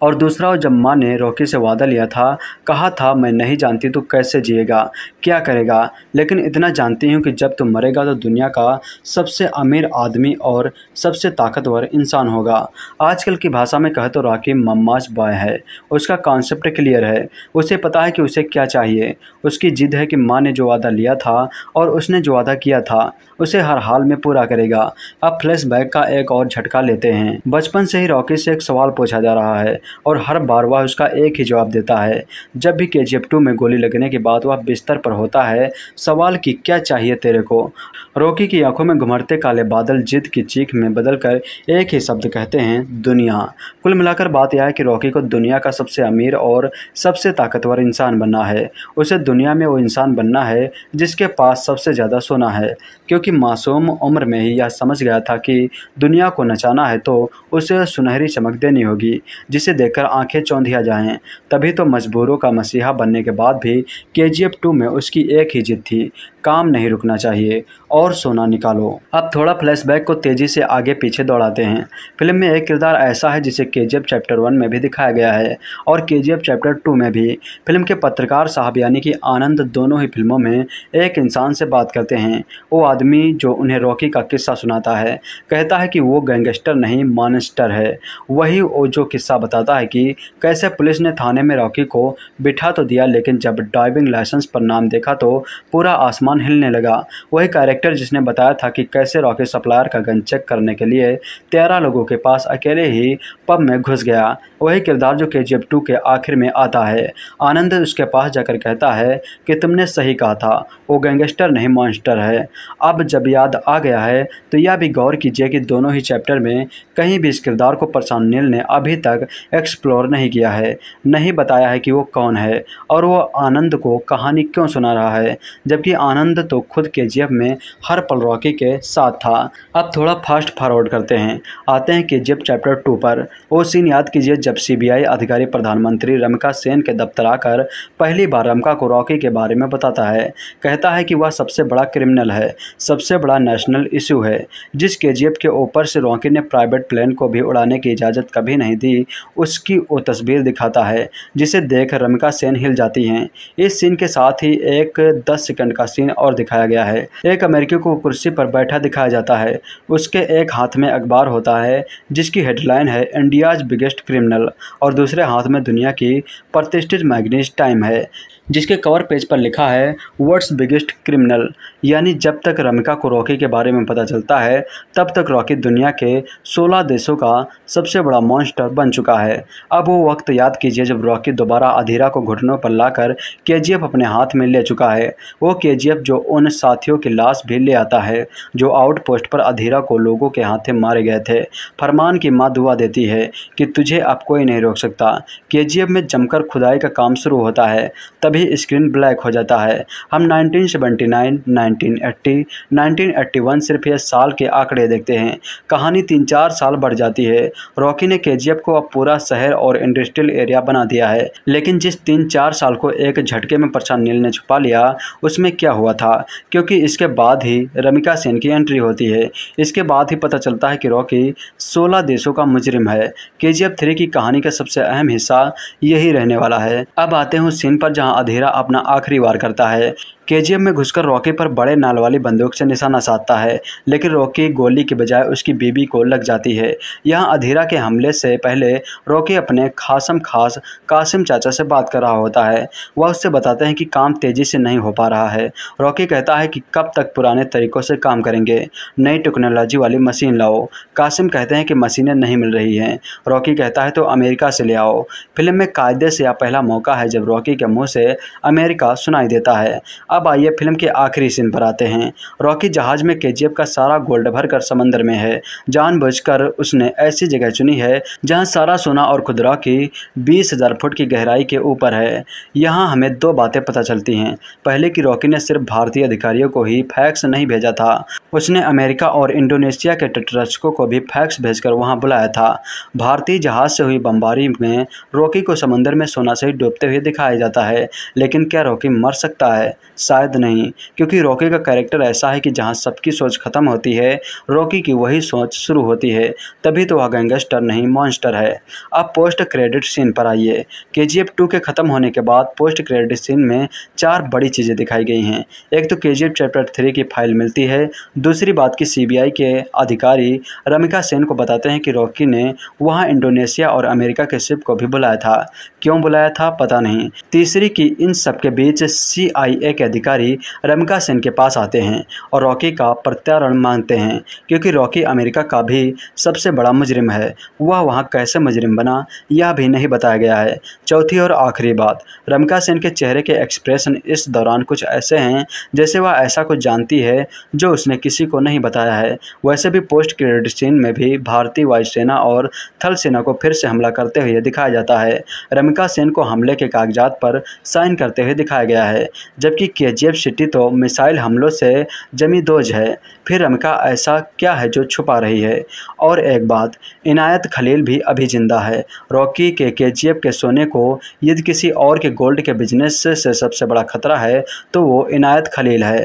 और दूसरा जब माँ ने रॉकी से वादा लिया था कहा था मैं नहीं जानती तो कैसे जिएगा क्या करेगा लेकिन इतना जान जानते हो कि जब तुम मरेगा तो दुनिया का सबसे अमीर आदमी और सबसे ताकतवर इंसान होगा आजकल की भाषा में कह तो राखी मम्माज बॉय है उसका कॉन्सेप्ट क्लियर है उसे पता है कि उसे क्या चाहिए उसकी जिद है कि माँ ने जो वादा लिया था और उसने जो वादा किया था उसे हर हाल में पूरा करेगा अब फ्लैशबैक का एक और झटका लेते हैं बचपन से ही रॉकी से एक सवाल पूछा जा रहा है और हर बार वह उसका एक ही जवाब देता है जब भी के जी टू में गोली लगने के बाद वह बिस्तर पर होता है सवाल की क्या चाहिए तेरे को रॉकी की आंखों में घुमरते काले बादल जिद की चीख में बदल कर एक ही शब्द कहते हैं दुनिया कुल मिलाकर बात यह है कि रॉकी को दुनिया का सबसे अमीर और सबसे ताकतवर इंसान बनना है उसे दुनिया में वो इंसान बनना है जिसके पास सबसे ज़्यादा सोना है क्योंकि क्योंकि मासूम उम्र में ही यह समझ गया था कि दुनिया को नचाना है तो उसे सुनहरी चमक देनी होगी जिसे देखकर आंखें चौंधिया जाएं तभी तो मजबूरों का मसीहा बनने के बाद भी के जी एफ टू में उसकी एक ही जिद थी काम नहीं रुकना चाहिए और सोना निकालो अब थोड़ा फ्लैशबैक को तेज़ी से आगे पीछे दौड़ाते हैं फिल्म में एक किरदार ऐसा है जिसे के जी चैप्टर वन में भी दिखाया गया है और के जी चैप्टर टू में भी फिल्म के पत्रकार साहब यानी कि आनंद दोनों ही फिल्मों में एक इंसान से बात करते हैं वो आदमी आदमी जो उन्हें रॉकी का किस्सा सुनाता है कहता है कि वो गैंगस्टर नहीं मानस्टर है वही जो किस्सा बताता है कि कैसे पुलिस ने थाने में रॉकी को बिठा तो दिया लेकिन जब ड्राइविंग लाइसेंस पर नाम देखा तो पूरा आसमान हिलने लगा वही कैरेक्टर जिसने बताया था कि कैसे रॉकी सप्लायर का गन चेक करने के लिए तेरह लोगों के पास अकेले ही पब में घुस गया वही किरदार जो के जी के आखिर में आता है आनंद उसके पास जाकर कहता है कि तुमने सही कहा था वो गैंगस्टर नहीं मॉन्स्टर है अब जब याद आ गया है तो यह भी गौर कीजिए कि दोनों ही चैप्टर में कहीं भी इस किरदार को प्रशांत नील ने अभी तक एक्सप्लोर नहीं किया है नहीं बताया है कि वो कौन है और वो आनंद को कहानी क्यों सुना रहा है जबकि आनंद तो खुद के में हर पल रॉकी के साथ था अब थोड़ा फास्ट फॉरवर्ड करते हैं आते हैं कि के चैप्टर टू पर वो सीन याद कीजिए जब सीबीआई अधिकारी प्रधानमंत्री रमिका सेन के दफ्तर आकर पहली बार रमका को रॉकी के बारे में बताता है कहता है कि वह सबसे बड़ा क्रिमिनल है सब सबसे बड़ा नेशनल इशू है जिस के के ऊपर से रॉकी ने प्राइवेट प्लेन को भी उड़ाने की इजाज़त कभी नहीं दी उसकी वो तस्वीर दिखाता है जिसे देख रमिका सेन हिल जाती हैं इस सीन के साथ ही एक दस सेकंड का सीन और दिखाया गया है एक अमेरिकी को कुर्सी पर बैठा दिखाया जाता है उसके एक हाथ में अखबार होता है जिसकी हेडलाइन है इंडियाज बिगेस्ट क्रिमिनल और दूसरे हाथ में दुनिया की प्रतिष्ठित मैगनीज टाइम है जिसके कवर पेज पर लिखा है वर्ड्स बिगेस्ट क्रिमिनल यानी जब तक रमिका को रॉकी के बारे में पता चलता है तब तक रॉकी दुनिया के 16 देशों का सबसे बड़ा मॉन्स्टर बन चुका है अब वो वक्त याद कीजिए जब रॉकी दोबारा अधीरा को घुटनों पर लाकर के अपने हाथ में ले चुका है वो के जो उन साथियों की लाश भी ले आता है जो आउटपोस्ट पर अधीरा को लोगों के हाथे मारे गए थे फरमान की माँ दुआ देती है कि तुझे अब कोई नहीं रोक सकता के में जमकर खुदाई का काम शुरू होता है तभी स्क्रीन ब्लैक हो जाता है हम नाइनटीन सेवेंटी नाइन 1980 1981 सिर्फ यह साल के आंकड़े देखते हैं कहानी तीन चार साल बढ़ जाती है रॉकी ने केजीएफ को अब पूरा शहर और इंडस्ट्रियल एरिया बना दिया है लेकिन जिस तीन चार साल को एक झटके में प्रशांत नील ने छुपा लिया उसमें क्या हुआ था क्योंकि इसके बाद ही रमिका सेन की एंट्री होती है इसके बाद ही पता चलता है कि रॉकी सोलह देशों का मुजरिम है के जी की कहानी का सबसे अहम हिस्सा यही रहने वाला है अब आते हैं उस सीन पर जहां अधेरा अपना आखिरी वार करता है केजीएम में घुसकर रॉकी पर बड़े नाल वाली बंदूक से निशाना साधता है लेकिन रॉकी गोली के बजाय उसकी बीबी को लग जाती है यहाँ अधीरा के हमले से पहले रॉकी अपने खासम खास कासिम चाचा से बात कर रहा होता है वह उससे बताते हैं कि काम तेज़ी से नहीं हो पा रहा है रॉकी कहता है कि कब तक पुराने तरीक़ों से काम करेंगे नई टेक्नोलॉजी वाली मशीन लाओ कासिम कहते हैं कि मशीनें नहीं मिल रही हैं रॉकी कहता है तो अमेरिका से ले आओ फिल्म में कायदे से यह पहला मौका है जब रॉकी के मुँह से अमेरिका सुनाई देता है अब आइए फिल्म के आखिरी सीन पर आते हैं रॉकी जहाज में के का सारा गोल्ड भरकर समंदर में है जानबूझकर उसने ऐसी जगह चुनी है जहाँ सारा सोना और खुद रॉकी बीस हज़ार फुट की गहराई के ऊपर है यहाँ हमें दो बातें पता चलती हैं पहले कि रॉकी ने सिर्फ भारतीय अधिकारियों को ही फैक्स नहीं भेजा था उसने अमेरिका और इंडोनेशिया के तटरक्षकों को भी फैक्स भेजकर वहाँ बुलाया था भारतीय जहाज से हुई बमबारी में रॉकी को समंदर में सोना से डूबते हुए दिखाया जाता है लेकिन क्या रॉकी मर सकता है शायद नहीं क्योंकि रॉकी का कैरेक्टर ऐसा है कि जहाँ सबकी सोच खत्म होती है रॉकी की वही सोच शुरू होती है तभी तो वह गैंगस्टर नहीं मॉन्स्टर है अब पोस्ट क्रेडिट सीन पर आइए के जी एफ टू के ख़त्म होने के बाद पोस्ट क्रेडिट सीन में चार बड़ी चीज़ें दिखाई गई हैं एक तो K G F chapter three की फाइल मिलती है दूसरी बात की सी बी आई के अधिकारी रमिका सेन को बताते हैं कि रॉकी ने वहाँ इंडोनेशिया और अमेरिका के शिप को भी बुलाया था क्यों बुलाया था पता नहीं तीसरी की इन सबके बीच सीआईए के अधिकारी रमिका सेन के पास आते हैं और रॉकी का प्रत्यारण मांगते हैं क्योंकि रॉकी अमेरिका का भी सबसे बड़ा मुजरिम है वह वहाँ कैसे मुजरिम बना यह भी नहीं बताया गया है चौथी और आखिरी बात रमिका सेन के चेहरे के एक्सप्रेशन इस दौरान कुछ ऐसे हैं जैसे वह ऐसा कुछ जानती है जो उसने किसी को नहीं बताया है वैसे भी पोस्ट क्रेडिट सीन में भी भारतीय वायुसेना और थल सेना को फिर से हमला करते हुए दिखाया जाता है रमिका प्रियंका सेन को हमले के कागजात पर साइन करते हुए दिखाया गया है जबकि के जी सिटी तो मिसाइल हमलों से जमी दोज है फिर रमिका ऐसा क्या है जो छुपा रही है और एक बात इनायत खलील भी अभी जिंदा है रॉकी के के के सोने को यदि किसी और के गोल्ड के बिजनेस से सबसे बड़ा खतरा है तो वो इनायत खलील है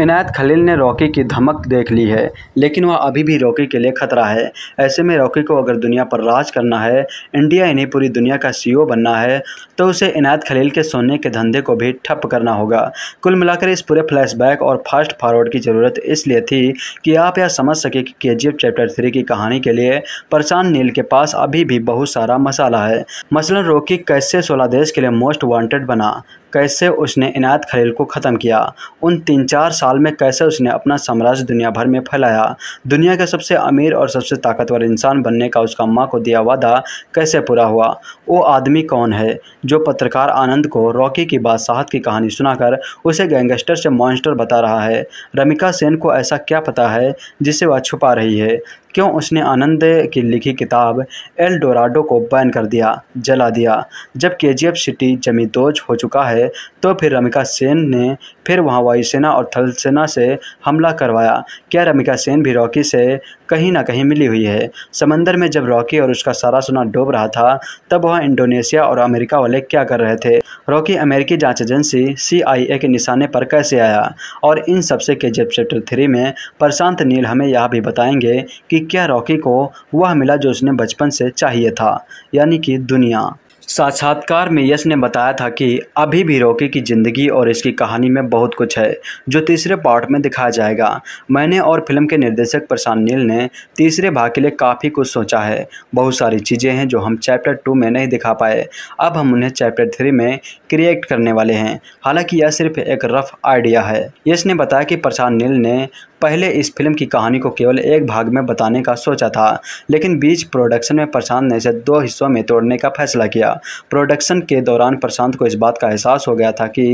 इनायत खलील ने रॉकी की धमक देख ली है लेकिन वह अभी भी रॉकी के लिए खतरा है ऐसे में रॉकी को अगर दुनिया पर राज करना है इंडिया इन्हें पूरी दुनिया का सीईओ बनना करना है तो उसे इनायत खलील के सोने के धंधे को भी ठप करना होगा कुल मिलाकर इस पूरे फ्लैशबैक और फास्ट फॉरवर्ड की ज़रूरत इसलिए थी कि आप यह समझ सके कि के चैप्टर थ्री की कहानी के लिए परचान नील के पास अभी भी बहुत सारा मसाला है मसलन रोकी कैसे सोलह देश के लिए मोस्ट वांटेड बना कैसे उसने इनायत खलील को ख़त्म किया उन तीन चार साल में कैसे उसने अपना साम्राज्य दुनिया भर में फैलाया दुनिया के सबसे अमीर और सबसे ताकतवर इंसान बनने का उसका माँ को दिया वादा कैसे पूरा हुआ वो आदमी कौन है जो पत्रकार आनंद को रॉकी की बादशाहत की कहानी सुनाकर उसे गैंगस्टर से मॉन्स्टर बता रहा है रमिका सेन को ऐसा क्या पता है जिसे वह छुपा रही है क्यों उसने आनंद की लिखी किताब एल डोराडो को बैन कर दिया जला दिया जब के सिटी जमींदोज हो चुका है है तो फिर रमिका सेन ने फिर वहाँ वायुसेना और थलसेना से हमला करवाया क्या रमिका सेन भी रॉकी से कहीं ना कहीं मिली हुई है समंदर में जब रॉकी और उसका सारा सोना डूब रहा था तब वहाँ इंडोनेशिया और अमेरिका वाले क्या कर रहे थे रॉकी अमेरिकी जांच एजेंसी सीआईए के निशाने पर कैसे आया और इन सबसे के जेब चैप्टर थ्री में प्रशांत नील हमें यह भी बताएंगे कि क्या रॉकी को वह मिला जो उसने बचपन से चाहिए था यानी कि दुनिया साक्षात्कार में यश ने बताया था कि अभी भी रॉकी की ज़िंदगी और इसकी कहानी में बहुत कुछ है जो तीसरे पार्ट में दिखाया जाएगा मैंने और फिल्म के निर्देशक प्रशांत नील ने तीसरे भाग के लिए काफ़ी कुछ सोचा है बहुत सारी चीज़ें हैं जो हम चैप्टर टू में नहीं दिखा पाए अब हम उन्हें चैप्टर थ्री में क्रिएट करने वाले हैं हालांकि यह सिर्फ एक रफ आइडिया है यश ने बताया कि प्रशांत नील ने पहले इस फिल्म की कहानी को केवल एक भाग में बताने का सोचा था लेकिन बीच प्रोडक्शन में प्रशांत ने इसे दो हिस्सों में तोड़ने का फैसला किया प्रोडक्शन के दौरान प्रशांत को इस बात का एहसास हो गया था कि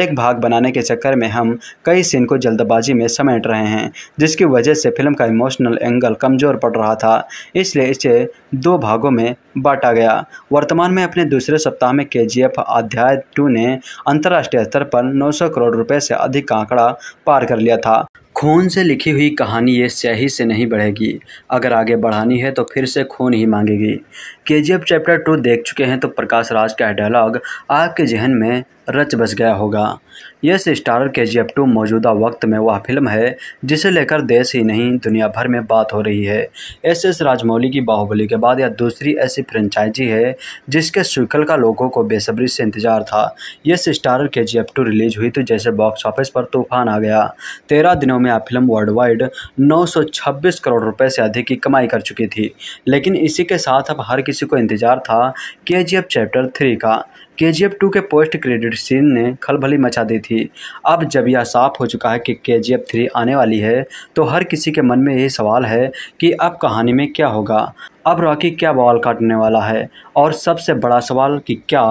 एक भाग बनाने के चक्कर में हम कई सीन को जल्दबाजी में समेट रहे हैं जिसकी वजह से फिल्म का इमोशनल एंगल कमज़ोर पड़ रहा था इसलिए इसे दो भागों में बांटा गया वर्तमान में अपने दूसरे सप्ताह में के जी एफ अध्याय टू ने अंतर्राष्ट्रीय स्तर पर सौ करोड़ रुपए से अधिक का आंकड़ा पार कर लिया था खून से लिखी हुई कहानी ये स्याही से नहीं बढ़ेगी अगर आगे बढ़ानी है तो फिर से खून ही मांगेगी के जी एफ चैप्टर टू देख चुके हैं तो प्रकाश राज का डायलॉग आपके जहन में रच बस गया होगा यस स्टारर के जी एफ टू मौजूदा वक्त में वह फिल्म है जिसे लेकर देश ही नहीं दुनिया भर में बात हो रही है एस एस राजमौली की बाहुबली के बाद यह दूसरी ऐसी फ्रेंचाइजी है जिसके स्विकल का लोगों को बेसब्री से इंतजार था यस स्टारर के जी एफ टू रिलीज हुई तो जैसे बॉक्स ऑफिस पर तूफान आ गया तेरह दिनों में यह फिल्म वर्ल्ड वाइड नौ करोड़ रुपये से अधिक की कमाई कर चुकी थी लेकिन इसी के साथ अब हर किसी को इंतजार था के चैप्टर थ्री का के जी एफ टू के पोस्ट क्रेडिट सीन ने खलबली मचा दी थी अब जब यह साफ हो चुका है कि के जी एफ थ्री आने वाली है तो हर किसी के मन में यही सवाल है कि अब कहानी में क्या होगा अब रॉकी क्या बवाल काटने वाला है और सबसे बड़ा सवाल कि क्या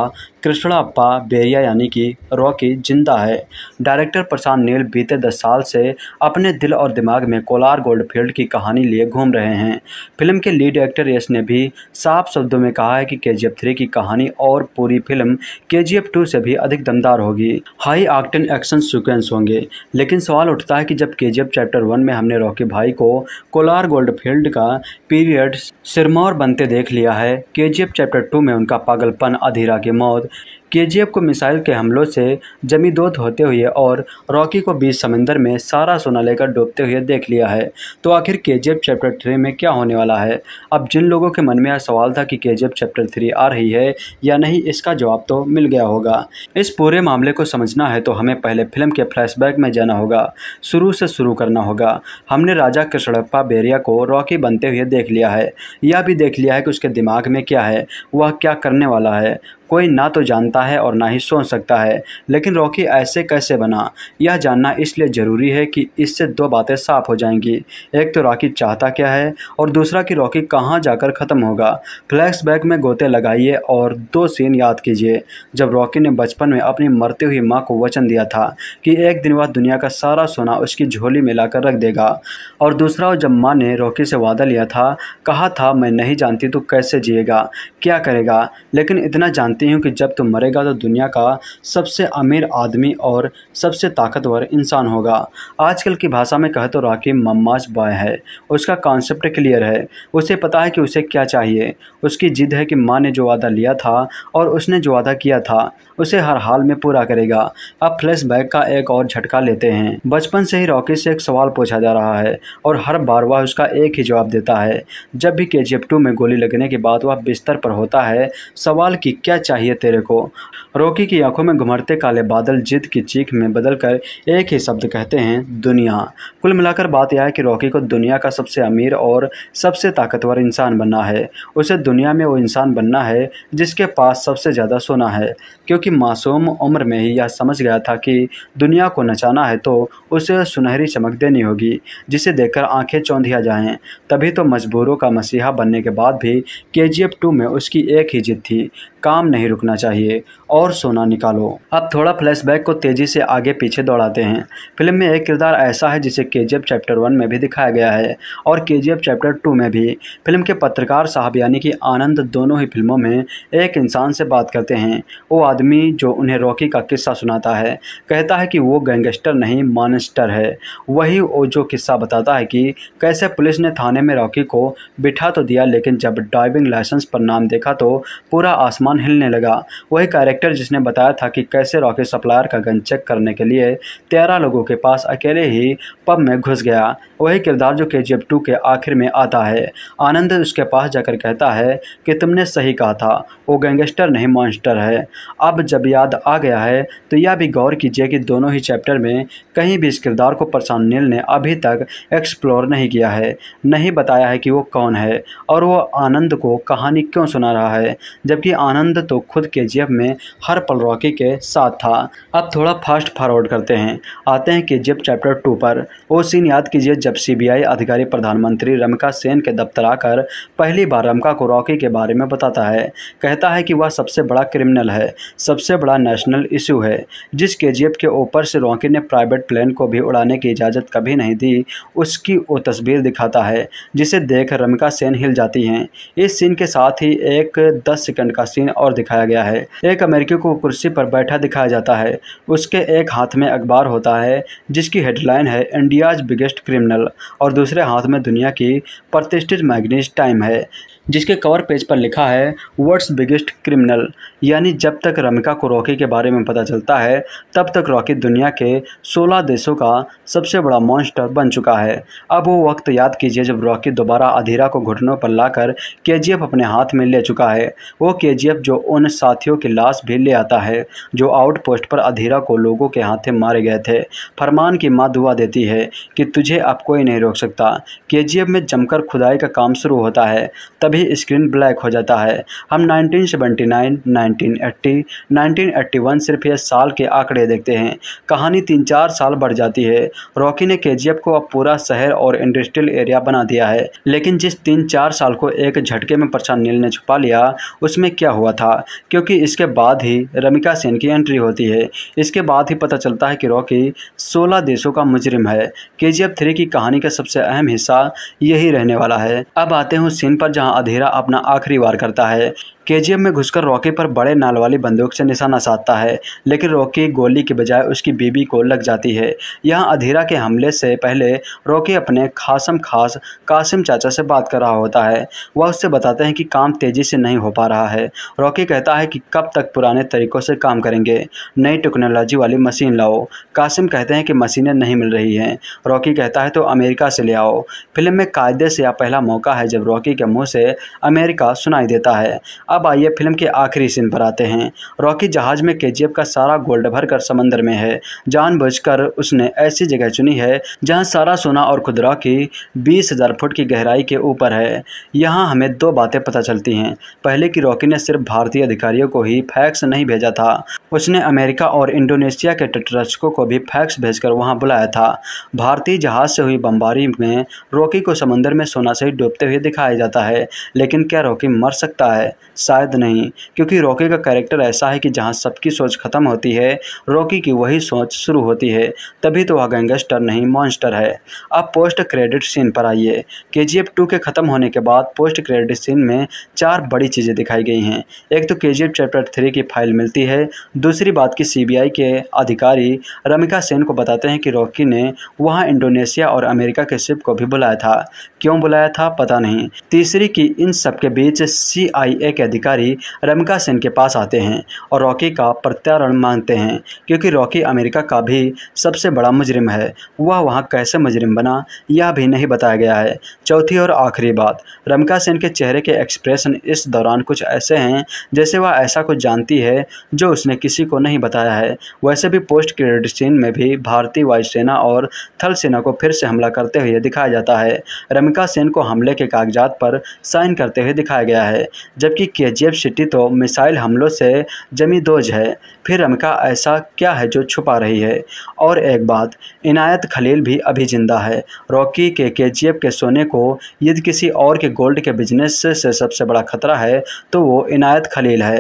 अप्पा बेरिया यानी कि रॉकी जिंदा है डायरेक्टर प्रशांत नील बीते दस साल से अपने दिल और दिमाग में कोलार गोल्डफील्ड की कहानी लिए घूम रहे हैं फिल्म के लीड एक्टर यश ने भी साफ शब्दों में कहा है कि के जी थ्री की कहानी और पूरी फिल्म के जी टू से भी अधिक दमदार होगी हाई आक्टन एक्शन सिक्वेंस होंगे लेकिन सवाल उठता है कि जब के चैप्टर वन में हमने रॉकी भाई को कोलार गोल्डफील्ड का पीरियड सिरमौर बनते देख लिया है के चैप्टर टू में उनका पागलपन अधीरा की मौत केजीएफ को मिसाइल के हमलों से जमी दोत होते हुए और रॉकी को बीच समंदर में सारा सोना लेकर डूबते हुए देख लिया है तो आखिर केजीएफ चैप्टर थ्री में क्या होने वाला है अब जिन लोगों के मन में यह सवाल था कि केजीएफ चैप्टर थ्री आ रही है या नहीं इसका जवाब तो मिल गया होगा इस पूरे मामले को समझना है तो हमें पहले फिल्म के फ्लैशबैक में जाना होगा शुरू से शुरू करना होगा हमने राजा कृष्णप्पा बेरिया को रॉकी बनते हुए देख लिया है यह भी देख लिया है कि उसके दिमाग में क्या है वह क्या करने वाला है कोई ना तो जानता है और ना ही सोच सकता है लेकिन रॉकी ऐसे कैसे बना यह जानना इसलिए ज़रूरी है कि इससे दो बातें साफ हो जाएंगी एक तो रॉकी चाहता क्या है और दूसरा कि रॉकी कहाँ जाकर ख़त्म होगा फ्लैशबैक में गोते लगाइए और दो सीन याद कीजिए जब रॉकी ने बचपन में अपनी मरती हुई माँ को वचन दिया था कि एक दिन वह दुनिया का सारा सोना उसकी झोली में रख देगा और दूसरा जब माँ ने रॉकी से वादा लिया था कहा था मैं नहीं जानती तो कैसे जिएगा क्या करेगा लेकिन इतना जान जानते हो कि जब तुम मरेगा तो दुनिया का सबसे अमीर आदमी और सबसे ताकतवर इंसान होगा आजकल की भाषा में कह तो राखी मम्माज बॉय है उसका कॉन्सेप्ट क्लियर है उसे पता है कि उसे क्या चाहिए उसकी जिद है कि माँ ने जो वादा लिया था और उसने जो वादा किया था उसे हर हाल में पूरा करेगा अब फ्लैशबैक का एक और झटका लेते हैं बचपन से ही रॉकी से एक सवाल पूछा जा रहा है और हर बार वह उसका एक ही जवाब देता है जब भी के जी में गोली लगने के बाद वह बिस्तर पर होता है सवाल की क्या चाहिए तेरे को रॉकी की आंखों में घुमरते काले बादल जिद की चीख में बदल कर एक ही शब्द कहते हैं दुनिया कुल मिलाकर बात यह है कि रॉकी को दुनिया का सबसे अमीर और सबसे ताकतवर इंसान बनना है उसे दुनिया में वो इंसान बनना है जिसके पास सबसे ज़्यादा सोना है क्योंकि क्योंकि मासूम उम्र में ही यह समझ गया था कि दुनिया को नचाना है तो उसे सुनहरी चमक देनी होगी जिसे देखकर आंखें चौंधिया जाएं तभी तो मजबूरों का मसीहा बनने के बाद भी के जी एफ टू में उसकी एक ही जिद थी काम नहीं रुकना चाहिए और सोना निकालो अब थोड़ा फ्लैशबैक को तेज़ी से आगे पीछे दौड़ाते हैं फिल्म में एक किरदार ऐसा है जिसे के जी चैप्टर वन में भी दिखाया गया है और के जी चैप्टर टू में भी फिल्म के पत्रकार साहब यानी कि आनंद दोनों ही फिल्मों में एक इंसान से बात करते हैं वो आदमी आदमी जो उन्हें रॉकी का किस्सा सुनाता है कहता है कि वो गैंगस्टर नहीं मानस्टर है वही जो किस्सा बताता है कि कैसे पुलिस ने थाने में रॉकी को बिठा तो दिया लेकिन जब ड्राइविंग लाइसेंस पर नाम देखा तो पूरा आसमान हिलने लगा वही कैरेक्टर जिसने बताया था कि कैसे रॉकी सप्लायर का गन चेक करने के लिए तेरह लोगों के पास अकेले ही पब में घुस गया वही किरदार जो के जी के आखिर में आता है आनंद उसके पास जाकर कहता है कि तुमने सही कहा था वो गैंगस्टर नहीं मॉन्स्टर है अब जब याद आ गया है तो यह भी गौर कीजिए कि दोनों ही चैप्टर में कहीं भी इस किरदार को प्रशांत नील ने अभी तक एक्सप्लोर नहीं किया है नहीं बताया है कि वो कौन है और वो आनंद को कहानी क्यों सुना रहा है जबकि आनंद तो खुद के में हर पल रॉकी के साथ था अब थोड़ा फास्ट फॉरवर्ड करते हैं आते हैं के चैप्टर टू पर वो सीन याद कीजिए जब सी अधिकारी प्रधानमंत्री रमिका सेन के दफ्तर आकर पहली बार रमका को रॉकी के बारे में बताता है कहता है कि वह सबसे बड़ा क्रिमिनल है सबसे बड़ा नेशनल इशू है जिस के के ऊपर से रॉकी ने प्राइवेट प्लेन को भी उड़ाने की इजाज़त कभी नहीं दी उसकी वो तस्वीर दिखाता है जिसे देख रमिका सेन हिल जाती हैं इस सीन के साथ ही एक दस सेकंड का सीन और दिखाया गया है एक अमेरिकी को कुर्सी पर बैठा दिखाया जाता है उसके एक हाथ में अखबार होता है जिसकी हेडलाइन है इंडियाज बिगेस्ट क्रिमिनल और दूसरे हाथ में दुनिया की प्रतिष्ठित मैगनीज टाइम है जिसके कवर पेज पर लिखा है वर्ड्स बिगेस्ट क्रिमिनल यानी जब तक रमिका को रॉकी के बारे में पता चलता है तब तक रॉकी दुनिया के 16 देशों का सबसे बड़ा मॉन्स्टर बन चुका है अब वो वक्त याद कीजिए जब रॉकी दोबारा अधीरा को घुटनों पर लाकर के अपने हाथ में ले चुका है वो के जो उन साथियों की लाश भी ले आता है जो आउटपोस्ट पर अधीरा को लोगों के हाथे मारे गए थे फरमान की माँ दुआ देती है कि तुझे अब कोई नहीं रोक सकता के में जमकर खुदाई का काम शुरू होता है तभी स्क्रीन ब्लैक हो जाता है हम नाइनटीन सेवेंटी नाइन 1980 1981 सिर्फ यह साल के आंकड़े देखते हैं कहानी तीन चार साल बढ़ जाती है रॉकी ने केजीएफ को अब पूरा शहर और इंडस्ट्रियल एरिया बना दिया है लेकिन जिस तीन चार साल को एक झटके में प्रशांत नील ने छुपा लिया उसमें क्या हुआ था क्योंकि इसके बाद ही रमिका सेन की एंट्री होती है इसके बाद ही पता चलता है कि रॉकी सोलह देशों का मुजरिम है के जी की कहानी का सबसे अहम हिस्सा यही रहने वाला है अब आते हैं उस सीन पर जहाँ अधेरा अपना आखिरी वार करता है केजीएम में घुसकर रॉकी पर बड़े नाल वाली बंदूक से निशाना साधता है लेकिन रॉकी गोली के बजाय उसकी बीबी को लग जाती है यहाँ अधीरा के हमले से पहले रॉकी अपने खासम खास कासिम चाचा से बात कर रहा होता है वह उससे बताते हैं कि काम तेज़ी से नहीं हो पा रहा है रॉकी कहता है कि कब तक पुराने तरीक़ों से काम करेंगे नई टेक्नोलॉजी वाली मशीन लाओ कासिम कहते हैं कि मशीनें नहीं मिल रही हैं रॉकी कहता है तो अमेरिका से ले आओ फिल्म में कायदे से यह पहला मौका है जब रॉकी के मुँह से अमेरिका सुनाई देता है अब आइए फिल्म के आखिरी सीन पर आते हैं रॉकी जहाज में के का सारा गोल्ड भरकर समंदर में है जानबूझकर उसने ऐसी जगह चुनी है जहाँ सारा सोना और खुद रॉकी बीस हज़ार फुट की गहराई के ऊपर है यहाँ हमें दो बातें पता चलती हैं पहले कि रॉकी ने सिर्फ भारतीय अधिकारियों को ही फैक्स नहीं भेजा था उसने अमेरिका और इंडोनेशिया के तटरक्षकों को भी फैक्स भेजकर वहाँ बुलाया था भारतीय जहाज से हुई बमबारी में रॉकी को समंदर में सोना से डूबते हुए दिखाया जाता है लेकिन क्या रॉकी मर सकता है शायद नहीं क्योंकि रॉकी का कैरेक्टर ऐसा है कि जहाँ सबकी सोच खत्म होती है रॉकी की वही सोच शुरू होती है तभी तो वह गैंगस्टर नहीं मॉन्स्टर है अब पोस्ट क्रेडिट सीन पर आइए के जी एफ टू के ख़त्म होने के बाद पोस्ट क्रेडिट सीन में चार बड़ी चीज़ें दिखाई गई हैं एक तो K G F chapter three की फाइल मिलती है दूसरी बात की सी बी आई के अधिकारी रमिका सेन को बताते हैं कि रॉकी ने वहाँ इंडोनेशिया और अमेरिका के शिप को भी बुलाया था क्यों बुलाया था पता नहीं तीसरी की इन सबके बीच सीआईए के अधिकारी रमिका सेन के पास आते हैं और रॉकी का प्रत्यारण मांगते हैं क्योंकि रॉकी अमेरिका का भी सबसे बड़ा मुजरिम है वह वहाँ कैसे मुजरिम बना यह भी नहीं बताया गया है चौथी और आखिरी बात रमिका सेन के चेहरे के एक्सप्रेशन इस दौरान कुछ ऐसे हैं जैसे वह ऐसा कुछ जानती है जो उसने किसी को नहीं बताया है वैसे भी पोस्ट क्रेडिट सीन में भी भारतीय वायुसेना और थल सेना को फिर से हमला करते हुए दिखाया जाता है रमिका प्रियंका सेन को हमले के कागजात पर साइन करते हुए दिखाया गया है जबकि के जी सिटी तो मिसाइल हमलों से जमी दोज है फिर रमिका ऐसा क्या है जो छुपा रही है और एक बात इनायत खलील भी अभी जिंदा है रॉकी के के के सोने को यदि किसी और के गोल्ड के बिजनेस से सबसे बड़ा खतरा है तो वो इनायत खलील है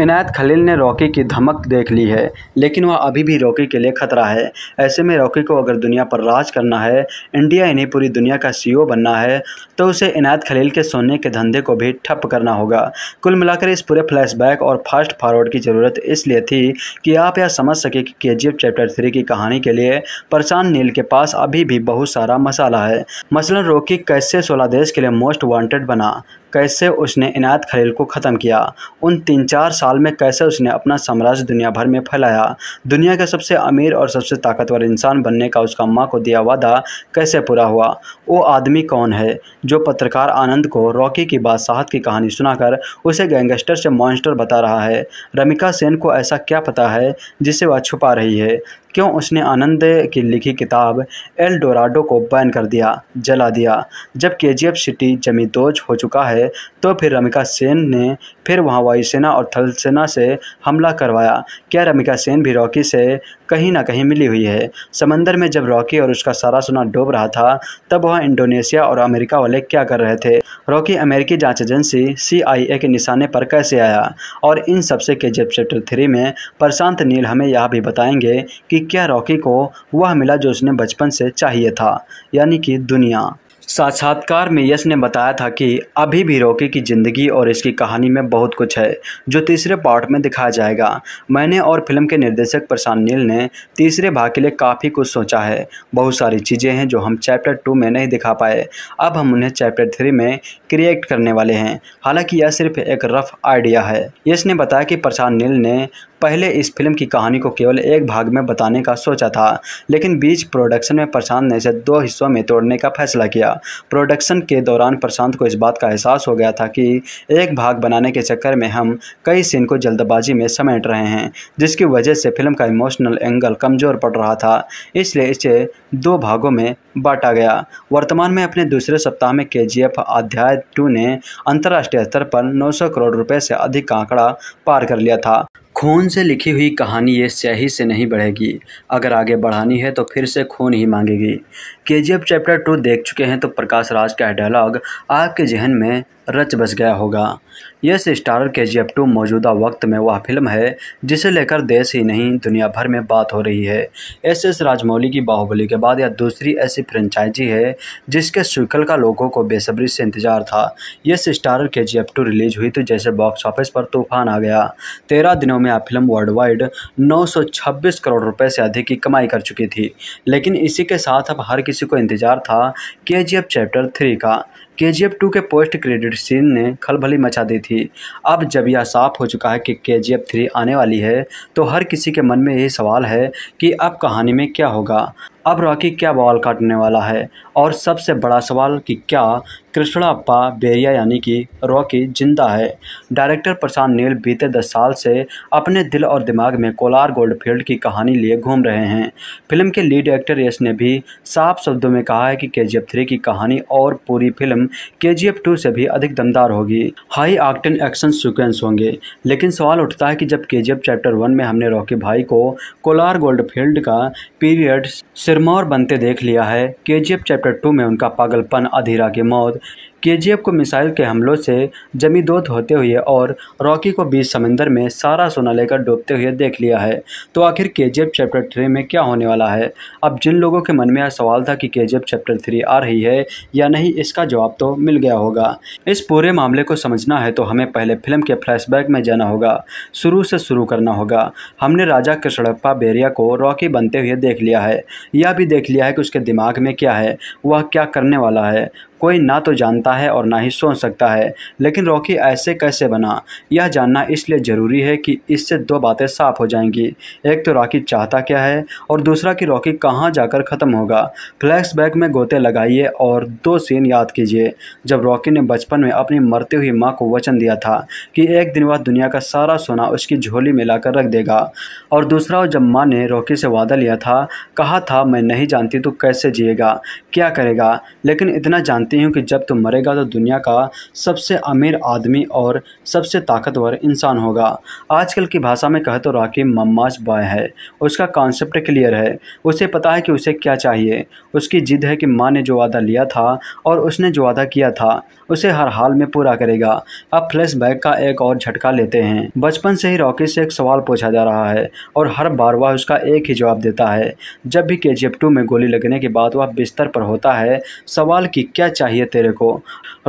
इनायत खलील ने रॉकी की धमक देख ली है लेकिन वह अभी भी रॉकी के लिए खतरा है ऐसे में रॉकी को अगर दुनिया पर राज करना है इंडिया इन्हें पूरी दुनिया का सीईओ बनना करना है तो उसे इनायत खलील के सोने के धंधे को भी ठप करना होगा कुल मिलाकर इस पूरे फ्लैशबैक और फास्ट फॉरवर्ड की ज़रूरत इसलिए थी कि आप यह समझ सके कि के चैप्टर थ्री की कहानी के लिए परचान नील के पास अभी भी बहुत सारा मसाला है मसलन रोकी कैसे सोलह देश के लिए मोस्ट वांटेड बना कैसे उसने इनायत खलील को ख़त्म किया उन तीन चार साल में कैसे उसने अपना साम्राज्य दुनिया भर में फैलाया दुनिया का सबसे अमीर और सबसे ताकतवर इंसान बनने का उसका माँ को दिया वादा कैसे पूरा हुआ वो आदमी कौन है जो पत्रकार आनंद को रॉकी की बादशाहत की कहानी सुनाकर उसे गैंगस्टर से मॉन्स्टर बता रहा है रमिका सेन को ऐसा क्या पता है जिसे वह छुपा रही है क्यों उसने आनंद की लिखी किताब एल डोराडो को बैन कर दिया जला दिया जब के सिटी जमींदोज हो चुका है है तो फिर रमिका सेन ने फिर वहाँ वायुसेना और थलसेना से हमला करवाया क्या रमिका सेन भी रॉकी से कहीं ना कहीं मिली हुई है समंदर में जब रॉकी और उसका सारा सोना डूब रहा था तब वहाँ इंडोनेशिया और अमेरिका वाले क्या कर रहे थे रॉकी अमेरिकी जांच एजेंसी सीआईए के निशाने पर कैसे आया और इन सबसे के जेब चैप्टर थ्री में प्रशांत नील हमें यह भी बताएंगे कि क्या रॉकी को वह मिला जो उसने बचपन से चाहिए था यानी कि दुनिया साक्षात्कार में यश ने बताया था कि अभी भी रॉकी की ज़िंदगी और इसकी कहानी में बहुत कुछ है जो तीसरे पार्ट में दिखाया जाएगा मैंने और फिल्म के निर्देशक प्रशांत नील ने तीसरे भाग के लिए काफ़ी कुछ सोचा है बहुत सारी चीज़ें हैं जो हम चैप्टर टू में नहीं दिखा पाए अब हम उन्हें चैप्टर थ्री में क्रिएट करने वाले हैं हालांकि यह सिर्फ एक रफ आइडिया है यश ने बताया कि प्रशांत नील ने पहले इस फिल्म की कहानी को केवल एक भाग में बताने का सोचा था लेकिन बीच प्रोडक्शन में प्रशांत ने इसे दो हिस्सों में तोड़ने का फैसला किया प्रोडक्शन के दौरान प्रशांत को इस बात का एहसास हो गया था कि एक भाग बनाने के चक्कर में हम कई सीन को जल्दबाजी में समेट रहे हैं जिसकी वजह से फिल्म का इमोशनल एंगल कमज़ोर पड़ रहा था इसलिए इसे दो भागों में बांटा गया वर्तमान में अपने दूसरे सप्ताह में के अध्याय टू ने अंतर्राष्ट्रीय स्तर पर सौ करोड़ रुपए से अधिक का आंकड़ा पार कर लिया था खून से लिखी हुई कहानी ये स्याही से नहीं बढ़ेगी अगर आगे बढ़ानी है तो फिर से खून ही मांगेगी के जी एफ चैप्टर टू देख चुके हैं तो प्रकाश राज का डायलॉग आपके जहन में रच बस गया होगा यस स्टारर के जी एफ टू मौजूदा वक्त में वह फिल्म है जिसे लेकर देश ही नहीं दुनिया भर में बात हो रही है एस एस राजमौली की बाहुबली के बाद यह दूसरी ऐसी फ्रेंचाइजी है जिसके स्विकल का लोगों को बेसब्री से इंतजार था यस स्टारर के जी एफ टू रिलीज हुई तो जैसे बॉक्स ऑफिस पर तूफान आ गया तेरह दिनों में यह फिल्म वर्ल्ड वाइड नौ करोड़ रुपये से अधिक की कमाई कर चुकी थी लेकिन इसी के साथ अब हर किसी को इंतजार था के चैप्टर थ्री का के जी एफ टू के पोस्ट क्रेडिट सीन ने खलबली मचा दी थी अब जब यह साफ हो चुका है कि के जी एफ थ्री आने वाली है तो हर किसी के मन में यही सवाल है कि अब कहानी में क्या होगा अब रॉकी क्या बॉल काटने वाला है और सबसे बड़ा सवाल कि क्या अप्पा बेरिया यानी कि रॉकी जिंदा है डायरेक्टर प्रशांत नील बीते दस साल से अपने दिल और दिमाग में कोलार गोल्डफील्ड की कहानी लिए घूम रहे हैं फिल्म के लीड एक्टर यश ने भी साफ शब्दों में कहा है कि के जी थ्री की कहानी और पूरी फिल्म के जी टू से भी अधिक दमदार होगी हाई आक्टन एक्शन सिक्वेंस होंगे लेकिन सवाल उठता है कि जब के चैप्टर वन में हमने रॉकी भाई को कोलार गोल्डफील्ड का पीरियड सिरमौर बनते देख लिया है के चैप्टर टू में उनका पागलपन अधीरा की मौत केजीएफ को मिसाइल के हमलों से जमींदोज होते हुए और रॉकी को बीच समंदर में सारा सोना लेकर डूबते हुए देख लिया है तो आखिर केजीएफ चैप्टर थ्री में क्या होने वाला है अब जिन लोगों के मन में यह सवाल था कि केजीएफ चैप्टर थ्री आ रही है या नहीं इसका जवाब तो मिल गया होगा इस पूरे मामले को समझना है तो हमें पहले फिल्म के फ्लैशबैक में जाना होगा शुरू से शुरू करना होगा हमने राजा कृष्णप्पा बेरिया को रॉकी बनते हुए देख लिया है यह भी देख लिया है कि उसके दिमाग में क्या है वह क्या करने वाला है कोई ना तो जानता है और ना ही सोच सकता है लेकिन रॉकी ऐसे कैसे बना यह जानना इसलिए ज़रूरी है कि इससे दो बातें साफ हो जाएंगी एक तो रॉकी चाहता क्या है और दूसरा कि रॉकी कहाँ जाकर ख़त्म होगा फ्लैशबैक में गोते लगाइए और दो सीन याद कीजिए जब रॉकी ने बचपन में अपनी मरती हुई माँ को वचन दिया था कि एक दिन वह दुनिया का सारा सोना उसकी झोली में रख देगा और दूसरा जब माँ ने रॉकी से वादा लिया था कहा था मैं नहीं जानती तो कैसे जिएगा क्या करेगा लेकिन इतना जान जानते हो कि जब तुम मरेगा तो दुनिया का सबसे अमीर आदमी और सबसे ताकतवर इंसान होगा आजकल की भाषा में कह तो राखी मम्माज बॉय है उसका कॉन्सेप्ट क्लियर है उसे पता है कि उसे क्या चाहिए उसकी जिद है कि माँ ने जो वादा लिया था और उसने जो वादा किया था उसे हर हाल में पूरा करेगा अब फ्लैशबैक का एक और झटका लेते हैं बचपन से ही रॉकी से एक सवाल पूछा जा रहा है और हर बार वह उसका एक ही जवाब देता है जब भी के जी में गोली लगने के बाद वह बिस्तर पर होता है सवाल की क्या चाहिए तेरे को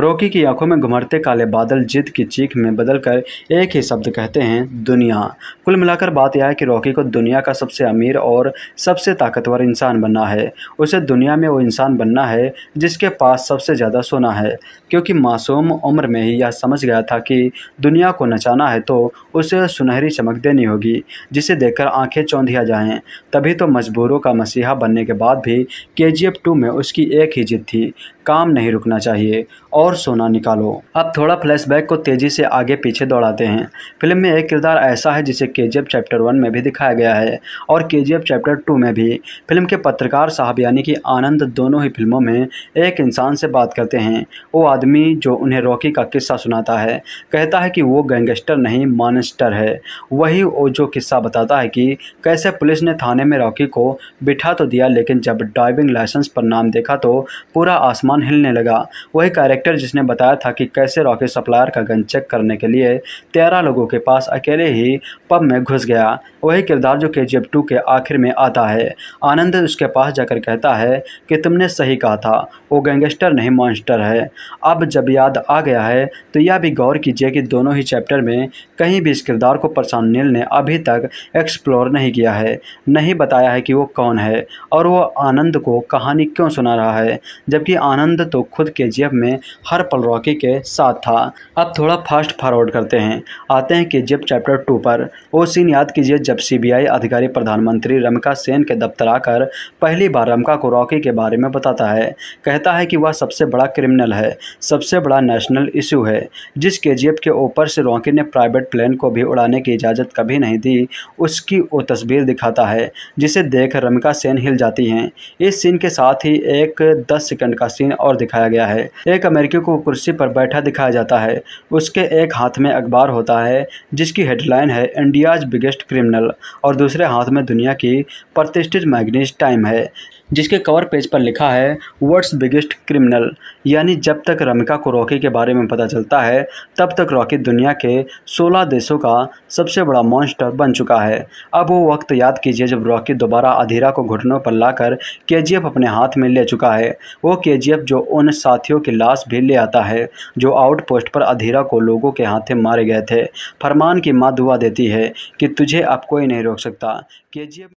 रॉकी की आंखों में घुमरते काले बादल जिद की चीख में बदल कर एक ही शब्द कहते हैं दुनिया कुल मिलाकर बात यह है कि रॉकी को दुनिया का सबसे अमीर और सबसे ताकतवर इंसान बनना है उसे दुनिया में वो इंसान बनना है जिसके पास सबसे ज़्यादा सोना है क्योंकि क्योंकि मासूम उम्र में ही यह समझ गया था कि दुनिया को नचाना है तो उसे सुनहरी चमक देनी होगी जिसे देखकर आंखें चौंधिया जाएं तभी तो मजबूरों का मसीहा बनने के बाद भी के जी एफ टू में उसकी एक ही जिद थी काम नहीं रुकना चाहिए और सोना निकालो अब थोड़ा फ्लैशबैक को तेज़ी से आगे पीछे दौड़ाते हैं फिल्म में एक किरदार ऐसा है जिसे के जी चैप्टर वन में भी दिखाया गया है और के जी चैप्टर टू में भी फिल्म के पत्रकार साहब यानी कि आनंद दोनों ही फिल्मों में एक इंसान से बात करते हैं वो आदमी आदमी जो उन्हें रॉकी का किस्सा सुनाता है कहता है कि वो गैंगस्टर नहीं मानस्टर है वही जो किस्सा बताता है कि कैसे पुलिस ने थाने में रॉकी को बिठा तो दिया लेकिन जब ड्राइविंग लाइसेंस पर नाम देखा तो पूरा आसमान हिलने लगा वही कैरेक्टर जिसने बताया था कि कैसे रॉकी सप्लायर का गन चेक करने के लिए तेरह लोगों के पास अकेले ही पब में घुस गया वही किरदार जो के जी के आखिर में आता है आनंद उसके पास जाकर कहता है कि तुमने सही कहा था वो गैंगस्टर नहीं मॉन्स्टर है अब जब याद आ गया है तो यह भी गौर कीजिए कि दोनों ही चैप्टर में कहीं भी इस किरदार को प्रशांत नील ने अभी तक एक्सप्लोर नहीं किया है नहीं बताया है कि वो कौन है और वो आनंद को कहानी क्यों सुना रहा है जबकि आनंद तो खुद के में हर पल रॉकी के साथ था अब थोड़ा फास्ट फॉरवर्ड करते हैं आते हैं कि के चैप्टर टू पर वो सीन याद कीजिए जब सीबीआई अधिकारी प्रधानमंत्री रमिका सेन के दफ्तर आकर पहली बार रमका को रॉकी के बारे में बताता है कहता है कि वह सबसे बड़ा क्रिमिनल है सब सबसे बड़ा नेशनल इशू है जिस के के ऊपर से रॉकी ने प्राइवेट प्लेन को भी उड़ाने की इजाज़त कभी नहीं दी उसकी वो तस्वीर दिखाता है जिसे देख रमिका सेन हिल जाती हैं इस सीन के साथ ही एक दस सेकंड का सीन और दिखाया गया है एक अमेरिकी को कुर्सी पर बैठा दिखाया जाता है उसके एक हाथ में अखबार होता है जिसकी हेडलाइन है इंडियाज बिगेस्ट क्रिमिनल और दूसरे हाथ में दुनिया की प्रतिष्ठित मैगनीज टाइम है जिसके कवर पेज पर लिखा है वर्ड्स बिगेस्ट क्रिमिनल यानी जब तक रमिका को रॉकी के बारे में पता चलता है तब तक रॉकी दुनिया के 16 देशों का सबसे बड़ा मॉन्स्टर बन चुका है अब वो वक्त याद कीजिए जब रॉकी दोबारा अधीरा को घुटनों पर लाकर के अपने हाथ में ले चुका है वो के जो उन साथियों की लाश भी ले आता है जो आउटपोस्ट पर अधीरा को लोगों के हाथे मारे गए थे फरमान की माँ दुआ देती है कि तुझे अब कोई नहीं रोक सकता के